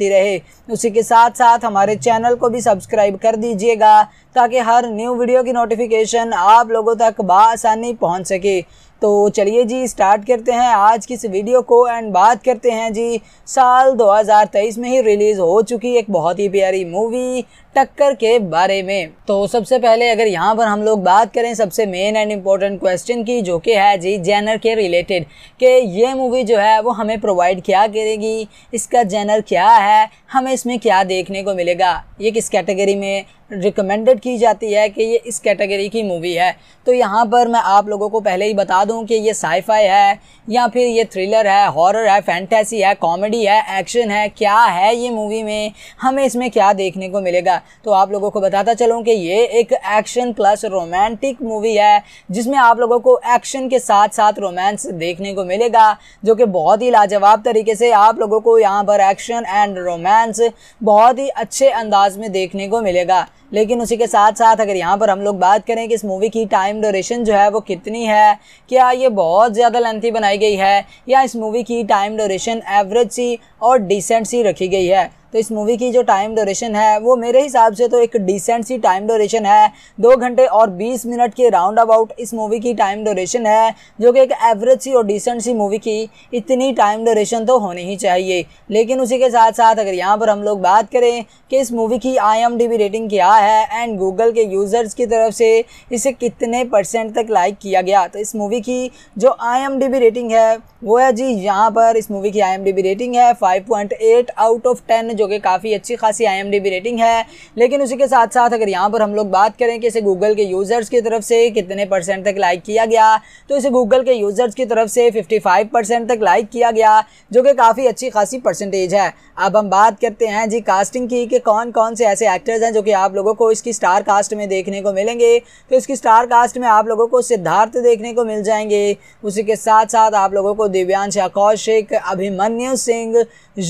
मिलती रहे उसी के साथ साथ हमारे चैनल को भी सब्सक्राइब कर दीजिएगा ताकि हर न्यू वीडियो की नोटिफिकेशन आप लोगों तक बसानी पहुँच सके तो चलिए जी स्टार्ट करते हैं आज की इस वीडियो को एंड बात करते हैं जी साल 2023 में ही रिलीज़ हो चुकी एक बहुत ही प्यारी मूवी टक्कर के बारे में तो सबसे पहले अगर यहाँ पर हम लोग बात करें सबसे मेन एंड इम्पोर्टेंट क्वेश्चन की जो कि है जी जेनर के रिलेटेड कि ये मूवी जो है वो हमें प्रोवाइड क्या करेगी इसका जेनर क्या है हमें इसमें क्या देखने को मिलेगा ये किस कैटेगरी में रिकमेंडेड की जाती है कि ये इस कैटेगरी की मूवी है तो यहाँ पर मैं आप लोगों को पहले ही बता दूँ कि ये साईफाई है या फिर ये थ्रिलर है हॉरर है फैंटेसी है कॉमेडी है एक्शन है क्या है ये मूवी में हमें इसमें क्या देखने को मिलेगा तो आप लोगों को बताता चलूँ कि ये एक एक्शन प्लस रोमांटिक मूवी है जिसमें आप लोगों को एक्शन के साथ साथ रोमांस देखने को मिलेगा जो कि बहुत ही लाजवाब तरीके से आप लोगों को यहाँ पर एक्शन एंड रोमांस बहुत ही अच्छे अंदाज में देखने को मिलेगा लेकिन उसी के साथ साथ अगर यहाँ पर हम लोग बात करें कि इस मूवी की टाइम ड्यूरेशन जो है वो कितनी है क्या ये बहुत ज़्यादा लेंथी बनाई गई है या इस मूवी की टाइम ड्यूरेशन एवरेज सी और डिसेंट सी रखी गई है तो इस मूवी की जो टाइम ड्यूरेशन है वो मेरे हिसाब से तो एक डिसेंट सी टाइम डोरेशन है दो घंटे और बीस मिनट के राउंड अबाउट इस मूवी की टाइम डोरेशन है जो कि एक एवरेज सी और डिसेंट सी मूवी की इतनी टाइम ड्यूरेशन तो होनी ही चाहिए लेकिन उसी के साथ साथ अगर यहाँ पर हम लोग बात करें कि इस मूवी की आई रेटिंग क्या है एंड गूगल के यूज़र्स की तरफ से इसे कितने परसेंट तक लाइक किया गया तो इस मूवी की जो आई रेटिंग है वो है जी यहाँ पर इस मूवी की आईएमडीबी रेटिंग है 5.8 आउट ऑफ 10 जो कि काफ़ी अच्छी खासी आईएमडीबी रेटिंग है लेकिन उसी के साथ साथ अगर यहाँ पर हम लोग बात करें कि इसे गूगल के यूज़र्स की तरफ से कितने परसेंट तक लाइक किया गया तो इसे गूगल के यूज़र्स की तरफ से 55 परसेंट तक लाइक किया गया जो कि काफ़ी अच्छी खासी परसेंटेज है अब हम बात करते हैं जी कास्टिंग की कि कौन कौन से ऐसे एक्टर्स हैं जो कि आप लोगों को इसकी स्टार कास्ट में देखने को मिलेंगे तो इसकी स्टार कास्ट में आप लोगों को सिद्धार्थ देखने को मिल जाएंगे उसी के साथ साथ आप लोगों को दिव्यांश कौशिक अभिमन्यु सिंह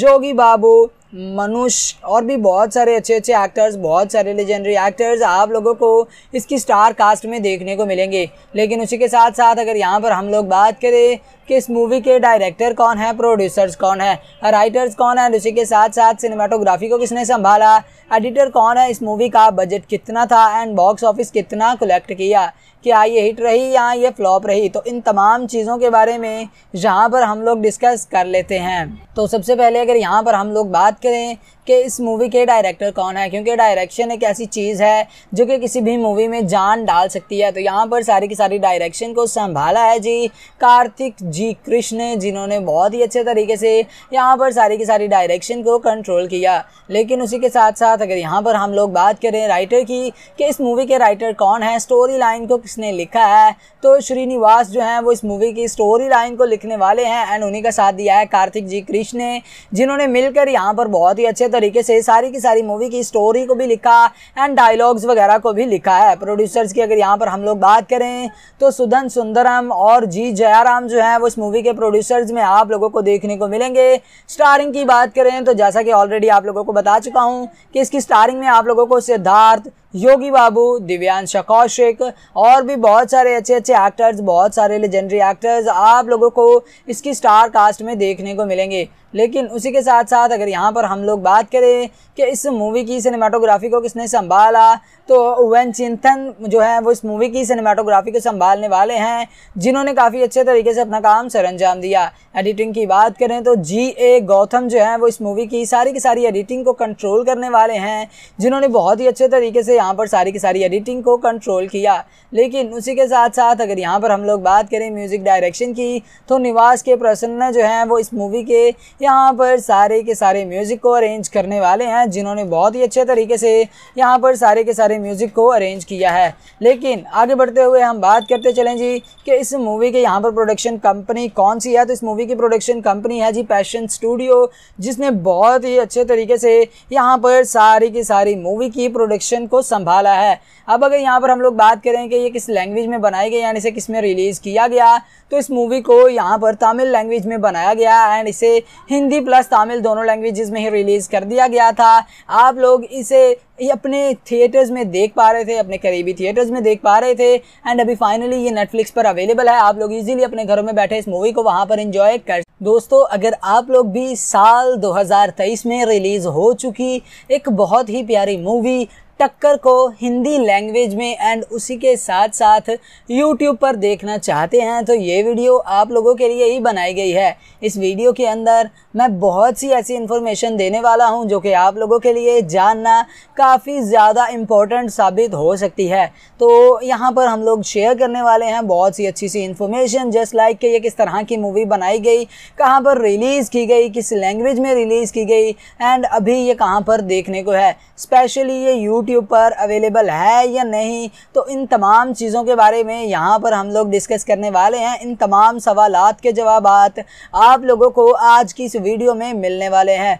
जोगी बाबू मनुष और भी बहुत सारे अच्छे अच्छे एक्टर्स बहुत सारे लेजेंडरी एक्टर्स आप लोगों को इसकी स्टार कास्ट में देखने को मिलेंगे लेकिन उसी के साथ साथ अगर यहाँ पर हम लोग बात करें कि इस मूवी के डायरेक्टर कौन है प्रोड्यूसर्स कौन है राइटर्स कौन है उसी के साथ साथ सिनेमाटोग्राफी को किसने संभाला एडिटर कौन है इस मूवी का बजट कितना था एंड बॉक्स ऑफिस कितना कलेक्ट किया क्या ये हिट रही या ये फ्लॉप रही तो इन तमाम चीज़ों के बारे में यहाँ पर हम लोग डिस्कस कर लेते हैं तो सबसे पहले अगर यहाँ पर हम लोग बात करें कि इस मूवी के डायरेक्टर कौन है क्योंकि डायरेक्शन एक ऐसी चीज़ है जो कि किसी भी मूवी में जान डाल सकती है तो यहाँ पर सारी की सारी डायरेक्शन को संभाला है जी कार्तिक जी कृष्ण जिन्होंने बहुत ही अच्छे तरीके से यहाँ पर सारी की सारी डायरेक्शन को कंट्रोल किया लेकिन उसी के साथ साथ अगर यहाँ पर हम लोग बात करें राइटर की कि इस मूवी के राइटर कौन है स्टोरी लाइन को किसने लिखा है तो श्रीनिवास जो हैं वो इस मूवी की स्टोरी लाइन को लिखने वाले हैं एंड उन्हीं का साथ दिया है कार्तिक जी कृष्ण ने जिन्होंने मिलकर यहाँ पर बहुत ही अच्छे तरीके से सारी की सारी मूवी की स्टोरी को भी लिखा एंड डायलॉग्स वगैरह को भी लिखा है प्रोड्यूसर्स की अगर यहाँ पर हम लोग बात करें तो सुधन सुंदरम और जी जयाराम जो है वो इस मूवी के प्रोड्यूसर्स में आप लोगों को देखने को मिलेंगे स्टारिंग की बात करें तो जैसा कि ऑलरेडी आप लोगों को बता चुका हूँ कि इसकी स्टारिंग में आप लोगों को सिद्धार्थ योगी बाबू दिव्यांश कौशिक और भी बहुत सारे अच्छे अच्छे एक्टर्स बहुत सारे लेजेंडरी एक्टर्स आप लोगों को इसकी स्टार कास्ट में देखने को मिलेंगे लेकिन उसी के साथ साथ अगर यहाँ पर हम लोग बात करें कि इस मूवी की सिनेमाटोग्राफी को किसने संभाला तो वन चिंतन जो है वो इस मूवी की सिनेमाटोग्राफी को संभालने वाले हैं जिन्होंने काफ़ी अच्छे तरीके से अपना काम सर अंजाम दिया एडिटिंग की बात करें तो जी ए गौतम जो है वो इस मूवी की सारी की सारी एडिटिंग को कंट्रोल करने वाले हैं जिन्होंने बहुत ही अच्छे तरीके से यहाँ पर सारी की सारी एडिटिंग को कंट्रोल किया लेकिन उसी के साथ साथ अगर यहाँ पर हम लोग बात करें म्यूज़िक डायरेक्शन की तो निवास के प्रसन्न जो हैं वो इस मूवी के यहाँ पर सारे के सारे म्यूज़िक को अरेंज करने वाले हैं जिन्होंने बहुत ही अच्छे तरीके से यहाँ पर सारे के सारे म्यूज़िक को अरेंज किया है लेकिन आगे बढ़ते हुए हम बात करते चलें जी कि इस मूवी के यहाँ पर प्रोडक्शन कंपनी कौन सी है तो इस मूवी की प्रोडक्शन कंपनी है जी पैशन स्टूडियो जिसने बहुत ही अच्छे तरीके से यहाँ पर सारी की सारी मूवी की प्रोडक्शन को संभाला है अब अगर यहाँ पर हम लोग बात करें कि ये किस लैंग्वेज में बनाई गई यानी इसे किस में रिलीज़ किया गया तो इस मूवी को यहाँ पर तमिल लैंग्वेज में बनाया गया एंड इसे हिंदी प्लस तमिल दोनों लैंग्वेज में ही रिलीज़ कर दिया गया था आप लोग इसे अपने थिएटर्स में देख पा रहे थे अपने करीबी थिएटर्स में देख पा रहे थे एंड अभी फाइनली ये नेटफ्लिक्स पर अवेलेबल है आप लोग इजीली अपने घरों में बैठे इस मूवी को वहाँ पर इंजॉय कर दोस्तों अगर आप लोग भी साल 2023 में रिलीज़ हो चुकी एक बहुत ही प्यारी मूवी टक्कर को हिंदी लैंग्वेज में एंड उसी के साथ साथ यूट्यूब पर देखना चाहते हैं तो ये वीडियो आप लोगों के लिए ही बनाई गई है इस वीडियो के अंदर मैं बहुत सी ऐसी इन्फॉर्मेशन देने वाला हूँ जो कि आप लोगों के लिए जानना काफ़ी ज़्यादा इम्पोर्टेंट साबित हो सकती है तो यहाँ पर हम लोग शेयर करने वाले हैं बहुत सी अच्छी सी इन्फॉर्मेशन जस्ट लाइक कि ये किस तरह की मूवी बनाई गई कहाँ पर रिलीज़ की गई किस लैंग्वेज में रिलीज़ की गई एंड अभी ये कहाँ पर देखने को है स्पेशली ये यूट्यूब यूट्यूब पर अवेलेबल है या नहीं तो इन तमाम चीज़ों के बारे में यहाँ पर हम लोग डिस्कस करने वाले हैं इन तमाम सवाल के जवाब आप लोगों को आज की इस वीडियो में मिलने वाले हैं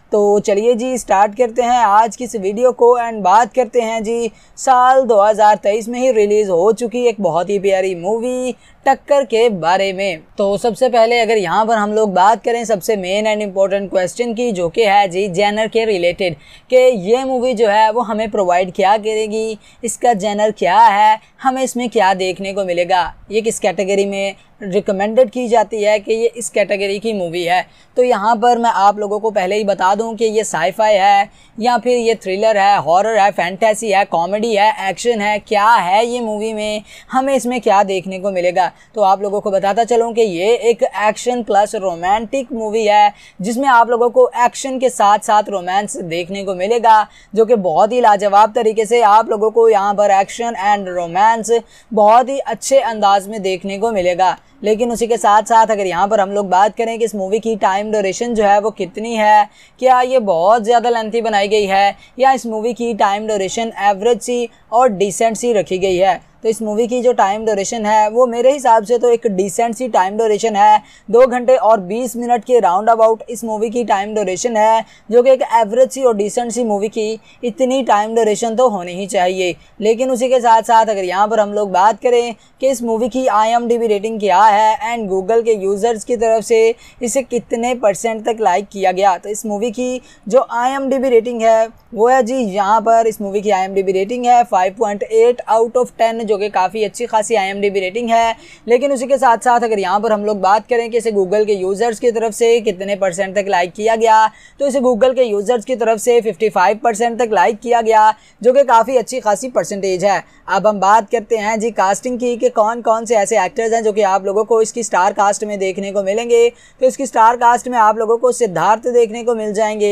तो चलिए जी स्टार्ट करते हैं आज की इस वीडियो को एंड बात करते हैं जी साल 2023 में ही रिलीज़ हो चुकी एक बहुत ही प्यारी मूवी टक्कर के बारे में तो सबसे पहले अगर यहाँ पर हम लोग बात करें सबसे मेन एंड इम्पोर्टेंट क्वेश्चन की जो कि है जी जेनर के रिलेटेड कि ये मूवी जो है वो हमें प्रोवाइड क्या करेगी इसका जेनर क्या है हमें इसमें क्या देखने को मिलेगा ये किस कैटेगरी में रिकमेंडेड की जाती है कि ये इस कैटेगरी की मूवी है तो यहाँ पर मैं आप लोगों को पहले ही बता दूँ कि ये साईफाई है या फिर ये थ्रिलर है हॉरर है फैंटेसी है कॉमेडी है एक्शन है क्या है ये मूवी में हमें इसमें क्या देखने को मिलेगा तो आप लोगों को बताता चलूँ कि ये एक एक्शन प्लस रोमांटिक मूवी है जिसमें आप लोगों को एक्शन के साथ साथ रोमांस देखने को मिलेगा जो कि बहुत ही लाजवाब तरीके से आप लोगों को यहाँ पर एक्शन एंड रोमांस बहुत ही अच्छे अंदाज में देखने को मिलेगा लेकिन उसी के साथ साथ अगर यहाँ पर हम लोग बात करें कि इस मूवी की टाइम ड्यूरेशन जो है वो कितनी है क्या ये बहुत ज़्यादा लेंथी बनाई गई है या इस मूवी की टाइम ड्यूरेशन एवरेज सी और डिसेंट सी रखी गई है तो इस मूवी की जो टाइम ड्यूरेशन है वो मेरे हिसाब से तो एक डिसेंट सी टाइम ड्यूरेशन है दो घंटे और बीस मिनट के राउंड अबाउट इस मूवी की टाइम ड्यूरेशन है जो कि एक एवरेज सी और डिसेंट सी मूवी की इतनी टाइम ड्यूरेशन तो होनी ही चाहिए लेकिन उसी के साथ साथ अगर यहाँ पर हम लोग बात करें कि इस मूवी की आई रेटिंग क्या है एंड गूगल के यूज़र्स की तरफ से इसे कितने परसेंट तक लाइक किया गया तो इस मूवी की जो आई रेटिंग है वो है जी यहाँ पर इस मूवी की आई रेटिंग है 5.8 आउट ऑफ 10 जो कि काफ़ी अच्छी खासी आई रेटिंग है लेकिन उसी के साथ साथ अगर यहाँ पर हम लोग बात करें कि इसे गूगल के यूज़र्स की तरफ से कितने परसेंट तक लाइक किया गया तो इसे गूगल के यूज़र्स की तरफ से फिफ्टी तक लाइक किया गया जो कि काफ़ी अच्छी खासी परसेंटेज है अब हम बात करते हैं जी कास्टिंग की कि कौन कौन से ऐसे एक्टर्स हैं जो कि आप लोगों लोगों को इसकी स्टार कास्ट में देखने को मिलेंगे तो इसकी स्टार कास्ट में आप लोगों को सिद्धार्थ देखने को मिल जाएंगे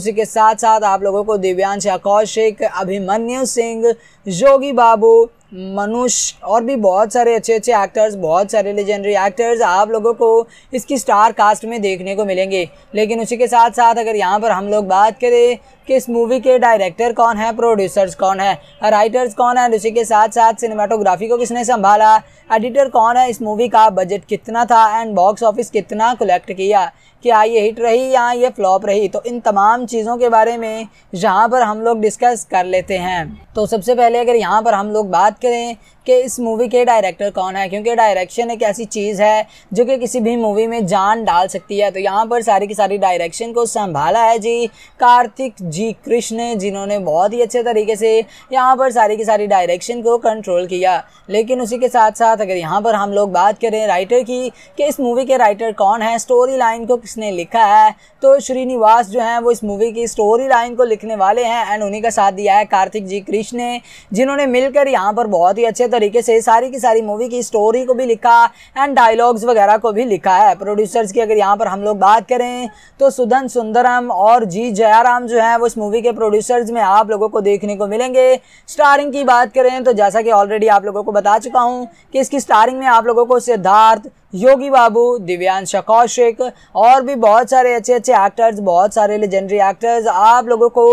उसी के साथ साथ आप लोगों को दिव्यांश कौशिक अभिमन्यु सिंह योगी बाबू मनुष और भी बहुत सारे अच्छे अच्छे एक्टर्स बहुत सारे लेजेंडरी एक्टर्स आप लोगों को इसकी स्टार कास्ट में देखने को मिलेंगे लेकिन उसी के साथ साथ अगर यहाँ पर हम लोग बात करें कि इस मूवी के डायरेक्टर कौन है प्रोड्यूसर्स कौन है राइटर्स कौन है उसी के साथ साथ सिनेमाटोग्राफी को किसने संभाला एडिटर कौन है इस मूवी का बजट कितना था एंड बॉक्स ऑफिस कितना कलेक्ट किया क्या ये हिट रही या ये फ्लॉप रही तो इन तमाम चीज़ों के बारे में यहाँ पर हम लोग डिस्कस कर लेते हैं तो सबसे पहले अगर यहाँ पर हम लोग बात करें कि इस मूवी के डायरेक्टर कौन है क्योंकि डायरेक्शन एक ऐसी चीज़ है जो कि किसी भी मूवी में जान डाल सकती है तो यहाँ पर सारी की सारी डायरेक्शन को संभाला है जी कार्तिक जी कृष्ण जिन्होंने बहुत ही अच्छे तरीके से यहाँ पर सारी की सारी डायरेक्शन को कंट्रोल किया लेकिन उसी के साथ साथ अगर यहाँ पर हम लोग बात करें राइटर की कि इस मूवी के राइटर कौन है स्टोरी लाइन को किसने लिखा है तो श्रीनिवास जो हैं वो इस मूवी की स्टोरी लाइन को लिखने वाले हैं एंड उन्हीं का साथ दिया है कार्तिक जी कृष्ण ने जिन्होंने मिलकर यहाँ पर बहुत ही अच्छे तरीके से सारी की सारी मूवी की स्टोरी को भी लिखा एंड डायलॉग्स वगैरह को भी लिखा है प्रोड्यूसर्स की अगर यहाँ पर हम लोग बात करें तो सुधन सुंदरम और जी जयाराम जो है वो इस मूवी के प्रोड्यूसर्स में आप लोगों को देखने को मिलेंगे स्टारिंग की बात करें तो जैसा कि ऑलरेडी आप लोगों को बता चुका हूँ कि इसकी स्टारिंग में आप लोगों को सिद्धार्थ योगी बाबू दिव्यांश कौशिक और भी बहुत सारे अच्छे अच्छे एक्टर्स बहुत सारे लेजेंडरी एक्टर्स आप लोगों को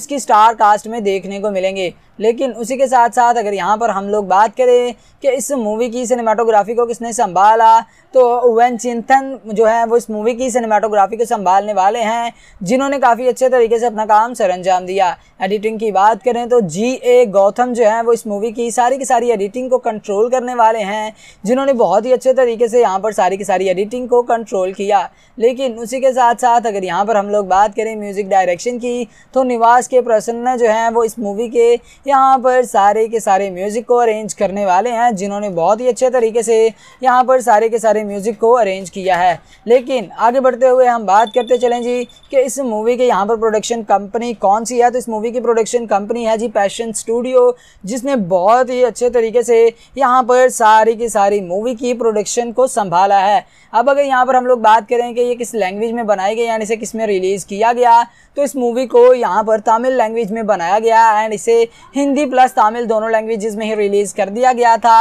इसकी स्टार कास्ट में देखने को मिलेंगे लेकिन उसी के साथ साथ अगर यहाँ पर हम लोग बात करें कि इस मूवी की सिनेमाटोग्राफी को किसने संभाला तो वैन चिंतन जो है वो इस मूवी की सिनेमाटोग्राफी को संभालने वाले हैं जिन्होंने काफ़ी अच्छे तरीके से अपना काम सर अंजाम दिया एडिटिंग की बात करें तो जी ए गौतम जो है वो इस मूवी की सारी की सारी एडिटिंग को कंट्रोल करने वाले हैं जिन्होंने बहुत ही अच्छे तरीके से यहाँ पर सारी की सारी एडिटिंग को कंट्रोल किया लेकिन उसी के साथ साथ अगर यहाँ पर हम लोग बात करें म्यूज़िक डायरेक्शन की तो निवास के प्रसन्न जो हैं वो इस मूवी के यहाँ पर सारे के सारे म्यूज़िक को अरेंज करने वाले हैं जिन्होंने बहुत ही अच्छे तरीके से यहाँ पर सारे के सारे म्यूज़िक को अरेंज किया है लेकिन आगे बढ़ते हुए हम बात करते चलें जी कि इस मूवी के यहाँ पर प्रोडक्शन कंपनी कौन सी है तो इस मूवी की प्रोडक्शन कंपनी है जी पैशन स्टूडियो जिसने बहुत ही अच्छे तरीके से यहाँ पर सारी की सारी मूवी की प्रोडक्शन को संभाला है अब अगर यहाँ पर हम लोग बात करें कि ये किस लैंग्वेज में बनाई गई यानी इसे किस में रिलीज़ किया गया तो इस मूवी को यहाँ पर तमिल लैंग्वेज में बनाया गया एंड इसे हिंदी प्लस तमिल दोनों लैंग्वेज में ही रिलीज़ कर दिया गया था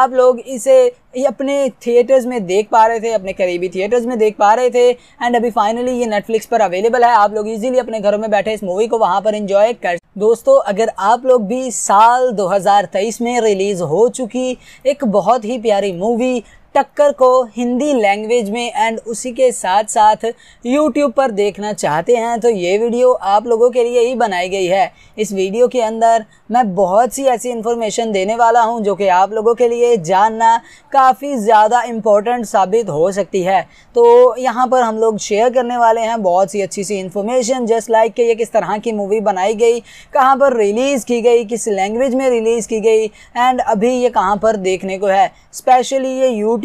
आप लोग इसे अपने थिएटर्स में देख पा रहे थे अपने करीबी थिएटर्स में देख पा रहे थे एंड अभी फाइनली ये नेटफ्लिक्स पर अवेलेबल है आप लोग इजीली अपने घरों में बैठे इस मूवी को वहाँ पर इंजॉय कर दोस्तों अगर आप लोग भी साल 2023 में रिलीज़ हो चुकी एक बहुत ही प्यारी मूवी टक्कर को हिंदी लैंग्वेज में एंड उसी के साथ साथ यूट्यूब पर देखना चाहते हैं तो ये वीडियो आप लोगों के लिए ही बनाई गई है इस वीडियो के अंदर मैं बहुत सी ऐसी इन्फॉर्मेशन देने वाला हूँ जो कि आप लोगों के लिए जानना काफ़ी ज़्यादा इम्पोर्टेंट साबित हो सकती है तो यहाँ पर हम लोग शेयर करने वाले हैं बहुत सी अच्छी सी इन्फॉर्मेशन जस्ट लाइक कि ये किस तरह की मूवी बनाई गई कहाँ पर रिलीज़ की गई किस लैंग्वेज में रिलीज़ की गई एंड अभी ये कहाँ पर देखने को है स्पेशली ये यूट्यूब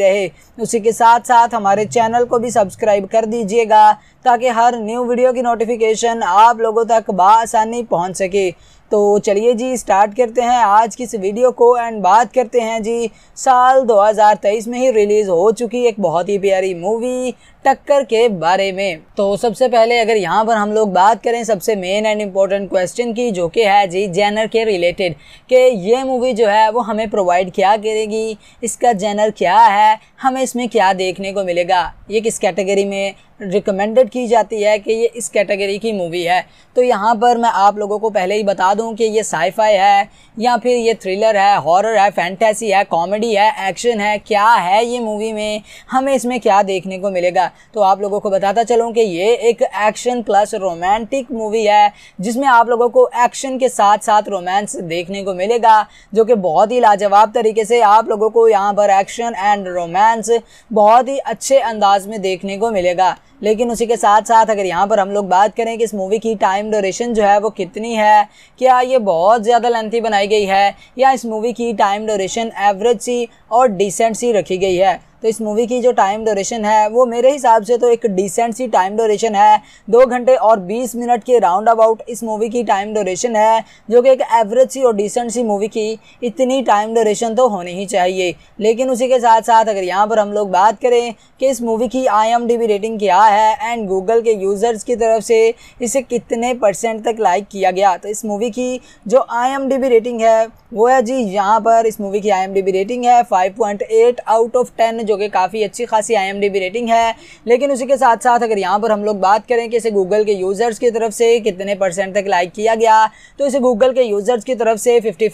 रहे उसी के साथ साथ हमारे चैनल को भी सब्सक्राइब कर दीजिएगा ताकि हर न्यू वीडियो की नोटिफिकेशन आप लोगों तक बसानी पहुँच सके तो चलिए जी स्टार्ट करते हैं आज की इस वीडियो को एंड बात करते हैं जी साल 2023 में ही रिलीज़ हो चुकी एक बहुत ही प्यारी मूवी टक्कर के बारे में तो सबसे पहले अगर यहाँ पर हम लोग बात करें सबसे मेन एंड इम्पोर्टेंट क्वेश्चन की जो कि है जी जेनर के रिलेटेड कि ये मूवी जो है वो हमें प्रोवाइड क्या करेगी इसका जेनर क्या है हमें इसमें क्या देखने को मिलेगा ये किस कैटेगरी में रिकमेंडेड की जाती है कि ये इस कैटेगरी की मूवी है तो यहाँ पर मैं आप लोगों को पहले ही बता दूँ कि ये साईफाई है या फिर ये थ्रिलर है हॉरर है फैंटेसी है कॉमेडी है एक्शन है क्या है ये मूवी में हमें इसमें क्या देखने को मिलेगा तो आप लोगों को बताता चलूँ कि ये एक एक्शन प्लस रोमांटिक मूवी है जिसमें आप लोगों को एक्शन के साथ साथ रोमांस देखने को मिलेगा जो कि बहुत ही लाजवाब तरीके से आप लोगों को यहाँ पर एक्शन एंड रोमांस बहुत ही अच्छे अंदाज में देखने को मिलेगा लेकिन उसी के साथ साथ अगर यहाँ पर हम लोग बात करें कि इस मूवी की टाइम ड्यूरेशन जो है वो कितनी है क्या ये बहुत ज़्यादा लेंथी बनाई गई है या इस मूवी की टाइम ड्यूरेशन एवरेज सी और डिसेंट सी रखी गई है तो इस मूवी की जो टाइम ड्यूरेशन है वो मेरे हिसाब से तो एक डिसेंट सी टाइम ड्यूरेशन है दो घंटे और बीस मिनट के राउंड अबाउट इस मूवी की टाइम ड्यूरेशन है जो कि एक एवरेज सी और डिसेंट सी मूवी की इतनी टाइम ड्यूरेशन तो होनी ही चाहिए लेकिन उसी के साथ साथ अगर यहाँ पर हम लोग बात करें कि इस मूवी की आई रेटिंग क्या है एंड गूगल के यूज़र्स की तरफ से इसे कितने परसेंट तक लाइक किया गया तो इस मूवी की जो आई रेटिंग है वो है जी यहाँ पर इस मूवी की आई रेटिंग है फाइव आउट ऑफ टेन जो कि काफ़ी अच्छी खासी आई रेटिंग है लेकिन उसी के साथ साथ अगर यहाँ पर हम लोग बात करें कि इसे गूगल के यूज़र्स की तरफ से कितने परसेंट तक लाइक किया गया तो इसे गूगल के यूज़र्स की तरफ से फिफ्टी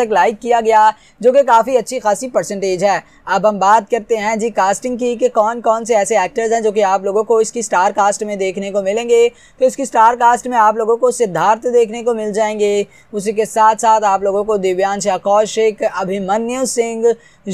तक लाइक किया गया जो कि काफ़ी अच्छी खासी परसेंटेज है अब हम बात करते हैं जी कास्टिंग की कि कौन कौन से ऐसे एक्टर्स हैं जो कि आप लोगों को इसकी स्टार कास्ट में देखने को मिलेंगे तो इसकी स्टार कास्ट में आप लोगों को सिद्धार्थ देखने को मिल जाएंगे उसी के साथ साथ आप लोगों को दिव्यांश कौशिक अभिमन्यु सिंह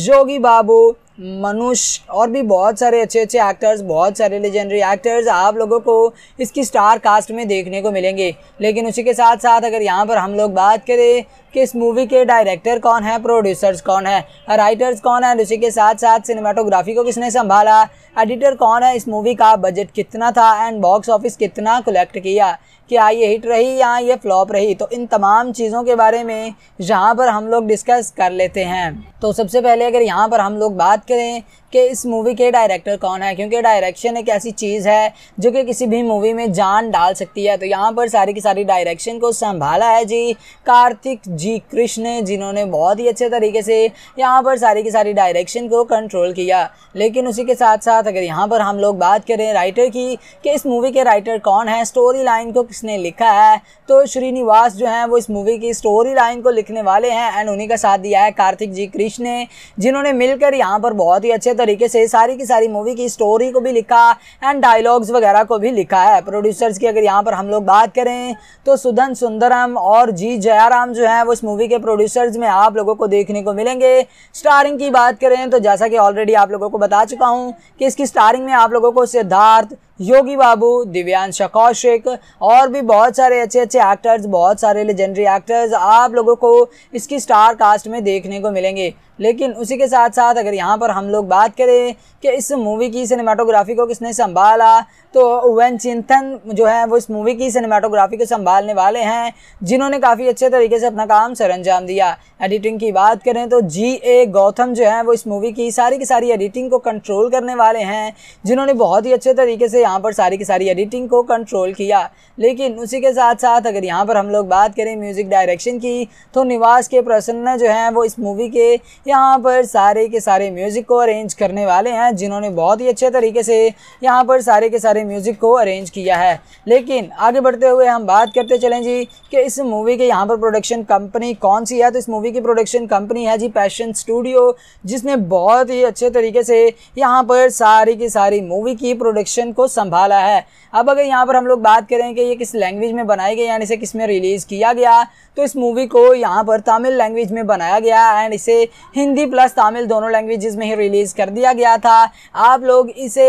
योगी बाबू मनुष और भी बहुत सारे अच्छे अच्छे एक्टर्स बहुत सारे लेजेंडरी एक्टर्स आप लोगों को इसकी स्टार कास्ट में देखने को मिलेंगे लेकिन उसी के साथ साथ अगर यहाँ पर हम लोग बात करें कि इस मूवी के डायरेक्टर कौन है प्रोड्यूसर्स कौन है राइटर्स कौन है उसी के साथ साथ सिनेमाटोग्राफी को किसने संभाला एडिटर कौन है इस मूवी का बजट कितना था एंड बॉक्स ऑफिस कितना कलेक्ट किया क्या ये हिट रही या ये फ्लॉप रही तो इन तमाम चीज़ों के बारे में यहाँ पर हम लोग डिस्कस कर लेते हैं तो सबसे पहले अगर यहाँ पर हम लोग बात करें कि इस मूवी के डायरेक्टर कौन है क्योंकि डायरेक्शन एक ऐसी चीज़ है जो कि किसी भी मूवी में जान डाल सकती है तो यहाँ पर सारी की सारी डायरेक्शन को संभाला है जी कार्तिक जी कृष्ण जिन्होंने बहुत ही अच्छे तरीके से यहाँ पर सारी की सारी डायरेक्शन को कंट्रोल किया लेकिन उसी के साथ साथ अगर यहाँ पर हम लोग बात करें राइटर की कि इस मूवी के राइटर कौन है स्टोरी लाइन को किसने लिखा है तो श्रीनिवास जो हैं वो इस मूवी की स्टोरी लाइन को लिखने वाले हैं एंड उन्हीं का साथ दिया है कार्तिक जी कृष्ण ने जिन्होंने मिलकर यहाँ पर बहुत ही अच्छे तरीके से सारी की सारी मूवी की स्टोरी को भी लिखा एंड डायलॉग्स वगैरह को भी लिखा है प्रोड्यूसर्स की अगर यहाँ पर हम लोग बात करें तो सुधन सुंदरम और जी जयाराम जो है वो इस मूवी के प्रोड्यूसर्स में आप लोगों को देखने को मिलेंगे स्टारिंग की बात करें तो जैसा कि ऑलरेडी आप लोगों को बता चुका हूँ कि इसकी स्टारिंग में आप लोगों को सिद्धार्थ योगी बाबू दिव्यांश कौशिक और भी बहुत सारे अच्छे अच्छे एक्टर्स बहुत सारे लेजेंडरी एक्टर्स आप लोगों को इसकी स्टार कास्ट में देखने को मिलेंगे लेकिन उसी के साथ साथ अगर यहाँ पर हम लोग बात करें कि इस मूवी की सिनेमाटोग्राफी को किसने संभाला तो वन चिंतन जो है वो इस मूवी की सिनेमाटोग्राफी को संभालने वाले हैं जिन्होंने काफ़ी अच्छे तरीके से अपना काम सर अंजाम दिया एडिटिंग की बात करें तो जी ए गौतम जो है वो इस मूवी की सारी की सारी एडिटिंग को कंट्रोल करने वाले हैं जिन्होंने बहुत ही अच्छे तरीके से यहाँ पर सारी की सारी एडिटिंग को कंट्रोल किया लेकिन उसी के साथ साथ अगर यहाँ पर हम लोग बात करें म्यूज़िक डायरेक्शन की तो निवास के प्रसन्न जो हैं वो इस मूवी के यहाँ पर सारे के सारे म्यूज़िक को अरेंज करने वाले हैं जिन्होंने बहुत ही अच्छे तरीके से यहाँ पर सारे के सारे म्यूज़िक को अरेंज किया है लेकिन आगे बढ़ते हुए हम बात करते चलें जी कि इस मूवी के यहाँ पर प्रोडक्शन कंपनी कौन सी है तो इस मूवी की प्रोडक्शन कंपनी है जी पैशन स्टूडियो जिसने बहुत ही अच्छे तरीके से यहाँ पर सारी की सारी मूवी की प्रोडक्शन को संभाला है अब अगर यहाँ पर हम लोग बात करें कि ये किस लैंग्वेज में बनाई गई यानी इसे किस में रिलीज़ किया गया तो इस मूवी को यहाँ पर तमिल लैंग्वेज में बनाया गया एंड इसे हिंदी प्लस तमिल दोनों लैंग्वेजेस में ही रिलीज़ कर दिया गया था आप लोग इसे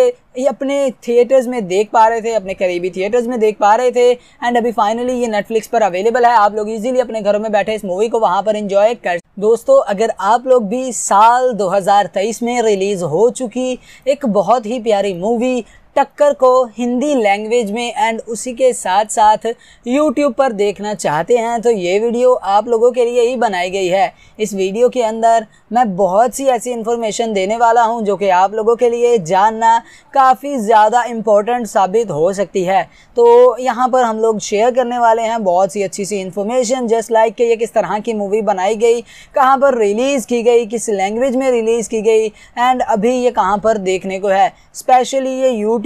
अपने थिएटर्स में देख पा रहे थे अपने करीबी थिएटर्स में देख पा रहे थे एंड अभी फाइनली ये नेटफ्लिक्स पर अवेलेबल है आप लोग इजीली अपने घरों में बैठे इस मूवी को वहाँ पर इंजॉय कर दोस्तों अगर आप लोग भी साल 2023 में रिलीज़ हो चुकी एक बहुत ही प्यारी मूवी टक्कर को हिंदी लैंग्वेज में एंड उसी के साथ साथ यूट्यूब पर देखना चाहते हैं तो ये वीडियो आप लोगों के लिए ही बनाई गई है इस वीडियो के अंदर मैं बहुत सी ऐसी इन्फॉर्मेशन देने वाला हूँ जो कि आप लोगों के लिए जानना काफ़ी ज़्यादा इम्पोर्टेंट साबित हो सकती है तो यहाँ पर हम लोग शेयर करने वाले हैं बहुत सी अच्छी सी इन्फॉर्मेशन जस्ट लाइक कि ये किस तरह की मूवी बनाई गई कहाँ पर रिलीज़ की गई किस लैंग्वेज में रिलीज़ की गई एंड अभी ये कहाँ पर देखने को है स्पेशली ये यूट्यूब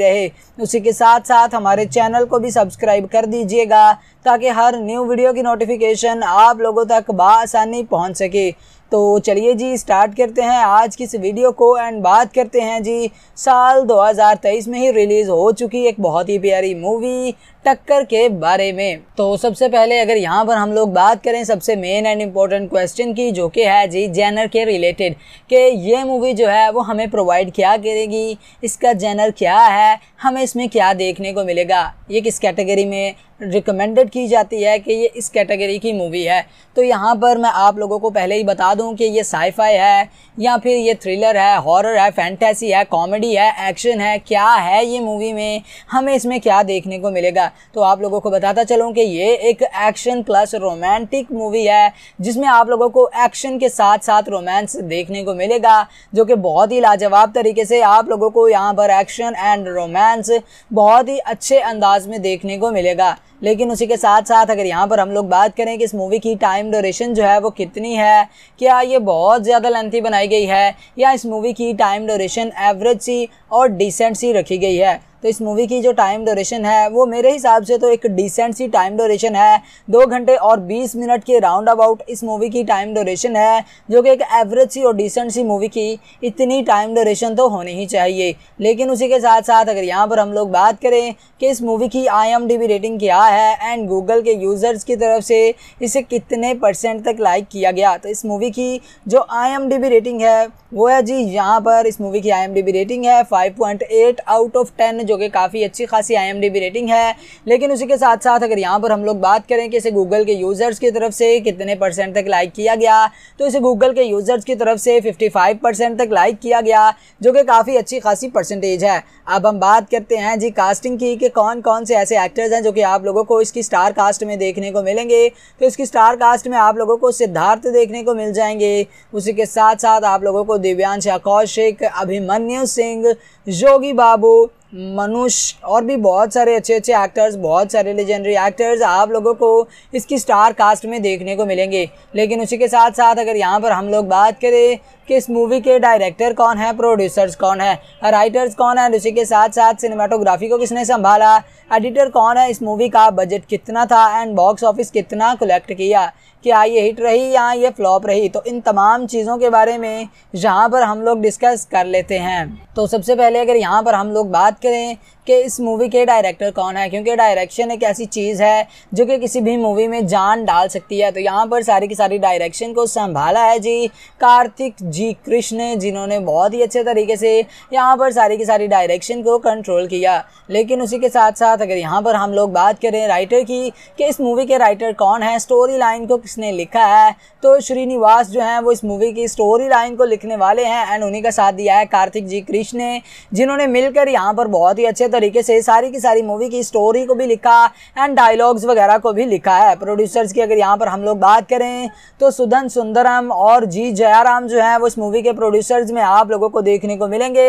रहे उसी के साथ साथ हमारे चैनल को भी सब्सक्राइब कर दीजिएगा ताकि हर न्यू वीडियो की नोटिफिकेशन आप लोगों तक बसानी पहुँच सके तो चलिए जी स्टार्ट करते हैं आज की इस वीडियो को एंड बात करते हैं जी साल 2023 में ही रिलीज़ हो चुकी एक बहुत ही प्यारी मूवी टक्कर के बारे में तो सबसे पहले अगर यहाँ पर हम लोग बात करें सबसे मेन एंड इम्पोर्टेंट क्वेश्चन की जो कि है जी जेनर के रिलेटेड कि ये मूवी जो है वो हमें प्रोवाइड क्या करेगी इसका जेनर क्या है हमें इसमें क्या देखने को मिलेगा ये किस कैटेगरी में रिकमेंडेड की जाती है कि ये इस कैटेगरी की मूवी है तो यहाँ पर मैं आप लोगों को पहले ही बता दूँ कि ये साईफाई है या फिर ये थ्रिलर है हॉरर है फैंटेसी है कॉमेडी है एक्शन है क्या है ये मूवी में हमें इसमें क्या देखने को मिलेगा है तो आप लोगों को बताता चलूँ कि ये एक एक्शन प्लस रोमांटिक मूवी है जिसमें आप लोगों को एक्शन के साथ साथ रोमांस देखने को मिलेगा जो कि बहुत ही लाजवाब तरीके से आप लोगों को यहाँ पर एक्शन एंड रोमांस बहुत ही अच्छे अंदाज में देखने को मिलेगा लेकिन उसी के साथ साथ अगर यहाँ पर हम लोग बात करें कि इस मूवी की टाइम ड्यूरेशन जो है वो कितनी है क्या ये बहुत ज़्यादा लेंथी बनाई गई है या इस मूवी की टाइम ड्यूरेशन एवरेज सी और डिसेंट सी रखी गई है तो इस मूवी की जो टाइम ड्यूरेशन है वो मेरे हिसाब से तो एक डिसेंट सी टाइम डोरेशन है दो घंटे और बीस मिनट के राउंड अबाउट इस मूवी की टाइम ड्यूरेशन है जो कि एक एवरेज सी और डिसेंट सी मूवी की इतनी टाइम ड्यूरेशन तो होनी ही चाहिए लेकिन उसी के साथ साथ अगर यहाँ पर हम लोग बात करें कि इस मूवी की आई रेटिंग क्या है एंड गूगल के यूज़र्स की तरफ से इसे कितने परसेंट तक लाइक किया गया तो इस मूवी की जो आई रेटिंग है वो है जी यहाँ पर इस मूवी की आई रेटिंग है 5.8 आउट ऑफ 10 जो कि काफ़ी अच्छी खासी आई रेटिंग है लेकिन उसी के साथ साथ अगर यहाँ पर हम लोग बात करें कि इसे गूगल के यूज़र्स की तरफ से कितने परसेंट तक लाइक किया गया तो इसे गूगल के यूज़र्स की तरफ से 55 परसेंट तक लाइक किया गया जो कि काफ़ी अच्छी खासी परसेंटेज है अब हम बात करते हैं जी कास्टिंग की कि कौन कौन से ऐसे एक्टर्स हैं जो कि आप लोगों को इसकी स्टार कास्ट में देखने को मिलेंगे तो इसकी स्टार कास्ट में आप लोगों को सिद्धार्थ देखने को मिल जाएंगे उसी के साथ साथ आप लोगों को दिव्यांश कौशिक अभिमन्यु सिंह जोगी बाबू मनुष और भी बहुत सारे अच्छे अच्छे एक्टर्स बहुत सारे लेजेंडरी एक्टर्स आप लोगों को इसकी स्टार कास्ट में देखने को मिलेंगे लेकिन उसी के साथ साथ अगर यहाँ पर हम लोग बात करें कि इस मूवी के डायरेक्टर कौन है प्रोड्यूसर्स कौन है राइटर्स कौन है उसी के साथ साथ सिनेमाटोग्राफी को किसने संभाला एडिटर कौन है इस मूवी का बजट कितना था एंड बॉक्स ऑफिस कितना कलेक्ट किया क्या ये हिट रही या ये फ्लॉप रही तो इन तमाम चीज़ों के बारे में यहाँ पर हम लोग डिस्कस कर लेते हैं तो सबसे पहले अगर यहाँ पर हम लोग बात करें कि इस मूवी के डायरेक्टर कौन है क्योंकि डायरेक्शन एक ऐसी चीज़ है जो कि किसी भी मूवी में जान डाल सकती है तो यहाँ पर सारी की सारी डायरेक्शन को संभाला है जी कार्तिक जी कृष्ण जिन्होंने बहुत ही अच्छे तरीके से यहाँ पर सारी की सारी डायरेक्शन को कंट्रोल किया लेकिन उसी के साथ साथ अगर यहाँ पर हम लोग बात करें राइटर की कि इस मूवी के राइटर कौन है स्टोरी लाइन को किसने लिखा है तो श्रीनिवास जो हैं वो इस मूवी की स्टोरी लाइन को लिखने वाले हैं एंड उन्हीं का साथ दिया है कार्तिक जी कृष्ण ने जिन्होंने मिलकर यहाँ पर बहुत ही अच्छे तरीके से सारी की सारी मूवी की स्टोरी को भी लिखा एंड डायलॉग्स वगैरह को भी लिखा है प्रोड्यूसर्स की अगर यहाँ पर हम लोग बात करें तो सुधन सुंदरम और जी जयाराम जो है वो इस मूवी के प्रोड्यूसर्स में आप लोगों को देखने को मिलेंगे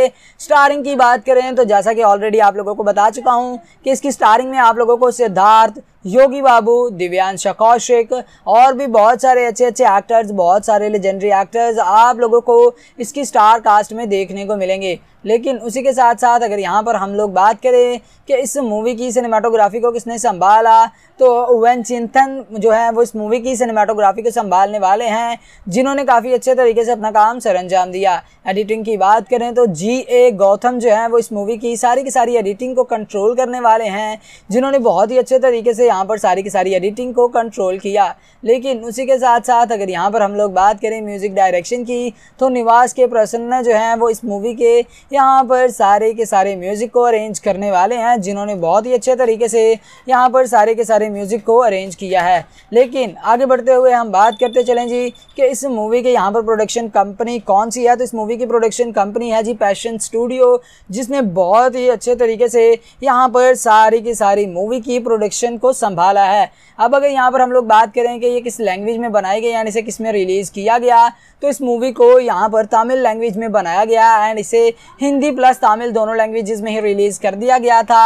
स्टारिंग की बात करें तो जैसा कि ऑलरेडी आप लोगों को बता चुका हूँ कि इसकी स्टारिंग में आप लोगों को सिद्धार्थ योगी बाबू दिव्यांश कौशिक और भी बहुत सारे अच्छे अच्छे एक्टर्स बहुत सारे लेजेंडरी एक्टर्स आप लोगों को इसकी स्टार कास्ट में देखने को मिलेंगे लेकिन उसी के साथ साथ अगर यहाँ पर हम लोग बात करें कि इस मूवी की सिनेमाटोग्राफी को किसने संभाला तो ओवन चिंतन जो है वो इस मूवी की सिनेमाटोग्राफी को संभालने वाले हैं जिन्होंने काफ़ी अच्छे तरीके से अपना काम सर अंजाम दिया एडिटिंग की बात करें तो जी ए गौतम जो है वो इस मूवी की सारी की सारी एडिटिंग को कंट्रोल करने वाले हैं जिन्होंने बहुत ही अच्छे तरीके से यहाँ पर सारी की सारी एडिटिंग को कंट्रोल किया लेकिन उसी के साथ साथ अगर यहाँ पर हम लोग बात करें म्यूज़िक डायरेक्शन की तो निवास के प्रसन्न जो हैं वो इस मूवी के यहाँ पर सारे के सारे म्यूज़िक को अरेंज करने वाले हैं जिन्होंने बहुत ही अच्छे तरीके से यहाँ पर सारे के सारे म्यूज़िक को अरेंज किया है लेकिन आगे बढ़ते हुए हम बात करते चलें जी कि इस मूवी के यहाँ पर प्रोडक्शन कंपनी कौन सी है तो इस मूवी की प्रोडक्शन कंपनी है जी पैशन स्टूडियो जिसने बहुत ही अच्छे तरीके से यहाँ पर सारी की सारी मूवी की प्रोडक्शन को संभाला है अब अगर यहाँ पर हम लोग बात करें कि ये किस लैंग्वेज में बनाई गई यानी इसे किस में रिलीज़ किया गया तो इस मूवी को यहाँ पर तमिल लैंग्वेज में बनाया गया एंड इसे हिंदी प्लस तमिल दोनों लैंग्वेजेस में ही रिलीज़ कर दिया गया था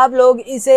आप लोग इसे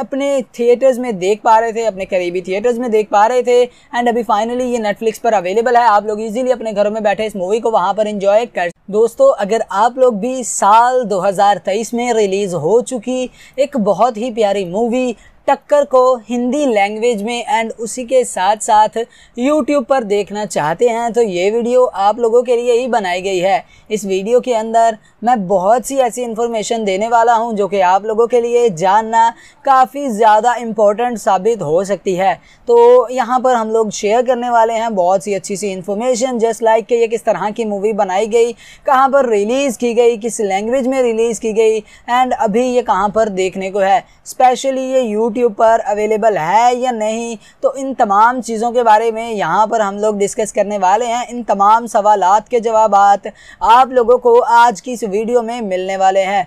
अपने थिएटर्स में देख पा रहे थे अपने करीबी थिएटर्स में देख पा रहे थे एंड अभी फाइनली ये नेटफ्लिक्स पर अवेलेबल है आप लोग इजीली अपने घरों में बैठे इस मूवी को वहाँ पर इंजॉय कर दोस्तों अगर आप लोग भी साल 2023 में रिलीज़ हो चुकी एक बहुत ही प्यारी मूवी टक्कर को हिंदी लैंग्वेज में एंड उसी के साथ साथ यूट्यूब पर देखना चाहते हैं तो ये वीडियो आप लोगों के लिए ही बनाई गई है इस वीडियो के अंदर मैं बहुत सी ऐसी इन्फॉर्मेशन देने वाला हूँ जो कि आप लोगों के लिए जानना काफ़ी ज़्यादा इम्पोर्टेंट साबित हो सकती है तो यहाँ पर हम लोग शेयर करने वाले हैं बहुत सी अच्छी सी इन्फॉर्मेशन जस्ट लाइक कि ये किस तरह की मूवी बनाई गई कहाँ पर रिलीज़ की गई किस लैंग्वेज में रिलीज़ की गई एंड अभी ये कहाँ पर देखने को है स्पेशली ये यूट्यूब यूट्यूब पर अवेलेबल है या नहीं तो इन तमाम चीज़ों के बारे में यहाँ पर हम लोग डिस्कस करने वाले हैं इन तमाम सवाल के जवाब आप लोगों को आज की इस वीडियो में मिलने वाले हैं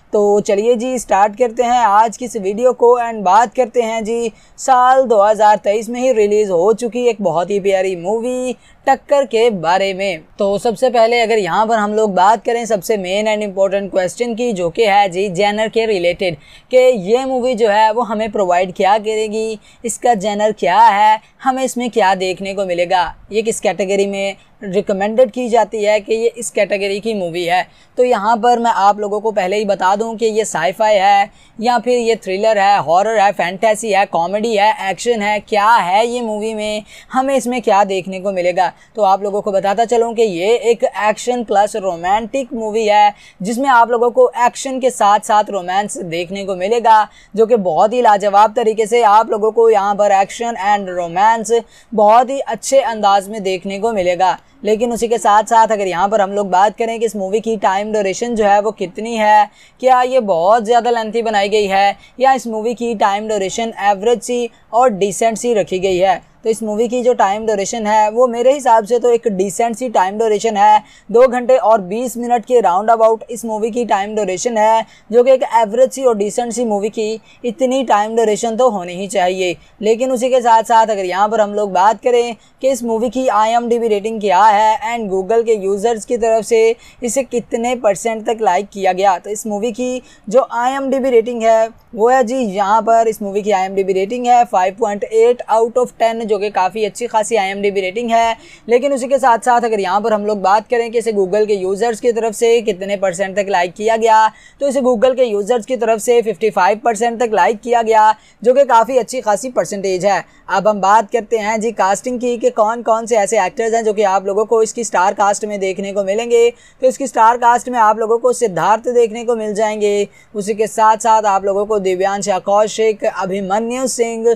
तो चलिए जी स्टार्ट करते हैं आज की इस वीडियो को एंड बात करते हैं जी साल 2023 में ही रिलीज़ हो चुकी एक बहुत ही प्यारी मूवी टक्कर के बारे में तो सबसे पहले अगर यहाँ पर हम लोग बात करें सबसे मेन एंड इम्पोर्टेंट क्वेश्चन की जो कि है जी जेनर के रिलेटेड कि ये मूवी जो है वो हमें प्रोवाइड क्या करेगी इसका जेनर क्या है हमें इसमें क्या देखने को मिलेगा ये किस कैटेगरी में रिकमेंडेड की जाती है कि ये इस कैटेगरी की मूवी है तो यहाँ पर मैं आप लोगों को पहले ही बता दूँ कि ये साईफाई है या फिर ये थ्रिलर है हॉरर है फैंटेसी है कॉमेडी है एक्शन है क्या है ये मूवी में हमें इसमें क्या देखने को मिलेगा है तो आप लोगों को बताता चलूँ कि ये एक एक्शन प्लस रोमांटिक मूवी है जिसमें आप लोगों को एक्शन के साथ साथ रोमांस देखने को मिलेगा जो कि बहुत ही लाजवाब तरीके से आप लोगों को यहाँ पर एक्शन एंड रोमांस बहुत ही अच्छे अंदाज में देखने को मिलेगा लेकिन उसी के साथ साथ अगर यहाँ पर हम लोग बात करें कि इस मूवी की टाइम ड्यूरेशन जो है वो कितनी है क्या ये बहुत ज़्यादा लेंथी बनाई गई है या इस मूवी की टाइम ड्यूरेशन एवरेज सी और डिसेंट सी रखी गई है तो इस मूवी की जो टाइम ड्यूरेशन है वो मेरे हिसाब से तो एक डिसेंट सी टाइम डोरेशन है दो घंटे और बीस मिनट के राउंड अबाउट इस मूवी की टाइम ड्यूरेशन है जो कि एक एवरेज सी और डिसेंट सी मूवी की इतनी टाइम ड्यूरेशन तो होनी ही चाहिए लेकिन उसी के साथ साथ अगर यहाँ पर हम लोग बात करें कि इस मूवी की आई रेटिंग क्या है एंड गूगल के यूज़र्स की तरफ से इसे कितने परसेंट तक लाइक किया गया तो इस मूवी की जो आई रेटिंग है वो है जी यहाँ पर इस मूवी की आई रेटिंग है फाइव आउट ऑफ टेन जो कि काफ़ी अच्छी खासी आई रेटिंग है लेकिन उसी के साथ साथ अगर यहाँ पर हम लोग बात करें कि इसे गूगल के यूज़र्स की तरफ से कितने परसेंट तक लाइक किया गया तो इसे गूगल के यूज़र्स की तरफ से फिफ्टी तक लाइक किया गया जो कि काफ़ी अच्छी खासी परसेंटेज है अब हम बात करते हैं जी कास्टिंग की कि कौन कौन से ऐसे एक्टर्स हैं जो कि आप लोगों को इसकी स्टार कास्ट में देखने को मिलेंगे तो इसकी स्टार कास्ट में आप लोगों को सिद्धार्थ देखने को मिल जाएंगे उसी के साथ साथ आप लोगों को दिव्यांश कौशिक अभिमन्यु सिंह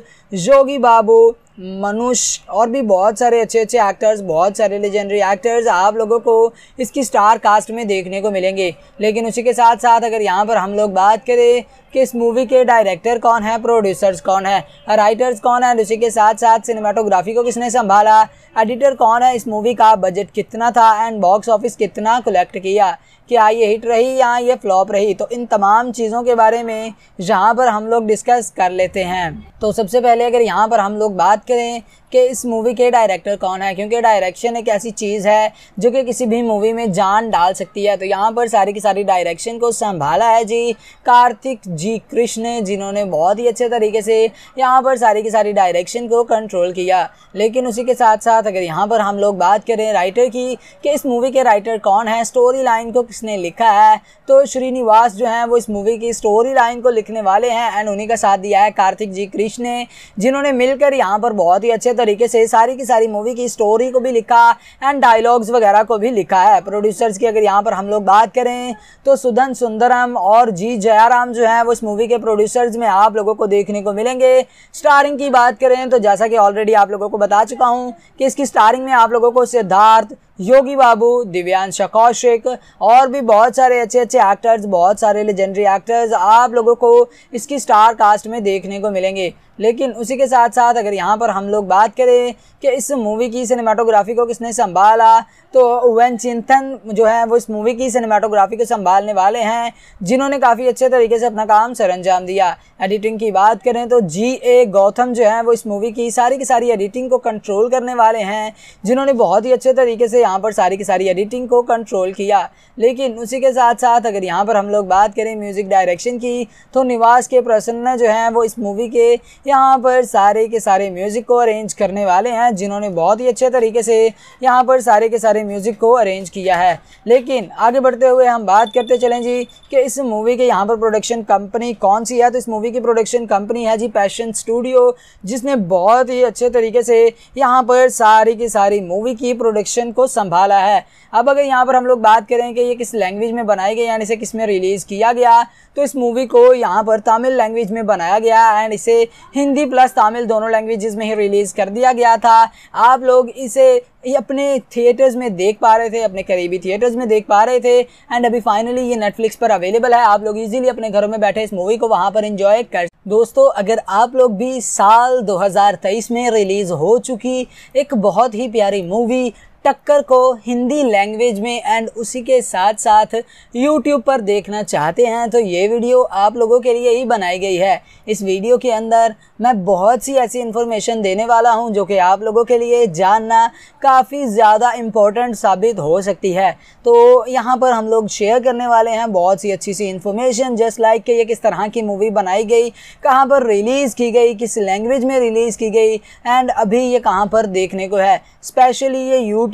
योगी बाबू मनुष और भी बहुत सारे अच्छे अच्छे एक्टर्स बहुत सारे लेजेंडरी एक्टर्स आप लोगों को इसकी स्टार कास्ट में देखने को मिलेंगे लेकिन उसी के साथ साथ अगर यहाँ पर हम लोग बात करें कि इस मूवी के डायरेक्टर कौन है प्रोड्यूसर्स कौन है राइटर्स कौन है उसी के साथ साथ सिनेमाटोग्राफी को किसने संभाला एडिटर कौन है इस मूवी का बजट कितना था एंड बॉक्स ऑफिस कितना कलेक्ट किया क्या ये हिट रही या ये फ्लॉप रही तो इन तमाम चीज़ों के बारे में यहाँ पर हम लोग डिस्कस कर लेते हैं तो सबसे पहले अगर यहाँ पर हम लोग बात करें कि इस मूवी के डायरेक्टर कौन है क्योंकि डायरेक्शन एक ऐसी चीज़ है जो कि किसी भी मूवी में जान डाल सकती है तो यहाँ पर सारी की सारी डायरेक्शन को संभाला है जी कार्तिक जी कृष्ण जिन्होंने बहुत ही अच्छे तरीके से यहाँ पर सारी की सारी डायरेक्शन को कंट्रोल किया लेकिन उसी के साथ साथ अगर यहाँ पर हम लोग बात करें राइटर की कि इस मूवी के राइटर कौन है स्टोरी लाइन को किसने लिखा है तो श्रीनिवास जो हैं वो इस मूवी की स्टोरी लाइन को लिखने वाले हैं एंड उन्हीं का साथ दिया है कार्तिक जी कृष्ण ने जिन्होंने मिलकर यहाँ पर बहुत ही अच्छे तरीके से सारी की सारी मूवी की स्टोरी को भी लिखा एंड डायलॉग्स वगैरह को भी लिखा है प्रोड्यूसर्स की अगर यहाँ पर हम लोग बात करें तो सुधन सुंदरम और जी जयाराम जो है वो इस मूवी के प्रोड्यूसर्स में आप लोगों को देखने को मिलेंगे स्टारिंग की बात करें तो जैसा कि ऑलरेडी आप लोगों को बता चुका हूँ कि इसकी स्टारिंग में आप लोगों को सिद्धार्थ योगी बाबू दिव्यांश कौशिक और भी बहुत सारे अच्छे अच्छे एक्टर्स बहुत सारे लेजेंडरी एक्टर्स आप लोगों को इसकी स्टार कास्ट में देखने को मिलेंगे लेकिन उसी के साथ साथ अगर यहाँ पर हम लोग बात करें कि इस मूवी की सिनेमाटोग्राफी को किसने संभाला तो वैन चिंतन जो है वो इस मूवी की सिनेमाटोग्राफी को संभालने वाले हैं जिन्होंने काफ़ी अच्छे तरीके से अपना काम सर अंजाम दिया एडिटिंग की बात करें तो जी ए गौतम जो है वो इस मूवी की सारी की सारी एडिटिंग को कंट्रोल करने वाले हैं जिन्होंने बहुत ही अच्छे तरीके से यहाँ पर सारी की सारी एडिटिंग को कंट्रोल किया लेकिन उसी के साथ साथ अगर यहाँ पर हम लोग बात करें म्यूज़िक डायरेक्शन की तो निवास के प्रसन्न जो हैं वो इस मूवी के यहाँ पर सारे के सारे म्यूज़िक को अरेंज करने वाले हैं जिन्होंने बहुत ही अच्छे तरीके से यहाँ पर सारे के सारे म्यूज़िक को अरेंज किया है लेकिन आगे बढ़ते हुए हम बात करते चलें जी कि इस मूवी के यहाँ पर प्रोडक्शन कंपनी कौन सी है तो इस मूवी की प्रोडक्शन कंपनी है जी पैशन स्टूडियो जिसने बहुत ही अच्छे तरीके से यहाँ पर सारी की सारी मूवी की प्रोडक्शन को संभाला है अब अगर यहाँ पर हम लोग बात करें कि ये किस लैंग्वेज में बनाई गई यानी इसे किस में रिलीज़ किया गया तो इस मूवी को यहाँ पर तमिल लैंग्वेज में बनाया गया एंड इसे हिंदी प्लस तमिल दोनों लैंग्वेज में ही रिलीज़ कर दिया गया था आप लोग इसे ये अपने थिएटर्स में देख पा रहे थे अपने करीबी थिएटर्स में देख पा रहे थे एंड अभी फाइनली ये नेटफ्लिक्स पर अवेलेबल है आप लोग इजीली अपने घरों में बैठे इस मूवी को वहाँ पर इंजॉय कर दोस्तों अगर आप लोग भी साल 2023 में रिलीज़ हो चुकी एक बहुत ही प्यारी मूवी टक्कर को हिंदी लैंग्वेज में एंड उसी के साथ साथ यूट्यूब पर देखना चाहते हैं तो ये वीडियो आप लोगों के लिए ही बनाई गई है इस वीडियो के अंदर मैं बहुत सी ऐसी इन्फॉर्मेशन देने वाला हूँ जो कि आप लोगों के लिए जानना काफ़ी ज़्यादा इम्पोर्टेंट साबित हो सकती है तो यहाँ पर हम लोग शेयर करने वाले हैं बहुत सी अच्छी सी इन्फॉर्मेशन जस्ट लाइक कि ये किस तरह की मूवी बनाई गई कहाँ पर रिलीज़ की गई किस लैंग्वेज में रिलीज़ की गई एंड अभी ये कहाँ पर देखने को है स्पेशली ये यूट्यूब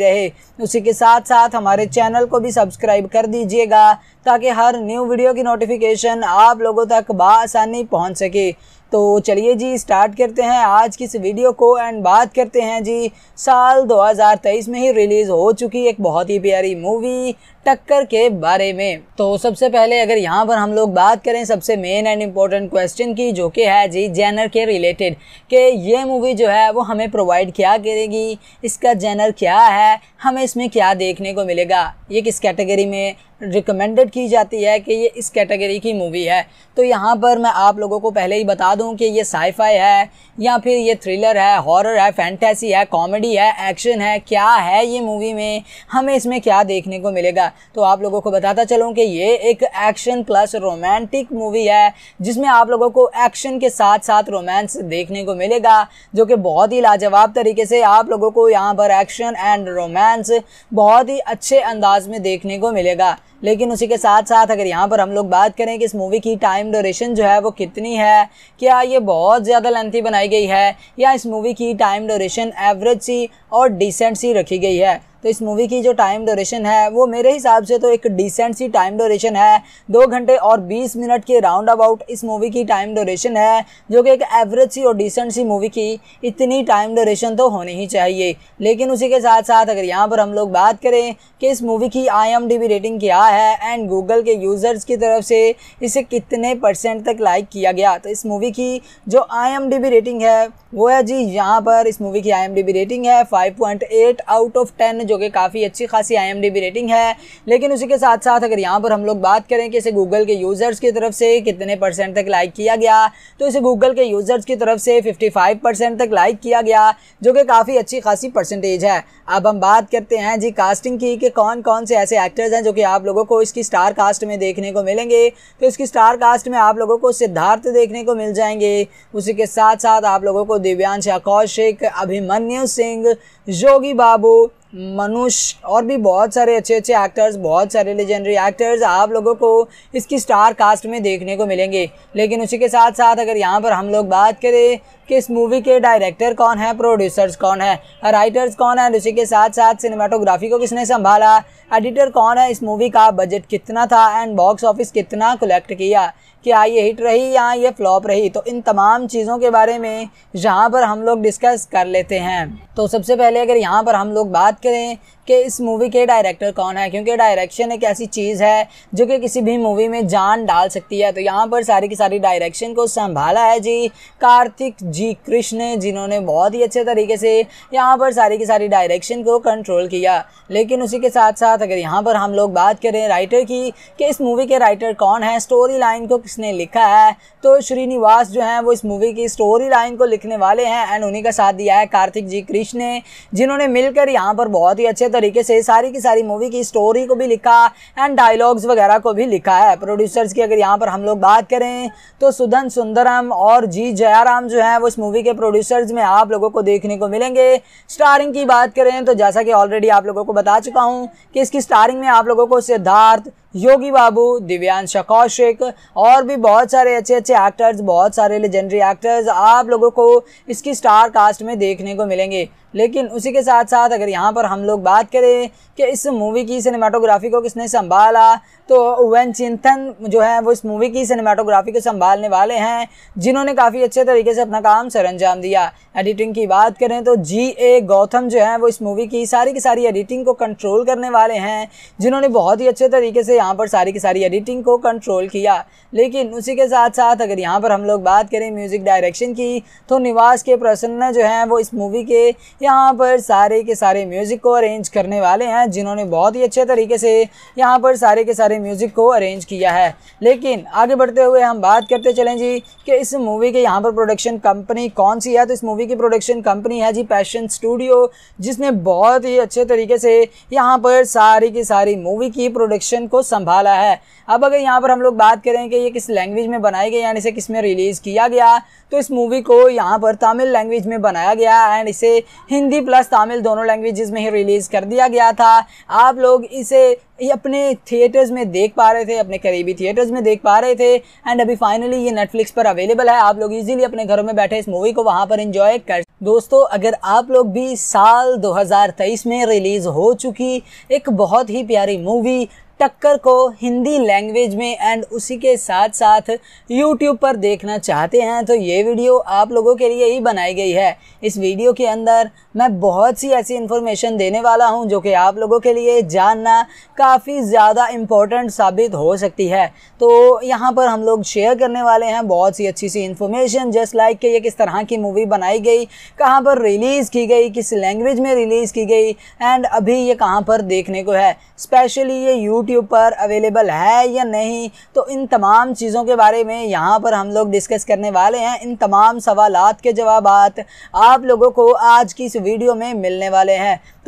रहे उसी के साथ साथ हमारे चैनल को भी सब्सक्राइब कर दीजिएगा ताकि हर न्यू वीडियो की नोटिफिकेशन आप लोगों तक बसानी पहुँच सके तो चलिए जी स्टार्ट करते हैं आज की इस वीडियो को एंड बात करते हैं जी साल 2023 में ही रिलीज़ हो चुकी एक बहुत ही प्यारी मूवी टक्कर के बारे में तो सबसे पहले अगर यहाँ पर हम लोग बात करें सबसे मेन एंड इम्पोर्टेंट क्वेश्चन की जो कि है जी जैनर के रिलेटेड कि ये मूवी जो है वो हमें प्रोवाइड क्या करेगी इसका जैनर क्या है हमें इसमें क्या देखने को मिलेगा ये किस कैटेगरी में रिकमेंडेड की जाती है कि ये इस कैटेगरी की मूवी है तो यहाँ पर मैं आप लोगों को पहले ही बता दूँ कि ये साईफाई है या फिर ये थ्रिलर है हॉरर है फैंटेसी है कॉमेडी है एक्शन है क्या है ये मूवी में हमें इसमें क्या देखने को मिलेगा तो आप लोगों को बताता चलूँ कि ये एक एक्शन प्लस रोमांटिक मूवी है जिसमें आप लोगों को एक्शन के साथ साथ रोमांस देखने को मिलेगा जो कि बहुत ही लाजवाब तरीके से आप लोगों को यहाँ पर एक्शन एंड रोमांस बहुत ही अच्छे अंदाज में देखने को मिलेगा लेकिन उसी के साथ साथ अगर यहाँ पर हम लोग बात करें कि इस मूवी की टाइम ड्यूरेशन जो है वो कितनी है क्या ये बहुत ज़्यादा लेंथी बनाई गई है या इस मूवी की टाइम ड्यूरेशन एवरेज सी और डिसेंट सी रखी गई है तो इस मूवी की जो टाइम ड्यूरेशन है वो मेरे हिसाब से तो एक डिसेंट सी टाइम ड्यूरेशन है दो घंटे और बीस मिनट के राउंड अबाउट इस मूवी की टाइम ड्यूरेशन है जो कि एक एवरेज सी और डिसेंट सी मूवी की इतनी टाइम ड्यूरेशन तो होनी ही चाहिए लेकिन उसी के साथ साथ अगर यहाँ पर हम लोग बात करें कि इस मूवी की आई रेटिंग क्या है एंड गूगल के यूज़र्स की तरफ से इसे कितने परसेंट तक लाइक किया गया तो इस मूवी की जो आई रेटिंग है वो है जी यहाँ पर इस मूवी की आई रेटिंग है फाइव आउट ऑफ टेन जो कि काफ़ी अच्छी खासी आई रेटिंग है लेकिन उसी के साथ साथ अगर यहाँ पर हम लोग बात करें कि इसे गूगल के यूज़र्स की तरफ से कितने परसेंट तक लाइक किया गया तो इसे गूगल के यूज़र्स की तरफ से फिफ्टी तक लाइक किया गया जो कि काफ़ी अच्छी खासी परसेंटेज है अब हम बात करते हैं जी कास्टिंग की कि कौन कौन से ऐसे एक्टर्स हैं जो कि आप लोगों को इसकी स्टार कास्ट में देखने को मिलेंगे तो इसकी स्टार कास्ट में आप लोगों को सिद्धार्थ देखने को मिल जाएंगे उसी के साथ साथ आप लोगों को दिव्यांश कौशिक अभिमन्यु सिंह योगी बाबू मनुष और भी बहुत सारे अच्छे अच्छे एक्टर्स बहुत सारे लेजेंडरी एक्टर्स आप लोगों को इसकी स्टार कास्ट में देखने को मिलेंगे लेकिन उसी के साथ साथ अगर यहाँ पर हम लोग बात करें कि इस मूवी के डायरेक्टर कौन है प्रोड्यूसर्स कौन है राइटर्स कौन है उसी के साथ साथ सिनेमाटोग्राफी को किसने संभाला एडिटर कौन है इस मूवी का बजट कितना था एंड बॉक्स ऑफिस कितना कलेक्ट किया क्या ये हिट रही या ये फ्लॉप रही तो इन तमाम चीज़ों के बारे में यहाँ पर हम लोग डिस्कस कर लेते हैं तो सबसे पहले अगर यहाँ पर हम लोग बात करें कि इस मूवी के डायरेक्टर कौन है क्योंकि डायरेक्शन एक ऐसी चीज़ है जो कि किसी भी मूवी में जान डाल सकती है तो यहाँ पर सारी की सारी डायरेक्शन को संभाला है जी कार्तिक जी कृष्ण जिन्होंने बहुत ही अच्छे तरीके से यहाँ पर सारी की सारी डायरेक्शन को कंट्रोल किया लेकिन उसी के साथ साथ अगर यहाँ पर हम लोग बात करें राइटर की कि इस मूवी के राइटर कौन है स्टोरी लाइन को किसने लिखा है तो श्रीनिवास जो हैं वो इस मूवी की स्टोरी लाइन को लिखने वाले हैं एंड उन्हीं का साथ दिया है कार्तिक जी कृष्ण ने जिन्होंने मिलकर यहाँ पर बहुत ही अच्छे तरीके से सारी की सारी मूवी की स्टोरी को भी लिखा एंड डायलॉग्स वगैरह को भी लिखा है प्रोड्यूसर्स की अगर यहाँ पर हम लोग बात करें तो सुधन सुंदरम और जी जयाराम जो है वो इस मूवी के प्रोड्यूसर्स में आप लोगों को देखने को मिलेंगे स्टारिंग की बात करें तो जैसा कि ऑलरेडी आप लोगों को बता चुका हूँ कि इसकी स्टारिंग में आप लोगों को सिद्धार्थ योगी बाबू दिव्यांश कौशिक और भी बहुत सारे अच्छे अच्छे एक्टर्स बहुत सारे लेजेंडरी एक्टर्स आप लोगों को इसकी स्टार कास्ट में देखने को मिलेंगे लेकिन उसी के साथ साथ अगर यहाँ पर हम लोग बात करें कि इस मूवी की सिनेमाटोग्राफी को किसने संभाला तो वन चिंतन जो है वो इस मूवी की सिनेमाटोग्राफी को संभालने वाले हैं जिन्होंने काफ़ी अच्छे तरीके से अपना काम सर अंजाम दिया एडिटिंग की बात करें तो जी ए गौतम जो है वो इस मूवी की सारी की सारी एडिटिंग को कंट्रोल करने वाले हैं जिन्होंने बहुत ही अच्छे तरीके से यहाँ पर सारी की सारी एडिटिंग को कंट्रोल किया लेकिन उसी के साथ साथ अगर यहाँ पर हम लोग बात करें म्यूज़िक डायरेक्शन की तो निवास के प्रसन्न जो हैं वो इस मूवी के यहाँ पर सारे के सारे म्यूज़िक को अरेंज करने वाले हैं जिन्होंने बहुत ही अच्छे तरीके से यहाँ पर सारे के सारे म्यूज़िक को अरेंज किया है लेकिन आगे बढ़ते हुए हम बात करते चलें जी कि इस मूवी के यहाँ पर प्रोडक्शन कंपनी कौन सी है तो इस मूवी की प्रोडक्शन कंपनी है जी पैशन स्टूडियो जिसने बहुत ही अच्छे तरीके से यहाँ पर सारी की सारी मूवी की प्रोडक्शन को संभाला है अब अगर यहाँ पर हम लोग बात करें कि ये किस लैंग्वेज में बनाई गई एंड इसे किस में रिलीज़ किया गया तो इस मूवी को यहाँ पर तमिल लैंग्वेज में बनाया गया एंड इसे हिंदी प्लस तमिल दोनों लैंग्वेज में ही रिलीज़ कर दिया गया था आप लोग इसे अपने थिएटर्स में देख पा रहे थे अपने करीबी थिएटर्स में देख पा रहे थे एंड अभी फाइनली ये नेटफ्लिक्स पर अवेलेबल है आप लोग इजीली अपने घरों में बैठे इस मूवी को वहाँ पर इंजॉय कर दोस्तों अगर आप लोग भी साल 2023 में रिलीज़ हो चुकी एक बहुत ही प्यारी मूवी टक्कर को हिंदी लैंग्वेज में एंड उसी के साथ साथ यूट्यूब पर देखना चाहते हैं तो ये वीडियो आप लोगों के लिए ही बनाई गई है इस वीडियो के अंदर मैं बहुत सी ऐसी इन्फॉर्मेशन देने वाला हूँ जो कि आप लोगों के लिए जानना काफ़ी ज़्यादा इम्पोर्टेंट साबित हो सकती है तो यहाँ पर हम लोग शेयर करने वाले हैं बहुत सी अच्छी सी इन्फॉर्मेशन जस्ट लाइक कि ये किस तरह की मूवी बनाई गई कहाँ पर रिलीज़ की गई किस लैंग्वेज में रिलीज़ की गई एंड अभी ये कहाँ पर देखने को है स्पेशली ये यूट्यूब यूट्यूब पर अवेलेबल है या नहीं तो इन तमाम चीज़ों के बारे में यहाँ पर हम लोग डिस्कस करने वाले हैं इन तमाम सवाल के जवाब आप लोगों को आज की इस वीडियो में मिलने वाले हैं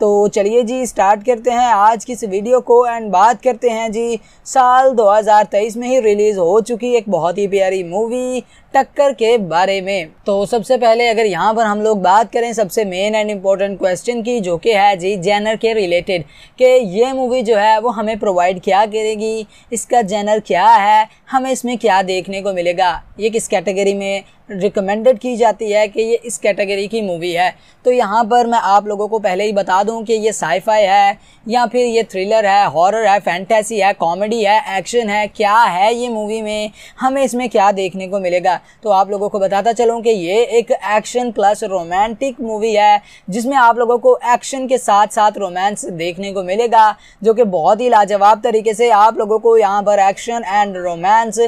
तो चलिए जी स्टार्ट करते हैं आज की इस वीडियो को एंड बात करते हैं जी साल 2023 में ही रिलीज़ हो चुकी एक बहुत ही प्यारी मूवी टक्कर के बारे में तो सबसे पहले अगर यहाँ पर हम लोग बात करें सबसे मेन एंड इम्पोर्टेंट क्वेश्चन की जो कि है जी जैनर के रिलेटेड कि ये मूवी जो है वो हमें प्रोवाइड क्या करेगी इसका जैनर क्या है हमें इसमें क्या देखने को मिलेगा ये किस कैटेगरी में रिकमेंडेड की जाती है कि ये इस कैटेगरी की मूवी है तो यहाँ पर मैं आप लोगों को पहले ही बता दूँ कि ये साईफाई है या फिर ये थ्रिलर है हॉरर है फैंटेसी है कॉमेडी है एक्शन है क्या है ये मूवी में हमें इसमें क्या देखने को मिलेगा है तो आप लोगों को बताता चलूँ कि ये एक एक्शन प्लस रोमांटिक मूवी है जिसमें आप लोगों को एक्शन के साथ साथ रोमांस देखने को मिलेगा जो कि बहुत ही लाजवाब तरीके से आप लोगों को यहाँ पर एक्शन एंड रोमांस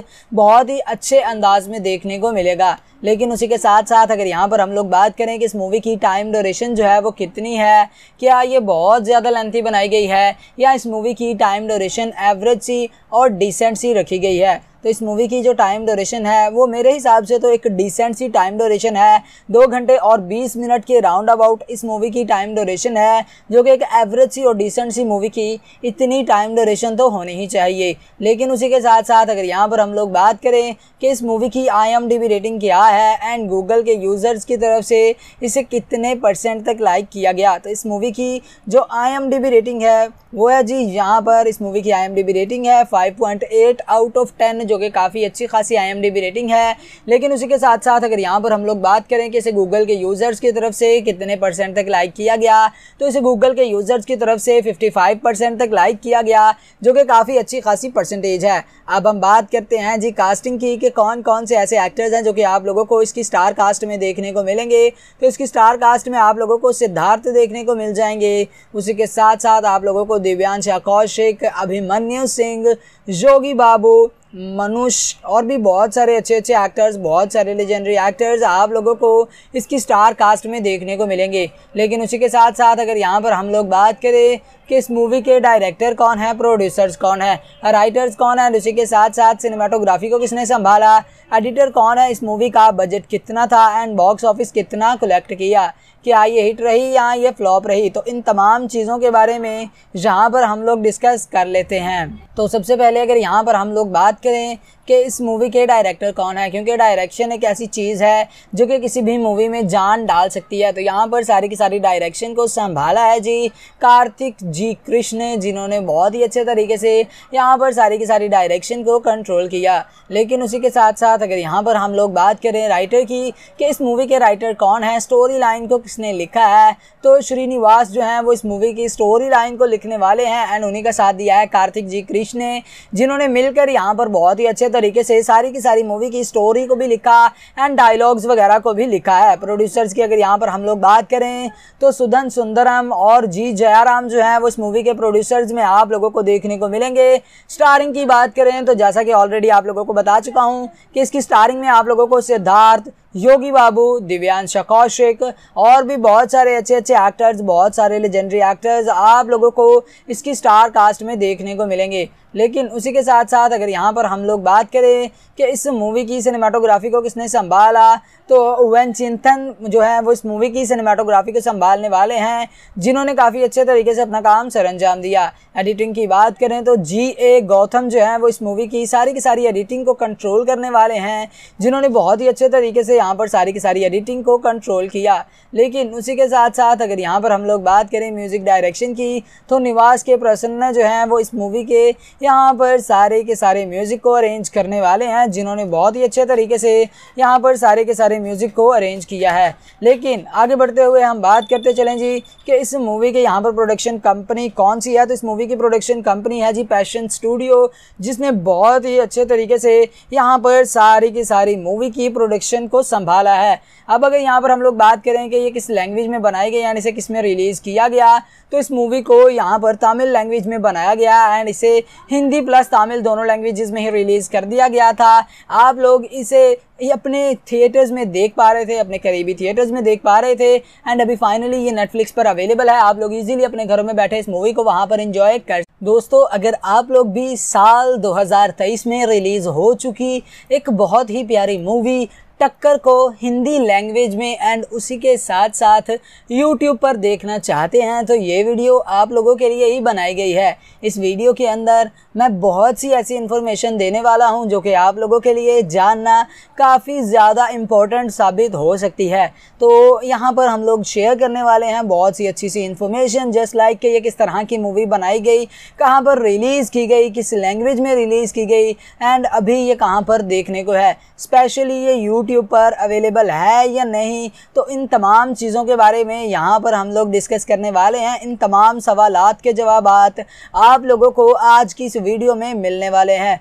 बहुत ही अच्छे अंदाज में देखने को मिलेगा लेकिन उसी के साथ साथ अगर यहाँ पर हम लोग बात करें कि इस मूवी की टाइम डोरेशन जो है वो कितनी है क्या ये बहुत ज़्यादा लेंथी बनाई गई है या इस मूवी की टाइम डोरेशन एवरेज सी और डिसेंट सी रखी गई है तो इस मूवी की जो टाइम ड्यूरेशन है वो मेरे हिसाब से तो एक डिसेंट सी टाइम ड्यूरेशन है दो घंटे और बीस मिनट के राउंड अबाउट इस मूवी की टाइम ड्यूरेशन है जो कि एक एवरेज सी और डिसेंट सी मूवी की इतनी टाइम ड्यूरेशन तो होनी ही चाहिए लेकिन उसी के साथ साथ अगर यहाँ पर हम लोग बात करें कि इस मूवी की आई रेटिंग क्या है एंड गूगल के यूज़र्स की तरफ से इसे कितने परसेंट तक लाइक किया गया तो इस मूवी की जो आई रेटिंग है वो है जी यहाँ पर इस मूवी की आई रेटिंग है फाइव आउट ऑफ टेन जो कि काफ़ी अच्छी खासी आई रेटिंग है लेकिन उसी के साथ साथ अगर यहाँ पर हम लोग बात करें कि इसे गूगल के यूज़र्स की तरफ से कितने परसेंट तक लाइक किया गया तो इसे गूगल के यूज़र्स की तरफ से फिफ्टी तक लाइक किया गया जो कि काफ़ी अच्छी खासी परसेंटेज है अब हम बात करते हैं जी कास्टिंग की कि कौन कौन से ऐसे एक्टर्स हैं जो कि आप लोगों को इसकी स्टार कास्ट में देखने को मिलेंगे तो इसकी स्टार कास्ट में आप लोगों को सिद्धार्थ देखने को मिल जाएंगे उसी के साथ साथ आप लोगों को दिव्यांश कौशिक अभिमन्यु सिंह योगी बाबू मनुष और भी बहुत सारे अच्छे अच्छे एक्टर्स बहुत सारे लेजेंडरी एक्टर्स आप लोगों को इसकी स्टार कास्ट में देखने को मिलेंगे लेकिन उसी के साथ साथ अगर यहाँ पर हम लोग बात करें कि इस मूवी के डायरेक्टर कौन है प्रोड्यूसर्स कौन है राइटर्स कौन है उसी के साथ साथ सिनेमाटोग्राफी को किसने संभाला एडिटर कौन है इस मूवी का बजट कितना था एंड बॉक्स ऑफिस कितना कलेक्ट किया क्या हाँ, ये हिट रही या हाँ, ये फ्लॉप रही तो इन तमाम चीज़ों के बारे में यहाँ पर हम लोग डिस्कस कर लेते हैं तो सबसे पहले अगर यहाँ पर हम लोग बात करें कि इस मूवी के डायरेक्टर कौन है क्योंकि डायरेक्शन एक ऐसी चीज़ है जो कि किसी भी मूवी में जान डाल सकती है तो यहाँ पर सारी की सारी डायरेक्शन को संभाला है जी कार्तिक जी कृष्ण जिन्होंने बहुत ही अच्छे तरीके से यहाँ पर सारी की सारी डायरेक्शन को कंट्रोल किया लेकिन उसी के साथ साथ अगर यहाँ पर हम लोग बात करें राइटर की कि इस मूवी के राइटर कौन है स्टोरी लाइन को किसने लिखा है तो श्रीनिवास जो हैं वो इस मूवी की स्टोरी लाइन को लिखने वाले हैं एंड उन्हीं का साथ दिया है कार्तिक जी कृष्ण ने जिन्होंने मिलकर यहाँ पर बहुत ही अच्छे तरीके से सारी की सारी मूवी की स्टोरी को भी लिखा एंड डायलॉग्स वगैरह को भी लिखा है प्रोड्यूसर्स की अगर यहाँ पर हम लोग बात करें तो सुधन सुंदरम और जी जयाराम जो है वो इस मूवी के प्रोड्यूसर्स में आप लोगों को देखने को मिलेंगे स्टारिंग की बात करें तो जैसा कि ऑलरेडी आप लोगों को बता चुका हूँ कि इसकी स्टारिंग में आप लोगों को सिद्धार्थ योगी बाबू दिव्यांश कौशिक और भी बहुत सारे अच्छे अच्छे एक्टर्स बहुत सारे लेजेंडरी एक्टर्स आप लोगों को इसकी स्टार कास्ट में देखने को मिलेंगे लेकिन उसी के साथ साथ अगर यहाँ पर हम लोग बात करें कि इस मूवी की सिनेमाटोग्राफी को किसने संभाला तो ओवन चिंतन जो है वो इस मूवी की सिनेमाटोग्राफी को संभालने वाले हैं जिन्होंने काफ़ी अच्छे तरीके से अपना काम सर अंजाम दिया एडिटिंग की बात करें तो जी ए गौतम जो है वो इस मूवी की सारी की सारी एडिटिंग को कंट्रोल करने वाले हैं जिन्होंने बहुत ही अच्छे तरीके से यहाँ पर सारी की सारी एडिटिंग को कंट्रोल किया लेकिन उसी के साथ साथ अगर यहाँ पर हम लोग बात करें म्यूज़िक डायरेक्शन की तो निवास के प्रसन्न जो हैं वो इस मूवी के यहाँ पर सारे के सारे म्यूज़िक को अरेंज करने वाले हैं जिन्होंने बहुत ही अच्छे तरीके से यहाँ पर सारे के सारे म्यूज़िक को अरेंज किया है लेकिन आगे बढ़ते हुए हम बात करते चलें जी कि इस मूवी के यहाँ पर प्रोडक्शन कंपनी कौन सी है तो इस मूवी की प्रोडक्शन कंपनी है जी पैशन स्टूडियो जिसने बहुत ही अच्छे तरीके से यहाँ पर सारी की सारी मूवी की प्रोडक्शन को संभाला है अब अगर यहाँ पर हम लोग बात करें कि ये किस लैंग्वेज में बनाई गई यानी इसे किस में रिलीज़ किया गया तो इस मूवी को यहाँ पर तमिल लैंग्वेज में बनाया गया एंड इसे हिंदी प्लस तमिल दोनों लैंग्वेजेस में ही रिलीज़ कर दिया गया था आप लोग इसे अपने थिएटर्स में देख पा रहे थे अपने करीबी थिएटर्स में देख पा रहे थे एंड अभी फाइनली ये नेटफ्लिक्स पर अवेलेबल है आप लोग इजीली अपने घरों में बैठे इस मूवी को वहाँ पर इंजॉय कर दोस्तों अगर आप लोग भी साल 2023 में रिलीज़ हो चुकी एक बहुत ही प्यारी मूवी टक्कर को हिंदी लैंग्वेज में एंड उसी के साथ साथ यूट्यूब पर देखना चाहते हैं तो ये वीडियो आप लोगों के लिए ही बनाई गई है इस वीडियो के अंदर मैं बहुत सी ऐसी इन्फॉर्मेशन देने वाला हूँ जो कि आप लोगों के लिए जानना काफ़ी ज़्यादा इम्पोर्टेंट साबित हो सकती है तो यहाँ पर हम लोग शेयर करने वाले हैं बहुत सी अच्छी सी इन्फॉर्मेशन जस्ट लाइक कि ये किस तरह की मूवी बनाई गई कहाँ पर रिलीज़ की गई किस लैंग्वेज में रिलीज़ की गई एंड अभी ये कहाँ पर देखने को है स्पेशली ये यूट्यूब यूट्यूब पर अवेलेबल है या नहीं तो इन तमाम चीज़ों के बारे में यहाँ पर हम लोग डिस्कस करने वाले हैं इन तमाम सवाल के जवाब आप लोगों को आज की इस वीडियो में मिलने वाले हैं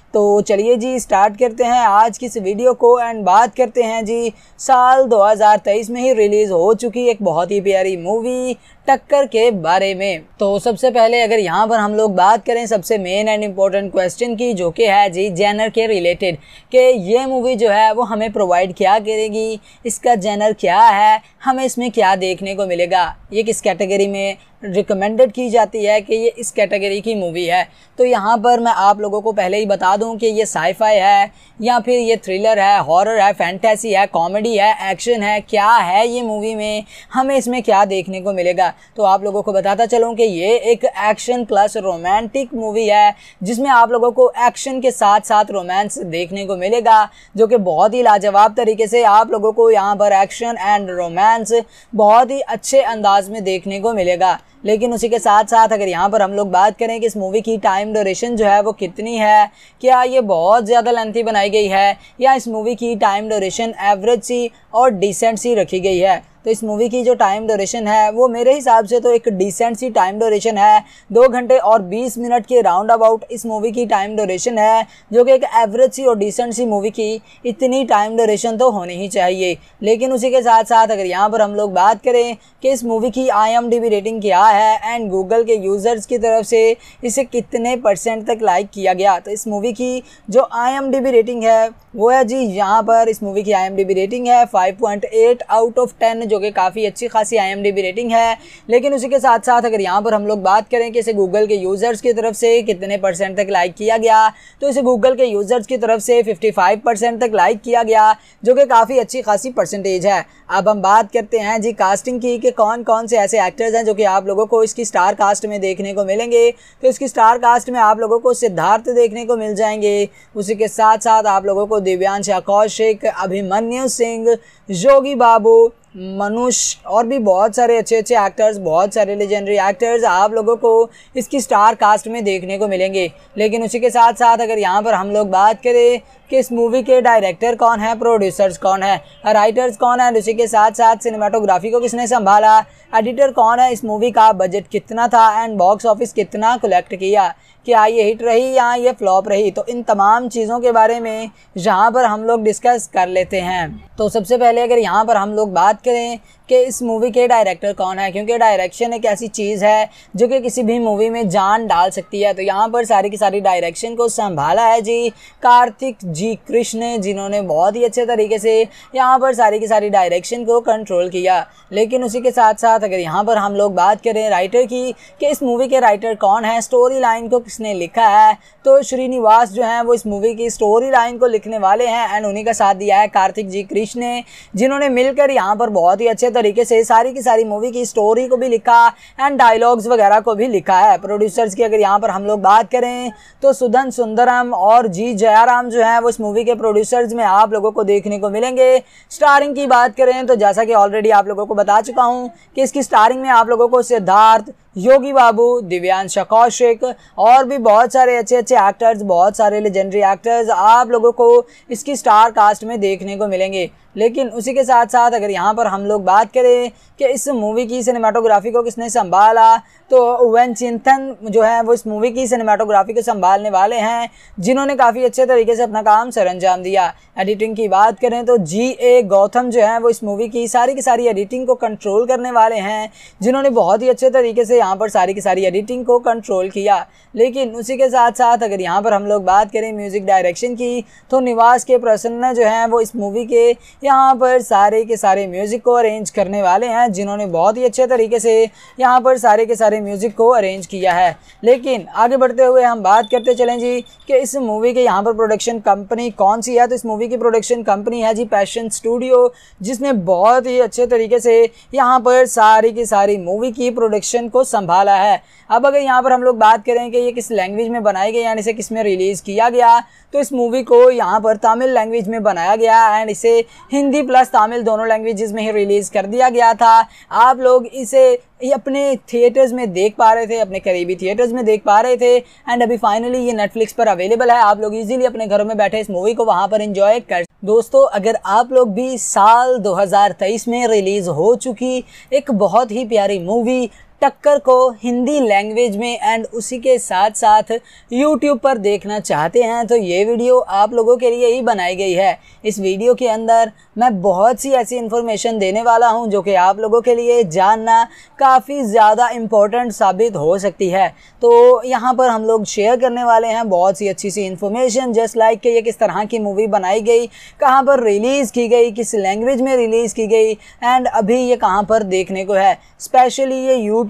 तो चलिए जी स्टार्ट करते हैं आज की इस वीडियो को एंड बात करते हैं जी साल 2023 में ही रिलीज़ हो चुकी एक बहुत ही प्यारी मूवी टक्कर के बारे में तो सबसे पहले अगर यहाँ पर हम लोग बात करें सबसे मेन एंड इम्पोर्टेंट क्वेश्चन की जो कि है जी जैनर के रिलेटेड कि ये मूवी जो है वो हमें प्रोवाइड क्या करेगी इसका जैनर क्या है हमें इसमें क्या देखने को मिलेगा ये किस कैटेगरी में रिकमेंडेड की जाती है कि ये इस कैटेगरी की मूवी है तो यहाँ पर मैं आप लोगों को पहले ही बता दूँ कि ये साईफाई है या फिर ये थ्रिलर है हॉरर है फैंटेसी है कॉमेडी है एक्शन है क्या है ये मूवी में हमें इसमें क्या देखने को मिलेगा है तो आप लोगों को बताता चलूँ कि ये एक एक्शन प्लस रोमांटिक मूवी है जिसमें आप लोगों को एक्शन के साथ साथ रोमांस देखने को मिलेगा जो कि बहुत ही लाजवाब तरीके से आप लोगों को यहाँ पर एक्शन एंड रोमांस बहुत ही अच्छे अंदाज में देखने को मिलेगा लेकिन उसी के साथ साथ अगर यहाँ पर हम लोग बात करें कि इस मूवी की टाइम ड्यूरेशन जो है वो कितनी है क्या ये बहुत ज़्यादा लेंथी बनाई गई है या इस मूवी की टाइम ड्यूरेशन एवरेज सी और डिसेंट सी रखी गई है तो इस मूवी की जो टाइम ड्यूरेशन है वो मेरे हिसाब से तो एक डिसेंट सी टाइम ड्यूरेशन है दो घंटे और बीस मिनट के राउंड अबाउट इस मूवी की टाइम ड्यूरेशन है जो कि एक एवरेज सी और डिसेंट सी मूवी की इतनी टाइम ड्यूरेशन तो होनी ही चाहिए लेकिन उसी के साथ साथ अगर यहाँ पर हम लोग बात करें कि इस मूवी की आई रेटिंग क्या रहा है एंड गूगल के यूज़र्स की तरफ से इसे कितने परसेंट तक लाइक किया गया तो इस मूवी की जो आई रेटिंग है वो है जी यहाँ पर इस मूवी की आई रेटिंग है 5.8 आउट ऑफ 10 जो कि काफ़ी अच्छी खासी आई रेटिंग है लेकिन उसी के साथ साथ अगर यहाँ पर हम लोग बात करें कि इसे गूगल के यूज़र्स की तरफ से कितने परसेंट तक लाइक किया गया तो इसे गूगल के यूज़र्स की तरफ से 55 परसेंट तक लाइक किया गया जो कि काफ़ी अच्छी खासी परसेंटेज है अब हम बात करते हैं जी कास्टिंग की कि कौन कौन से ऐसे एक्टर्स हैं जो कि आप लोगों लोगों को इसकी स्टार कास्ट में देखने को मिलेंगे तो इसकी स्टार कास्ट में आप लोगों को सिद्धार्थ देखने को मिल जाएंगे उसी के साथ साथ आप लोगों को दिव्यांश कौशिक अभिमन्यु सिंह योगी बाबू मनुष और भी बहुत सारे अच्छे अच्छे एक्टर्स बहुत सारे लेजेंडरी एक्टर्स आप लोगों को इसकी स्टार कास्ट में देखने को मिलेंगे लेकिन उसी के साथ साथ अगर यहाँ पर हम लोग बात करें कि इस मूवी के डायरेक्टर कौन है प्रोड्यूसर्स कौन है राइटर्स कौन है उसी के साथ साथ सिनेमाटोग्राफी को किसने संभाला एडिटर कौन है इस मूवी का बजट कितना था एंड बॉक्स ऑफिस कितना कलेक्ट किया क्या हाँ, ये हिट रही या हाँ, ये फ्लॉप रही तो इन तमाम चीज़ों के बारे में यहाँ पर हम लोग डिस्कस कर लेते हैं तो सबसे पहले अगर यहाँ पर हम लोग बात करें कि इस मूवी के डायरेक्टर कौन है क्योंकि डायरेक्शन एक ऐसी चीज़ है जो कि किसी भी मूवी में जान डाल सकती है तो यहाँ पर सारी की सारी डायरेक्शन को संभाला है जी कार्तिक जी कृष्ण जिन्होंने बहुत ही अच्छे तरीके से यहाँ पर सारी की सारी डायरेक्शन को कंट्रोल किया लेकिन उसी के साथ साथ अगर यहाँ पर हम लोग बात करें राइटर की कि इस मूवी के राइटर कौन है स्टोरी लाइन को किसने लिखा है तो श्रीनिवास जो हैं वो इस मूवी की स्टोरी लाइन को लिखने वाले हैं एंड उन्हीं का साथ दिया है कार्तिक जी कृष्ण ने जिन्होंने मिलकर यहाँ पर बहुत ही अच्छे तरीके से सारी की सारी मूवी की स्टोरी को भी लिखा एंड डायलॉग्स वगैरह को भी लिखा है प्रोड्यूसर्स की अगर यहाँ पर हम लोग बात करें तो सुधन सुंदरम और जी जयाराम जो है वो इस मूवी के प्रोड्यूसर्स में आप लोगों को देखने को मिलेंगे स्टारिंग की बात करें तो जैसा कि ऑलरेडी आप लोगों को बता चुका हूँ कि इसकी स्टारिंग में आप लोगों को सिद्धार्थ योगी बाबू दिव्यांश कौशिक और भी बहुत सारे अच्छे अच्छे एक्टर्स बहुत सारे लेजेंडरी एक्टर्स आप लोगों को इसकी स्टार कास्ट में देखने को मिलेंगे लेकिन उसी के साथ साथ अगर यहाँ पर हम लोग बात करें कि इस मूवी की सिनेमाटोग्राफी को किसने संभाला तो वैन चिंथन जो है वो इस मूवी की सिनेमाटोग्राफी को संभालने वाले हैं जिन्होंने काफ़ी अच्छे तरीके से अपना काम सर अंजाम दिया एडिटिंग की बात करें तो जी ए गौतम जो है वो इस मूवी की सारी की सारी एडिटिंग को कंट्रोल करने वाले हैं जिन्होंने बहुत ही अच्छे तरीके से यहाँ पर सारी की सारी एडिटिंग को कंट्रोल किया लेकिन उसी के साथ साथ अगर यहाँ पर हम लोग बात करें म्यूज़िक डायरेक्शन की तो निवास के प्रसन्न जो हैं वो इस मूवी के यहाँ पर सारे के सारे म्यूज़िक को अरेंज करने वाले हैं जिन्होंने बहुत ही अच्छे तरीके से यहाँ पर सारे के सारे म्यूज़िक को अरेंज किया है लेकिन आगे बढ़ते हुए हम बात करते चलें जी कि इस मूवी के यहाँ पर प्रोडक्शन कंपनी कौन सी है तो इस मूवी की प्रोडक्शन कंपनी है जी पैशन स्टूडियो जिसने बहुत ही अच्छे तरीके से यहाँ पर सारी की सारी मूवी की प्रोडक्शन को संभाला है अब अगर यहाँ पर हम लोग बात करें कि ये किस लैंग्वेज में बनाई गई यानी इसे किस में रिलीज़ किया गया तो इस मूवी को यहाँ पर तमिल लैंग्वेज में बनाया गया एंड इसे हिंदी प्लस तमिल दोनों लैंग्वेजेस में ही रिलीज़ कर दिया गया था आप लोग इसे ये अपने थिएटर्स में देख पा रहे थे अपने करीबी थिएटर्स में देख पा रहे थे एंड अभी फाइनली ये नेटफ्लिक्स पर अवेलेबल है आप लोग इजीली अपने घरों में बैठे इस मूवी को वहाँ पर इंजॉय कर दोस्तों अगर आप लोग भी साल 2023 में रिलीज़ हो चुकी एक बहुत ही प्यारी मूवी टक्कर को हिंदी लैंग्वेज में एंड उसी के साथ साथ यूट्यूब पर देखना चाहते हैं तो ये वीडियो आप लोगों के लिए ही बनाई गई है इस वीडियो के अंदर मैं बहुत सी ऐसी इन्फॉर्मेशन देने वाला हूँ जो कि आप लोगों के लिए जानना काफ़ी ज़्यादा इम्पोर्टेंट साबित हो सकती है तो यहाँ पर हम लोग शेयर करने वाले हैं बहुत सी अच्छी सी इन्फॉर्मेशन जस्ट लाइक कि ये किस तरह की मूवी बनाई गई कहाँ पर रिलीज़ की गई किस लैंग्वेज में रिलीज़ की गई एंड अभी ये कहाँ पर देखने को है स्पेशली ये यूट्यूब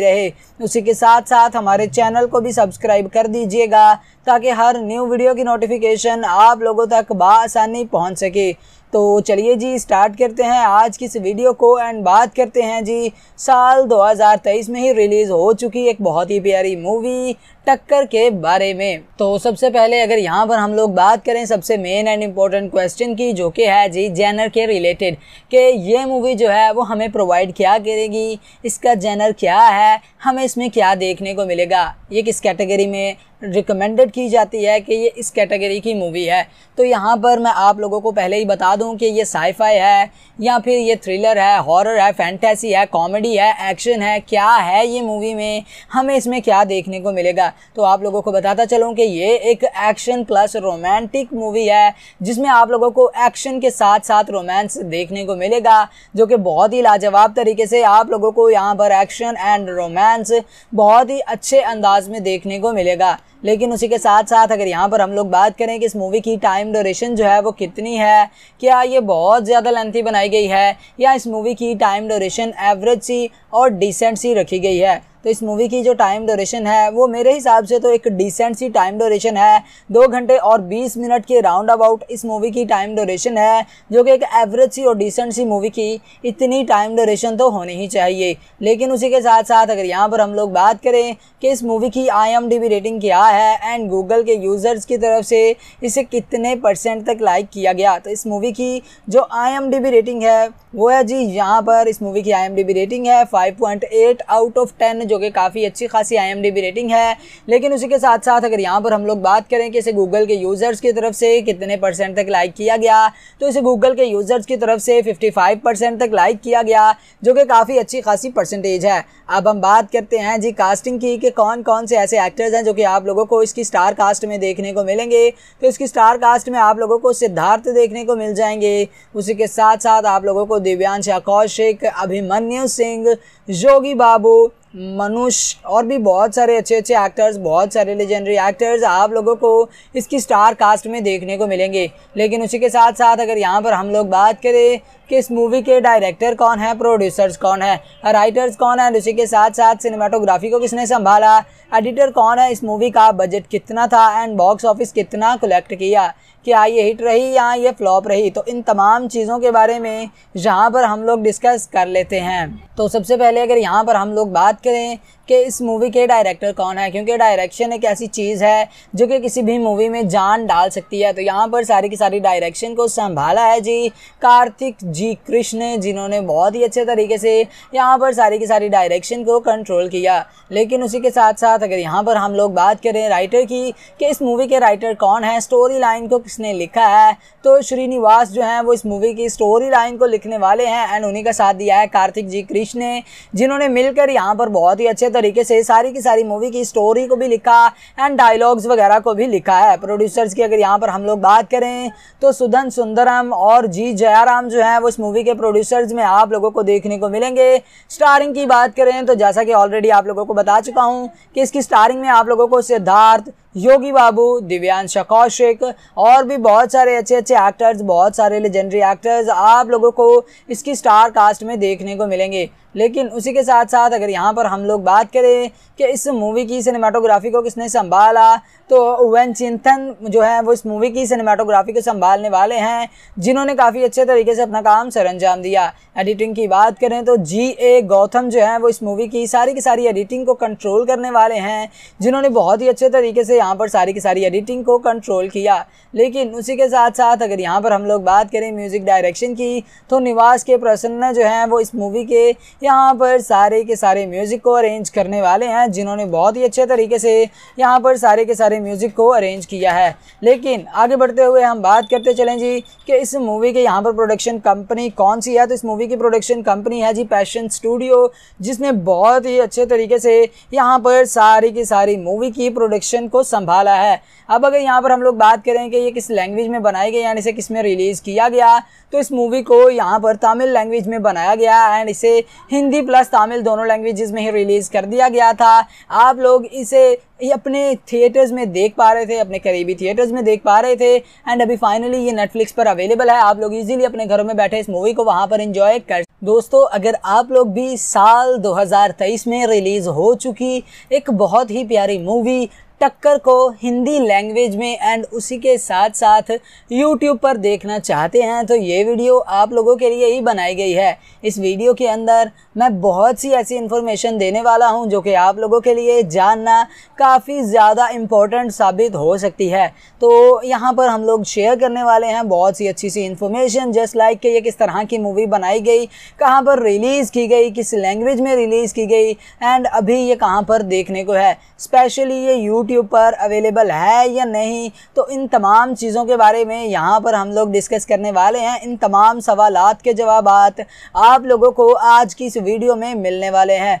भी रहे उसी के साथ साथ हमारे चैनल को भी सब्सक्राइब कर दीजिएगा ताकि हर न्यू वीडियो की नोटिफिकेशन आप लोगों तक बसानी पहुँच सके तो चलिए जी स्टार्ट करते हैं आज की इस वीडियो को एंड बात करते हैं जी साल 2023 में ही रिलीज़ हो चुकी एक बहुत ही प्यारी मूवी टक्कर के बारे में तो सबसे पहले अगर यहाँ पर हम लोग बात करें सबसे मेन एंड इम्पोर्टेंट क्वेश्चन की जो कि है जी जैनर के रिलेटेड कि ये मूवी जो है वो हमें प्रोवाइड क्या करेगी इसका जैनर क्या है हमें इसमें क्या देखने को मिलेगा ये किस कैटेगरी में रिकमेंडेड की जाती है कि ये इस कैटेगरी की मूवी है तो यहाँ पर मैं आप लोगों को पहले ही बता दूँ कि ये साईफाई है या फिर ये थ्रिलर है हॉरर है फैंटेसी है कॉमेडी है एक्शन है क्या है ये मूवी में हमें इसमें क्या देखने को मिलेगा है तो आप लोगों को बताता चलूँ कि ये एक एक्शन प्लस रोमांटिक मूवी है जिसमें आप लोगों को एक्शन के साथ साथ रोमांस देखने को मिलेगा जो कि बहुत ही लाजवाब तरीके से आप लोगों को यहाँ पर एक्शन एंड रोमांस बहुत ही अच्छे अंदाज में देखने को मिलेगा लेकिन उसी के साथ साथ अगर यहाँ पर हम लोग बात करें कि इस मूवी की टाइम ड्यूरेशन जो है वो कितनी है क्या ये बहुत ज़्यादा लेंथी बनाई गई है या इस मूवी की टाइम ड्यूरेशन एवरेज सी और डिसेंट सी रखी गई है तो इस मूवी की जो टाइम ड्यूरेशन है वो मेरे हिसाब से तो एक डिसेंट सी टाइम डोरेशन है दो घंटे और बीस मिनट के राउंड अबाउट इस मूवी की टाइम ड्यूरेशन है जो कि एक एवरेज सी और डिसेंट सी मूवी की इतनी टाइम ड्यूरेशन तो होनी ही चाहिए लेकिन उसी के साथ साथ अगर यहाँ पर हम लोग बात करें कि इस मूवी की आई रेटिंग क्या है एंड गूगल के यूज़र्स की तरफ से इसे कितने परसेंट तक लाइक किया गया तो इस मूवी की जो आई रेटिंग है वो है जी यहाँ पर इस मूवी की आई रेटिंग है फाइव आउट ऑफ टेन जो कि काफ़ी अच्छी खासी आई रेटिंग है लेकिन उसी के साथ साथ अगर यहाँ पर हम लोग बात करें कि इसे गूगल के यूज़र्स की तरफ से कितने परसेंट तक लाइक किया गया तो इसे गूगल के यूज़र्स की तरफ से फिफ्टी तक लाइक किया गया जो कि काफ़ी अच्छी खासी परसेंटेज है अब हम बात करते हैं जी कास्टिंग की कि कौन कौन से ऐसे एक्टर्स हैं जो कि आप लोगों को इसकी स्टार कास्ट में देखने को मिलेंगे तो इसकी स्टार कास्ट में आप लोगों को सिद्धार्थ देखने को मिल जाएंगे उसी के साथ साथ आप लोगों को दिव्यांश कौशिक अभिमन्यु सिंह योगी बाबू मनुष और भी बहुत सारे अच्छे अच्छे एक्टर्स बहुत सारे लेजेंडरी एक्टर्स आप लोगों को इसकी स्टार कास्ट में देखने को मिलेंगे लेकिन उसी के साथ साथ अगर यहाँ पर हम लोग बात करें कि इस मूवी के डायरेक्टर कौन है प्रोड्यूसर्स कौन है राइटर्स कौन है उसी के साथ साथ सिनेमाटोग्राफी को किसने संभाला एडिटर कौन है इस मूवी का बजट कितना था एंड बॉक्स ऑफिस कितना कलेक्ट किया क्या ये हिट रही या ये फ्लॉप रही तो इन तमाम चीज़ों के बारे में यहाँ पर हम लोग डिस्कस कर लेते हैं तो सबसे पहले अगर यहाँ पर हम लोग बात करें कि इस मूवी के डायरेक्टर कौन है क्योंकि डायरेक्शन एक ऐसी चीज़ है जो कि किसी भी मूवी में जान डाल सकती है तो यहाँ पर सारी की सारी डायरेक्शन को संभाला है जी कार्तिक जी कृष्ण जिन्होंने बहुत ही अच्छे तरीके से यहाँ पर सारी की सारी डायरेक्शन को कंट्रोल किया लेकिन उसी के साथ साथ अगर यहाँ पर हम लोग बात करें राइटर की कि इस मूवी के राइटर कौन है स्टोरी लाइन को किसने लिखा है तो श्रीनिवास जो हैं वो इस मूवी की स्टोरी लाइन को लिखने वाले हैं एंड उन्हीं का साथ दिया है कार्तिक जी कृष्ण ने जिन्होंने मिलकर यहाँ पर बहुत ही अच्छे तरीके से सारी की सारी मूवी की स्टोरी को भी लिखा एंड डायलॉग्स वगैरह को भी लिखा है प्रोड्यूसर्स की अगर यहाँ पर हम लोग बात करें तो सुधन सुंदरम और जी जयाराम जो है वो इस मूवी के प्रोड्यूसर्स में आप लोगों को देखने को मिलेंगे स्टारिंग की बात करें तो जैसा कि ऑलरेडी आप लोगों को बता चुका हूँ कि इसकी स्टारिंग में आप लोगों को सिद्धार्थ योगी बाबू दिव्यांश कौशिक और भी बहुत सारे अच्छे अच्छे एक्टर्स बहुत सारे लेजेंडरी एक्टर्स आप लोगों को इसकी स्टार कास्ट में देखने को मिलेंगे लेकिन उसी के साथ साथ अगर यहाँ पर हम लोग बात करें कि इस मूवी की सिनेमाटोग्राफी को किसने संभाला तो वन चिंतन जो है वो इस मूवी की सिनेमाटोग्राफी को संभालने वाले हैं जिन्होंने काफ़ी अच्छे तरीके से अपना काम सर अंजाम दिया एडिटिंग की बात करें तो जी ए गौतम जो है वो इस मूवी की सारी की सारी एडिटिंग को कंट्रोल करने वाले हैं जिन्होंने बहुत ही अच्छे तरीके से यहाँ पर सारी की सारी एडिटिंग को कंट्रोल किया लेकिन उसी के साथ साथ अगर यहाँ पर हम लोग बात करें म्यूज़िक डायरेक्शन की तो निवास के प्रसन्न जो हैं वो इस मूवी के यहाँ पर सारे के सारे म्यूज़िक को अरेंज करने वाले हैं जिन्होंने बहुत ही अच्छे तरीके से यहाँ पर सारे के सारे म्यूज़िक को अरेंज किया है लेकिन आगे बढ़ते हुए हम बात करते चलें जी कि इस मूवी के यहाँ पर प्रोडक्शन कंपनी कौन सी है तो इस मूवी की प्रोडक्शन कंपनी है जी पैशन स्टूडियो जिसने बहुत ही अच्छे तरीके से यहाँ पर सारी की सारी मूवी की प्रोडक्शन को संभाला है अब अगर यहाँ पर हम लोग बात करें कि ये किस लैंग्वेज में बनाई गई यानी इसे किस में रिलीज़ किया गया तो इस मूवी को यहाँ पर तमिल लैंग्वेज में बनाया गया एंड इसे हिंदी प्लस तमिल दोनों लैंग्वेज में ही रिलीज़ कर दिया गया था आप लोग इसे अपने थिएटर्स में देख पा रहे थे अपने करीबी थिएटर्स में देख पा रहे थे एंड अभी फाइनली ये नेटफ्लिक्स पर अवेलेबल है आप लोग इजीली अपने घरों में बैठे इस मूवी को वहाँ पर इंजॉय कर दोस्तों अगर आप लोग भी साल 2023 में रिलीज़ हो चुकी एक बहुत ही प्यारी मूवी टक्कर को हिंदी लैंग्वेज में एंड उसी के साथ साथ यूट्यूब पर देखना चाहते हैं तो ये वीडियो आप लोगों के लिए ही बनाई गई है इस वीडियो के अंदर मैं बहुत सी ऐसी इन्फॉर्मेशन देने वाला हूँ जो कि आप लोगों के लिए जानना काफ़ी ज़्यादा इम्पोर्टेंट साबित हो सकती है तो यहाँ पर हम लोग शेयर करने वाले हैं बहुत सी अच्छी सी इन्फॉर्मेशन जस्ट लाइक कि ये किस तरह की मूवी बनाई गई कहाँ पर रिलीज़ की गई किस लैंग्वेज में रिलीज़ की गई एंड अभी ये कहाँ पर देखने को है स्पेशली ये यूट्यूब यूट्यूब पर अवेलेबल है या नहीं तो इन तमाम चीज़ों के बारे में यहाँ पर हम लोग डिस्कस करने वाले हैं इन तमाम सवाल के जवाब आप लोगों को आज की इस वीडियो में मिलने वाले हैं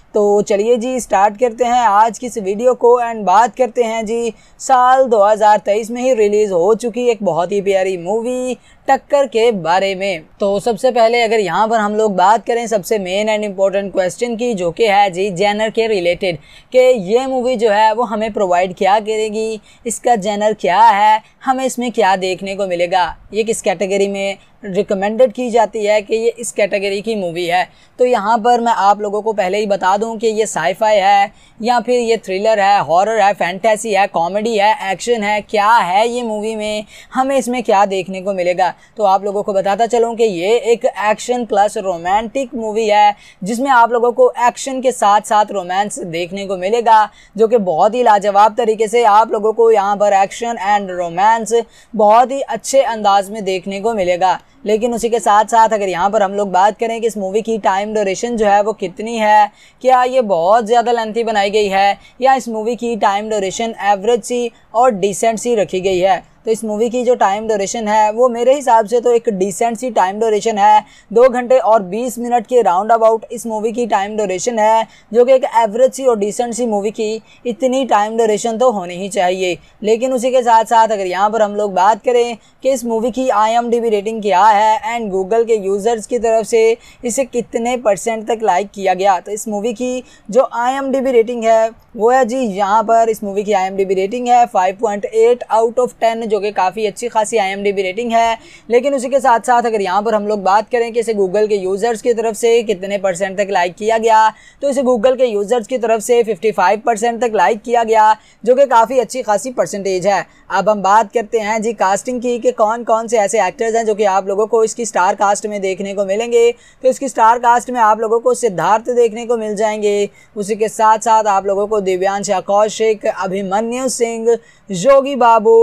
तो चलिए जी स्टार्ट करते हैं आज की इस वीडियो को एंड बात करते हैं जी साल 2023 में ही रिलीज़ हो चुकी एक बहुत ही प्यारी मूवी टक्कर के बारे में तो सबसे पहले अगर यहाँ पर हम लोग बात करें सबसे मेन एंड इम्पोर्टेंट क्वेश्चन की जो कि है जी जैनर के रिलेटेड कि ये मूवी जो है वो हमें प्रोवाइड क्या करेगी इसका जैनर क्या है हमें इसमें क्या देखने को मिलेगा ये किस कैटेगरी में रिकमेंडेड की जाती है कि ये इस कैटेगरी की मूवी है तो यहाँ पर मैं आप लोगों को पहले ही बता दूँ कि ये साईफाई है या फिर ये थ्रिलर है हॉरर है फैंटेसी है कॉमेडी है एक्शन है क्या है ये मूवी में हमें इसमें क्या देखने को मिलेगा तो आप लोगों को बताता चलूँ कि ये एक एक्शन प्लस रोमांटिक मूवी है जिसमें आप लोगों को एक्शन के साथ साथ रोमांस देखने को मिलेगा जो कि बहुत ही लाजवाब तरीके से आप लोगों को यहाँ पर एक्शन एंड रोमांस बहुत ही अच्छे अंदाज में देखने को मिलेगा लेकिन उसी के साथ साथ अगर यहाँ पर हम लोग बात करें कि इस मूवी की टाइम ड्यूरेशन जो है वो कितनी है क्या ये बहुत ज़्यादा लेंथी बनाई गई है या इस मूवी की टाइम ड्यूरेशन एवरेज सी और डिसेंट सी रखी गई है तो इस मूवी की जो टाइम ड्यूरेशन है वो मेरे हिसाब से तो एक डिसेंट सी टाइम डोरेशन है दो घंटे और बीस मिनट के राउंड अबाउट इस मूवी की टाइम डोरेशन है जो कि एक एवरेज सी और डिसेंट सी मूवी की इतनी टाइम डोरेशन तो होनी ही चाहिए लेकिन उसी के साथ साथ अगर यहाँ पर हम लोग बात करें कि इस मूवी की आई रेटिंग क्या है एंड गूगल के यूज़र्स की तरफ से इसे कितने परसेंट तक लाइक किया गया तो इस मूवी की जो आई रेटिंग है वो है जी यहाँ पर इस मूवी की आईएमडीबी रेटिंग है 5.8 आउट ऑफ 10 जो कि काफ़ी अच्छी खासी आईएमडीबी रेटिंग है लेकिन उसी के साथ साथ अगर यहाँ पर हम लोग बात करें कि इसे गूगल के यूज़र्स की तरफ से कितने परसेंट तक लाइक किया गया तो इसे गूगल के यूज़र्स की तरफ से 55 परसेंट तक लाइक किया गया जो कि काफ़ी अच्छी खासी परसेंटेज है अब हम बात करते हैं जी कास्टिंग की कि कौन कौन से ऐसे एक्टर्स हैं जो कि आप लोगों को इसकी स्टार कास्ट में देखने को मिलेंगे तो इसकी स्टार कास्ट में आप लोगों को सिद्धार्थ देखने को मिल जाएंगे उसी के साथ साथ आप लोगों को दिव्यांश कौशिक अभिमन्यु सिंह जोगी बाबू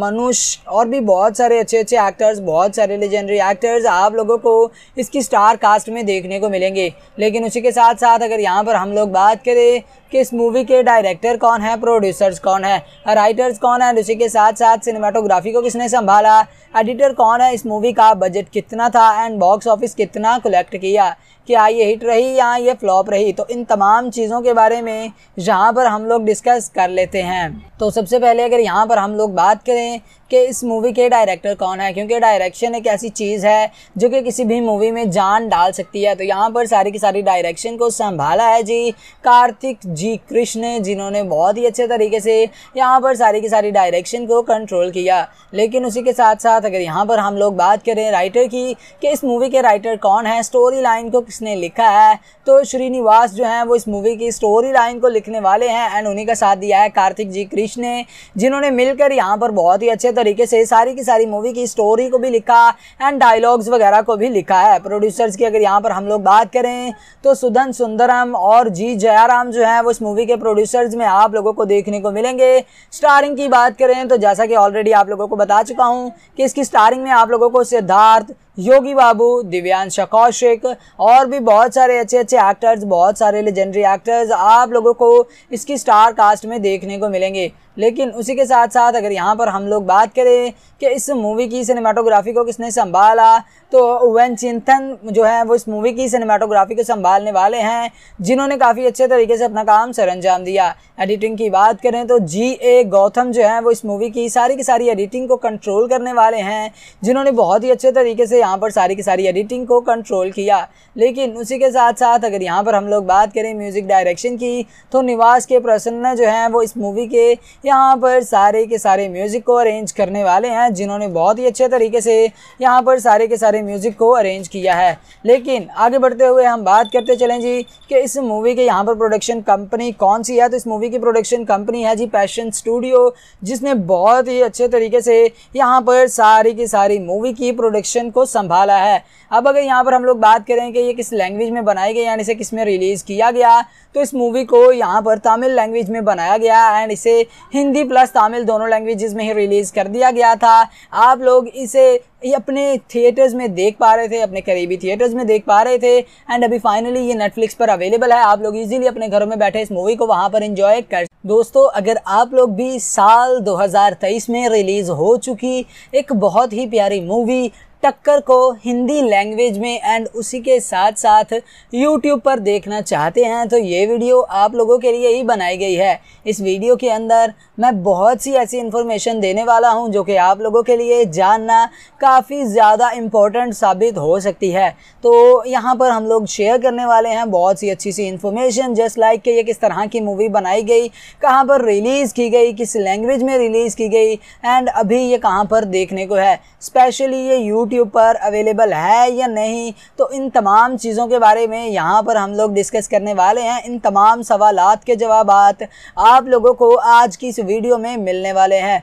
मनुष और भी बहुत सारे अच्छे अच्छे एक्टर्स बहुत सारे लेजेंडरी एक्टर्स आप लोगों को इसकी स्टार कास्ट में देखने को मिलेंगे लेकिन उसी के साथ साथ अगर यहाँ पर हम लोग बात करें कि इस मूवी के डायरेक्टर कौन है प्रोड्यूसर्स कौन है राइटर्स कौन है उसी के साथ साथ सिनेमाटोग्राफी को किसने संभाला एडिटर कौन है इस मूवी का बजट कितना था एंड बॉक्स ऑफिस कितना कलेक्ट किया कि हाँ, ये हिट रही या हाँ, ये फ्लॉप रही तो इन तमाम चीज़ों के बारे में यहाँ पर हम लोग डिस्कस कर लेते हैं तो सबसे पहले अगर यहाँ पर हम लोग बात करें कि इस मूवी के डायरेक्टर कौन है क्योंकि डायरेक्शन एक ऐसी चीज़ है जो कि किसी भी मूवी में जान डाल सकती है तो यहाँ पर सारी की सारी डायरेक्शन को संभाला है जी कार्तिक जी कृष्ण जिन्होंने बहुत ही अच्छे तरीके से यहाँ पर सारी की सारी डायरेक्शन को कंट्रोल किया लेकिन उसी के साथ साथ अगर यहाँ पर हम लोग बात करें राइटर की कि इस मूवी के राइटर कौन है स्टोरी लाइन को किसने लिखा है तो श्रीनिवास जो हैं वो इस मूवी की स्टोरी लाइन को लिखने वाले हैं एंड उन्हीं का साथ दिया है कार्तिक जी कृष्ण ने जिन्होंने मिलकर यहाँ पर बहुत ही अच्छे तरीके से सारी की सारी मूवी की स्टोरी को भी लिखा एंड डायलॉग्स वगैरह को भी लिखा है प्रोड्यूसर्स की अगर यहाँ पर हम लोग बात करें तो सुधन सुंदरम और जी जयाराम जो है वो इस मूवी के प्रोड्यूसर्स में आप लोगों को देखने को मिलेंगे स्टारिंग की बात करें तो जैसा कि ऑलरेडी आप लोगों को बता चुका हूँ कि इसकी स्टारिंग में आप लोगों को सिद्धार्थ योगी बाबू दिव्यांश कौशिक और भी बहुत सारे अच्छे अच्छे एक्टर्स बहुत सारे लेजेंडरी एक्टर्स आप लोगों को इसकी स्टार कास्ट में देखने को मिलेंगे लेकिन उसी के साथ साथ अगर यहाँ पर हम लोग बात करें कि इस मूवी की सिनेमाटोग्राफी को किसने संभाला तो वन चिंतन जो है वो इस मूवी की सिनेमाटोग्राफी को संभालने वाले हैं जिन्होंने काफ़ी अच्छे तरीके से अपना काम सर अंजाम दिया एडिटिंग की बात करें तो जी ए गौतम जो है वो इस मूवी की सारी की सारी एडिटिंग को कंट्रोल करने वाले हैं जिन्होंने बहुत ही अच्छे तरीके से यहाँ पर सारी की सारी एडिटिंग को कंट्रोल किया लेकिन उसी के साथ साथ अगर यहाँ पर हम लोग बात करें म्यूज़िक डायरेक्शन की तो निवास के प्रसन्न जो हैं वो इस मूवी के यहाँ पर सारे के सारे म्यूज़िक को अरेंज करने वाले हैं जिन्होंने बहुत ही अच्छे तरीके से यहाँ पर सारे के सारे म्यूज़िक को अरेंज किया है लेकिन आगे बढ़ते हुए हम बात करते चलें जी कि इस मूवी के यहाँ पर प्रोडक्शन कंपनी कौन सी है तो इस मूवी की प्रोडक्शन कंपनी है जी पैशन स्टूडियो जिसने बहुत ही अच्छे तरीके से यहाँ पर सारी की सारी मूवी की प्रोडक्शन को संभाला है अब अगर यहाँ पर हम लोग बात करें कि ये किस लैंग्वेज में बनाई गई यानी इसे किस में रिलीज़ किया गया तो इस मूवी को यहाँ पर तमिल लैंग्वेज में बनाया गया एंड इसे हिंदी प्लस तमिल दोनों लैंग्वेजेस में ही रिलीज़ कर दिया गया था आप लोग इसे अपने थिएटर्स में देख पा रहे थे अपने करीबी थिएटर्स में देख पा रहे थे एंड अभी फाइनली ये नेटफ्लिक्स पर अवेलेबल है आप लोग इजीली अपने घरों में बैठे इस मूवी को वहाँ पर इंजॉय कर दोस्तों अगर आप लोग भी साल 2023 में रिलीज़ हो चुकी एक बहुत ही प्यारी मूवी टक्कर को हिंदी लैंग्वेज में एंड उसी के साथ साथ यूट्यूब पर देखना चाहते हैं तो ये वीडियो आप लोगों के लिए ही बनाई गई है इस वीडियो के अंदर मैं बहुत सी ऐसी इन्फॉर्मेशन देने वाला हूँ जो कि आप लोगों के लिए जानना काफ़ी ज़्यादा इम्पोर्टेंट साबित हो सकती है तो यहाँ पर हम लोग शेयर करने वाले हैं बहुत सी अच्छी सी इन्फॉर्मेशन जस्ट लाइक कि ये किस तरह की मूवी बनाई गई कहाँ पर रिलीज़ की गई किस लैंग्वेज में रिलीज़ की गई एंड अभी ये कहाँ पर देखने को है स्पेशली ये यूट्यूब यूट्यूब पर अवेलेबल है या नहीं तो इन तमाम चीज़ों के बारे में यहाँ पर हम लोग डिस्कस करने वाले हैं इन तमाम सवाल के जवाब आप लोगों को आज की इस वीडियो में मिलने वाले हैं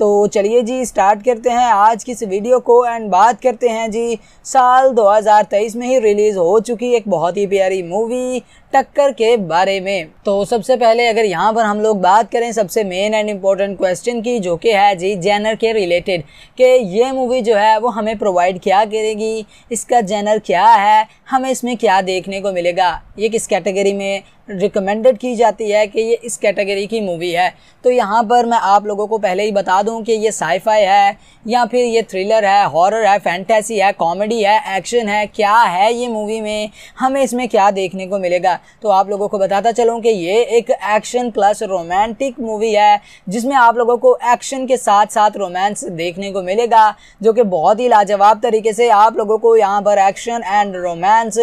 तो चलिए जी स्टार्ट करते हैं आज की इस वीडियो को एंड बात करते हैं जी साल 2023 में ही रिलीज़ हो चुकी एक बहुत ही प्यारी मूवी टक्कर के बारे में तो सबसे पहले अगर यहाँ पर हम लोग बात करें सबसे मेन एंड इम्पोर्टेंट क्वेश्चन की जो कि है जी जैनर के रिलेटेड कि ये मूवी जो है वो हमें प्रोवाइड क्या करेगी इसका जैनर क्या है हमें इसमें क्या देखने को मिलेगा ये किस कैटेगरी में रिकमेंडेड की जाती है कि ये इस कैटेगरी की मूवी है तो यहाँ पर मैं आप लोगों को पहले ही बता दूँ कि ये साईफाई है या फिर ये थ्रिलर है हॉरर है फैंटेसी है कॉमेडी है एक्शन है क्या है ये मूवी में हमें इसमें क्या देखने को मिलेगा है तो आप लोगों को बताता चलूँ कि ये एक एक्शन प्लस रोमांटिक मूवी है जिसमें आप लोगों को एक्शन के साथ साथ रोमांस देखने को मिलेगा जो कि बहुत ही लाजवाब तरीके से आप लोगों को यहाँ पर एक्शन एंड रोमांस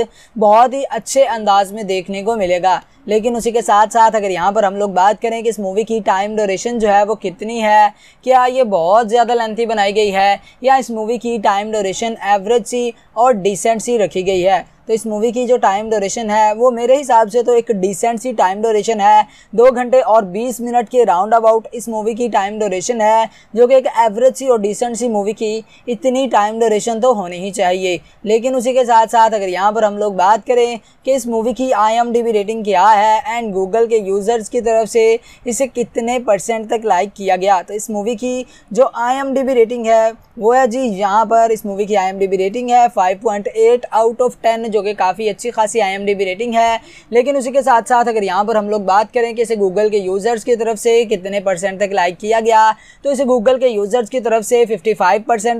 बहुत ही अच्छे अंदाज में देखने को मिलेगा लेकिन उसी के साथ साथ अगर यहाँ पर हम लोग बात करें कि इस मूवी की टाइम ड्यूरेशन जो है वो कितनी है क्या ये बहुत ज़्यादा लेंथी बनाई गई है या इस मूवी की टाइम ड्यूरेशन एवरेज सी और डिसेंट सी रखी गई है तो इस मूवी की जो टाइम ड्यूरेशन है वो मेरे हिसाब से तो एक डिसेंट सी टाइम ड्यूरेशन है दो घंटे और बीस मिनट के राउंड अबाउट इस मूवी की टाइम ड्यूरेशन है जो कि एक एवरेज सी और डिसेंट सी मूवी की इतनी टाइम ड्यूरेशन तो होनी ही चाहिए लेकिन उसी के साथ साथ अगर यहाँ पर हम लोग बात करें कि इस मूवी की आई रेटिंग क्या है एंड गूगल के यूज़र्स की तरफ से इसे कितने परसेंट तक लाइक किया गया तो इस मूवी की जो आई रेटिंग है वो है जी यहाँ पर इस मूवी की आई रेटिंग है फाइव आउट ऑफ टेन जो कि काफ़ी अच्छी खासी आई रेटिंग है लेकिन उसी के साथ साथ अगर यहाँ पर हम लोग बात करें कि इसे गूगल के यूज़र्स की तरफ से कितने परसेंट तक लाइक किया गया तो इसे गूगल के यूज़र्स की तरफ से फिफ्टी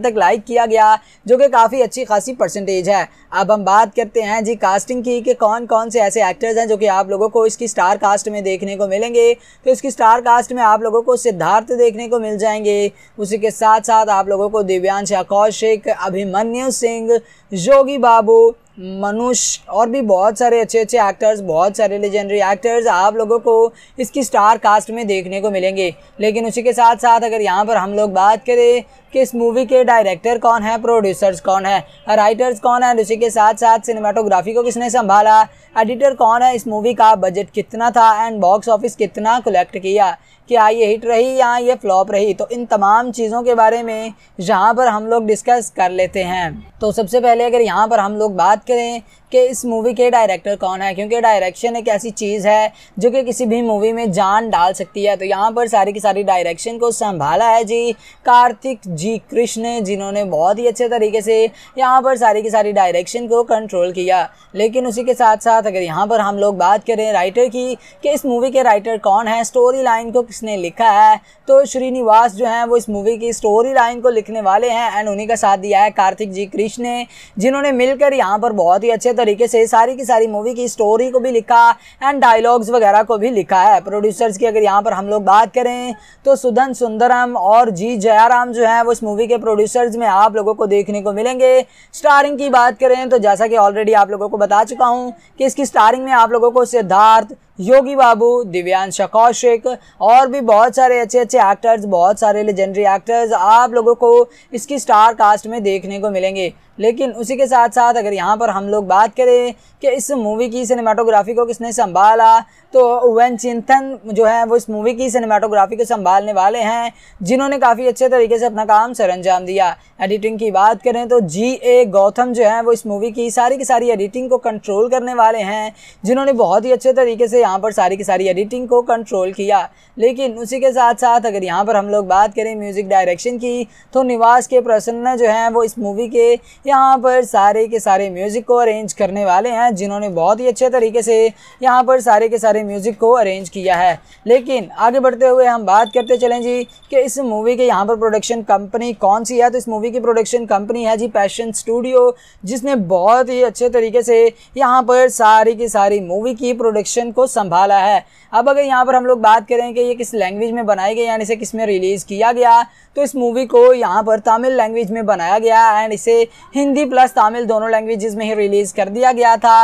तक लाइक किया गया जो कि काफ़ी अच्छी खासी परसेंटेज है अब हम बात करते हैं जी कास्टिंग की कि कौन कौन से ऐसे एक्टर्स हैं जो कि आप लोगों को इसकी स्टार कास्ट में देखने को मिलेंगे तो इसकी स्टार कास्ट में आप लोगों को सिद्धार्थ देखने को मिल जाएंगे उसी के साथ साथ आप लोगों को दिव्यांश कौशिक अभिमन्यु सिंह योगी बाबू मनुष और भी बहुत सारे अच्छे अच्छे एक्टर्स बहुत सारे लेजेंडरी एक्टर्स आप लोगों को इसकी स्टार कास्ट में देखने को मिलेंगे लेकिन उसी के साथ साथ अगर यहाँ पर हम लोग बात करें कि इस मूवी के डायरेक्टर कौन है प्रोड्यूसर्स कौन है राइटर्स कौन है उसी के साथ साथ सिनेमाटोग्राफी को किसने संभाला एडिटर कौन है इस मूवी का बजट कितना था एंड बॉक्स ऑफिस कितना कलेक्ट किया कि हाँ, ये हिट रही या हाँ, ये फ्लॉप रही तो इन तमाम चीज़ों के बारे में यहाँ पर हम लोग डिस्कस कर लेते हैं तो सबसे पहले अगर यहाँ पर हम लोग बात करें कि इस मूवी के डायरेक्टर कौन है क्योंकि डायरेक्शन एक ऐसी चीज़ है जो कि किसी भी मूवी में जान डाल सकती है तो यहाँ पर सारी की सारी डायरेक्शन को संभाला है जी कार्तिक जी कृष्ण जिन्होंने बहुत ही अच्छे तरीके से यहाँ पर सारी की सारी डायरेक्शन को कंट्रोल किया लेकिन उसी के साथ साथ अगर यहाँ पर हम लोग बात करें राइटर की कि इस मूवी के राइटर कौन है स्टोरी लाइन को किसने लिखा है तो श्रीनिवास जो हैं वो इस मूवी की स्टोरी लाइन को लिखने वाले हैं एंड उन्हीं का साथ दिया है कार्तिक जी कृष्ण ने जिन्होंने मिलकर यहाँ पर बहुत ही अच्छे तरीके से सारी की सारी मूवी की स्टोरी को भी लिखा एंड डायलॉग्स वगैरह को भी लिखा है प्रोड्यूसर्स की अगर यहाँ पर हम लोग बात करें तो सुधन सुंदरम और जी जयाराम जो है वो इस मूवी के प्रोड्यूसर्स में आप लोगों को देखने को मिलेंगे स्टारिंग की बात करें तो जैसा कि ऑलरेडी आप लोगों को बता चुका हूँ कि इसकी स्टारिंग में आप लोगों को सिद्धार्थ योगी बाबू दिव्यांश कौशिक और भी बहुत सारे अच्छे अच्छे एक्टर्स बहुत सारे लेजेंडरी एक्टर्स आप लोगों को इसकी स्टार कास्ट में देखने को मिलेंगे लेकिन उसी के साथ साथ अगर यहाँ पर हम लोग बात करें कि इस मूवी की सिनेमाटोग्राफी को किसने संभाला तो वैन चिंथन जो है वो इस मूवी की सिनेमाटोग्राफी को संभालने वाले हैं जिन्होंने काफ़ी अच्छे तरीके से अपना काम सर अंजाम दिया एडिटिंग की बात करें तो जी ए गौतम जो है वो इस मूवी की सारी की सारी एडिटिंग को कंट्रोल करने वाले हैं जिन्होंने बहुत ही अच्छे तरीके से यहाँ पर सारी की सारी एडिटिंग को कंट्रोल किया लेकिन उसी के साथ साथ अगर यहाँ पर हम लोग बात करें म्यूज़िक डायरेक्शन की तो निवास के प्रसन्न जो हैं वो इस मूवी के यहाँ पर सारे के सारे म्यूज़िक को अरेंज करने वाले हैं जिन्होंने बहुत ही अच्छे तरीके से यहाँ पर सारे के सारे सारे म्यूज़िक को अरेंज किया है लेकिन आगे बढ़ते हुए हम बात करते चलें जी कि इस मूवी के यहाँ पर प्रोडक्शन कंपनी कौन सी है तो इस मूवी की प्रोडक्शन कंपनी है जी पैशन स्टूडियो जिसने बहुत ही अच्छे तरीके से यहाँ पर सारी की सारी मूवी की प्रोडक्शन को संभाला है अब अगर यहाँ पर हम लोग बात करें कि ये किस लैंग्वेज में बनाई गई यानी इसे किस में रिलीज़ किया गया तो इस मूवी को यहाँ पर तमिल लैंग्वेज में बनाया गया एंड इसे हिंदी प्लस तमिल दोनों लैंग्वेज में ही रिलीज़ कर दिया गया था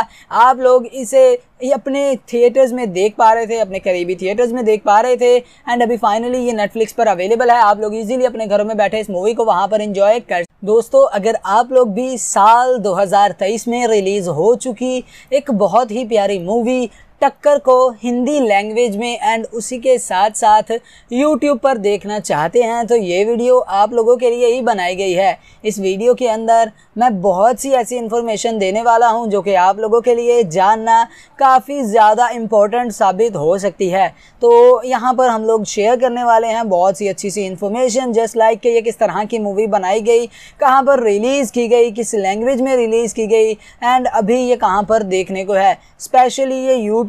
आप लोग इसे ये अपने थिएटर्स में देख पा रहे थे अपने करीबी थिएटर्स में देख पा रहे थे एंड अभी फाइनली ये नेटफ्लिक्स पर अवेलेबल है आप लोग इजीली अपने घरों में बैठे इस मूवी को वहाँ पर इंजॉय कर दोस्तों अगर आप लोग भी साल 2023 में रिलीज़ हो चुकी एक बहुत ही प्यारी मूवी टक्कर को हिंदी लैंग्वेज में एंड उसी के साथ साथ यूट्यूब पर देखना चाहते हैं तो ये वीडियो आप लोगों के लिए ही बनाई गई है इस वीडियो के अंदर मैं बहुत सी ऐसी इन्फॉर्मेशन देने वाला हूँ जो कि आप लोगों के लिए जानना काफ़ी ज़्यादा इम्पोर्टेंट साबित हो सकती है तो यहाँ पर हम लोग शेयर करने वाले हैं बहुत सी अच्छी सी इन्फॉर्मेशन जस्ट लाइक कि ये किस तरह की मूवी बनाई गई कहाँ पर रिलीज़ की गई किस लैंग्वेज में रिलीज़ की गई एंड अभी ये कहाँ पर देखने को है स्पेशली ये यूट्यूब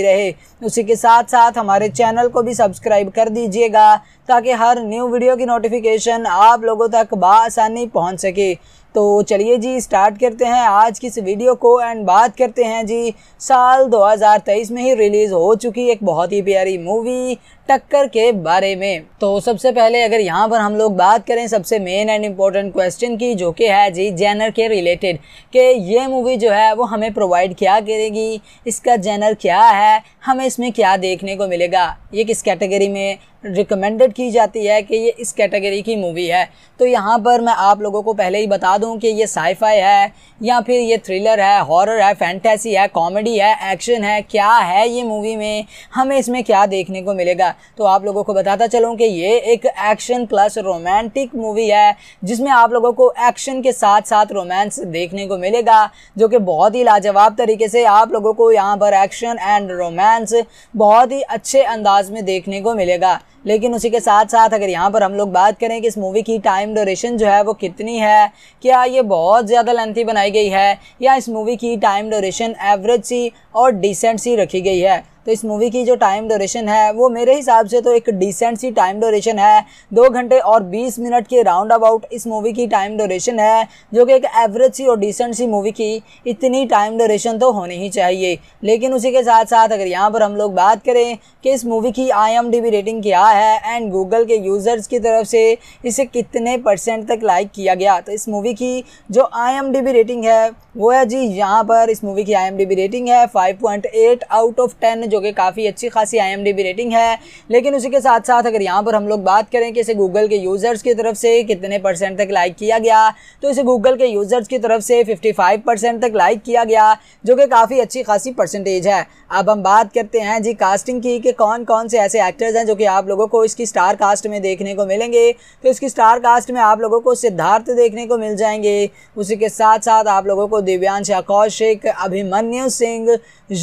भी रहे उसी के साथ साथ हमारे चैनल को भी सब्सक्राइब कर दीजिएगा ताकि हर न्यू वीडियो की नोटिफिकेशन आप लोगों तक बसानी पहुँच सके तो चलिए जी स्टार्ट करते हैं आज की इस वीडियो को एंड बात करते हैं जी साल 2023 में ही रिलीज़ हो चुकी एक बहुत ही प्यारी मूवी टक्कर के बारे में तो सबसे पहले अगर यहाँ पर हम लोग बात करें सबसे मेन एंड इम्पोर्टेंट क्वेश्चन की जो कि है जी जैनर के रिलेटेड कि ये मूवी जो है वो हमें प्रोवाइड क्या करेगी इसका जैनर क्या है हमें इसमें क्या देखने को मिलेगा ये किस कैटेगरी में रिकमेंडेड की जाती है कि ये इस कैटेगरी की मूवी है तो यहाँ पर मैं आप लोगों को पहले ही बता दूँ कि ये साईफाई है या फिर ये थ्रिलर है हॉरर है फैंटेसी है कॉमेडी है एक्शन है क्या है ये मूवी में हमें इसमें क्या देखने को मिलेगा तो आप लोगों को बताता चलूँ कि ये एक एक्शन प्लस रोमांटिक मूवी है जिसमें आप लोगों को एक्शन के साथ साथ रोमांस देखने को मिलेगा जो कि बहुत ही लाजवाब तरीके से आप लोगों को यहाँ पर एक्शन एंड रोमांस बहुत ही अच्छे अंदाज में देखने को मिलेगा लेकिन उसी के साथ साथ अगर यहाँ पर हम लोग बात करें कि इस मूवी की टाइम ड्यूरेशन जो है वो कितनी है क्या ये बहुत ज़्यादा लेंथी बनाई गई है या इस मूवी की टाइम ड्यूरेशन एवरेज सी और डिसेंट सी रखी गई है तो इस मूवी की जो टाइम ड्यूरेशन है वो मेरे हिसाब से तो एक डिसेंट सी टाइम डोरेशन है दो घंटे और बीस मिनट के राउंड अबाउट इस मूवी की टाइम ड्यूरेशन है जो कि एक एवरेज सी और डिसेंट सी मूवी की इतनी टाइम ड्यूरेशन तो होनी ही चाहिए लेकिन उसी के साथ साथ अगर यहाँ पर हम लोग बात करें कि इस मूवी की आई रेटिंग क्या है एंड गूगल के यूज़र्स की तरफ से इसे कितने परसेंट तक लाइक किया गया तो इस मूवी की जो आई रेटिंग है वो है जी यहाँ पर इस मूवी की आई रेटिंग है फाइव आउट ऑफ टेन जो कि काफ़ी अच्छी खासी आई रेटिंग है लेकिन उसी के साथ साथ अगर यहाँ पर हम लोग बात करें कि इसे गूगल के यूज़र्स की तरफ से कितने परसेंट तक लाइक किया गया तो इसे गूगल के यूज़र्स की तरफ से फिफ्टी तक लाइक किया गया जो कि काफ़ी अच्छी खासी परसेंटेज है अब हम बात करते हैं जी कास्टिंग की कि कौन कौन से ऐसे एक्टर्स हैं जो कि आप लोगों को इसकी स्टार कास्ट में देखने को मिलेंगे तो इसकी स्टार कास्ट में आप लोगों को सिद्धार्थ देखने को मिल जाएंगे उसी के साथ साथ आप लोगों को दिव्यांश कौशिक अभिमन्यु सिंह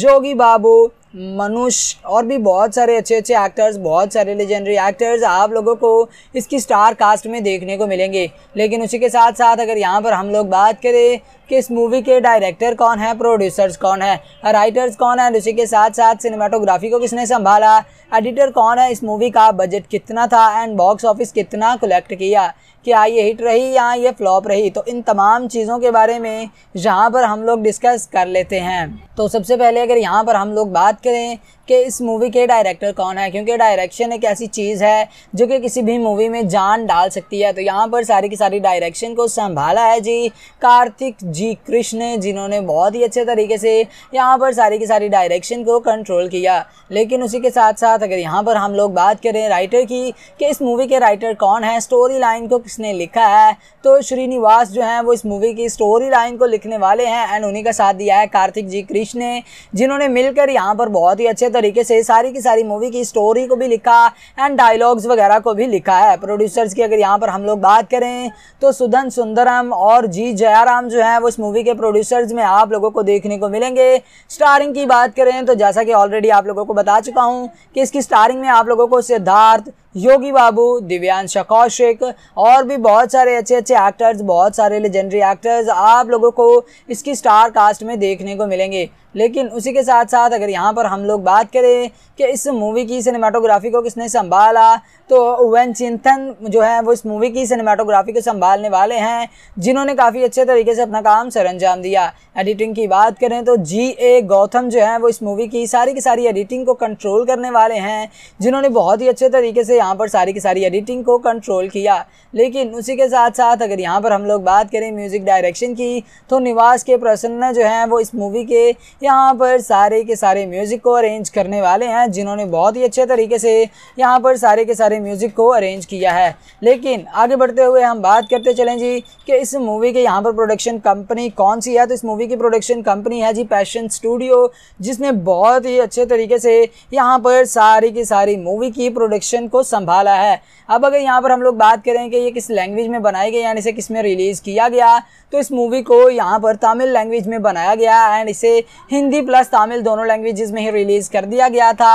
योगी बाबू मनुष और भी बहुत सारे अच्छे अच्छे एक्टर्स बहुत सारे लेजेंडरी एक्टर्स आप लोगों को इसकी स्टार कास्ट में देखने को मिलेंगे लेकिन उसी के साथ साथ अगर यहाँ पर हम लोग बात करें कि इस मूवी के डायरेक्टर कौन है प्रोड्यूसर्स कौन है राइटर्स कौन है उसी के साथ साथ सिनेमाटोग्राफी को किसने संभाला एडिटर कौन है इस मूवी का बजट कितना था एंड बॉक्स ऑफिस कितना कलेक्ट किया क्या ये हिट रही या ये फ्लॉप रही तो इन तमाम चीज़ों के बारे में यहाँ पर हम लोग डिस्कस कर लेते हैं तो सबसे पहले अगर यहाँ पर हम लोग बात करें कि इस मूवी के डायरेक्टर कौन है क्योंकि डायरेक्शन एक ऐसी चीज़ है जो कि किसी भी मूवी में जान डाल सकती है तो यहाँ पर सारी की सारी डायरेक्शन को संभाला है जी कार्तिक जी कृष्ण जिन्होंने बहुत ही अच्छे तरीके से यहाँ पर सारी की सारी डायरेक्शन को कंट्रोल किया लेकिन उसी के साथ साथ अगर यहाँ पर हम लोग बात करें राइटर की कि इस मूवी के राइटर कौन है स्टोरी लाइन को किसने लिखा है तो श्रीनिवास जो हैं वो इस मूवी की स्टोरी लाइन को लिखने वाले हैं एंड उन्हीं का साथ दिया है कार्तिक जी कृष्ण ने जिन्होंने मिलकर यहाँ पर बहुत ही अच्छे तरीके से सारी की सारी मूवी की स्टोरी को भी लिखा एंड डायलॉग्स वगैरह को भी लिखा है प्रोड्यूसर्स की अगर यहाँ पर हम लोग बात करें तो सुधन सुंदरम और जी जयाराम जो है वो इस मूवी के प्रोड्यूसर्स में आप लोगों को देखने को मिलेंगे स्टारिंग की बात करें तो जैसा कि ऑलरेडी आप लोगों को बता चुका हूँ कि इसकी स्टारिंग में आप लोगों को सिद्धार्थ योगी बाबू दिव्यांश कौशिक और भी बहुत सारे अच्छे अच्छे एक्टर्स बहुत सारे लेजेंडरी एक्टर्स आप लोगों को इसकी स्टार कास्ट में देखने को मिलेंगे लेकिन उसी के साथ साथ अगर यहाँ पर हम लोग बात करें कि इस मूवी की सिनेमाटोग्राफी को किसने संभाला तो वन चिंतन जो है वो इस मूवी की सिनेमाटोग्राफी को संभालने वाले हैं जिन्होंने काफ़ी अच्छे तरीके से अपना काम अंजाम दिया एडिटिंग की बात करें तो जी ए गौतम जो है वो इस मूवी की सारी की सारी एडिटिंग को कंट्रोल करने वाले हैं जिन्होंने बहुत ही अच्छे तरीके से यहाँ पर सारी की सारी एडिटिंग को कंट्रोल किया लेकिन उसी के साथ साथ अगर यहाँ पर हम लोग बात करें म्यूज़िक डायरेक्शन की तो निवास के प्रसन्न जो हैं वो इस मूवी के यहाँ पर सारे के सारे म्यूज़िक को अरेंज करने वाले हैं जिन्होंने बहुत ही अच्छे तरीके से यहाँ पर सारे के सारे म्यूज़िक को अरेंज किया है लेकिन आगे बढ़ते हुए हम बात करते चलें जी कि इस मूवी के यहाँ पर प्रोडक्शन कंपनी कौन सी है तो इस मूवी की प्रोडक्शन कंपनी है जी पैशन स्टूडियो जिसने बहुत ही अच्छे तरीके से यहाँ पर सारी की सारी मूवी की प्रोडक्शन को संभाला है अब अगर यहाँ पर हम लोग बात करें कि ये किस लैंग्वेज में बनाई गई यानी इसे किस में रिलीज़ किया गया तो इस मूवी को यहाँ पर तमिल लैंग्वेज में बनाया गया एंड इसे हिंदी प्लस तमिल दोनों लैंग्वेज में ही रिलीज़ कर दिया गया था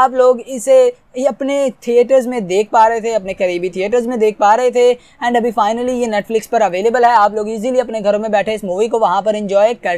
आप लोग इसे ये अपने थिएटर्स में देख पा रहे थे अपने करीबी थिएटर्स में देख पा रहे थे एंड अभी फाइनली ये नेटफ्लिक्स पर अवेलेबल है आप लोग इजीली अपने घरों में बैठे इस मूवी को वहाँ पर इंजॉय कर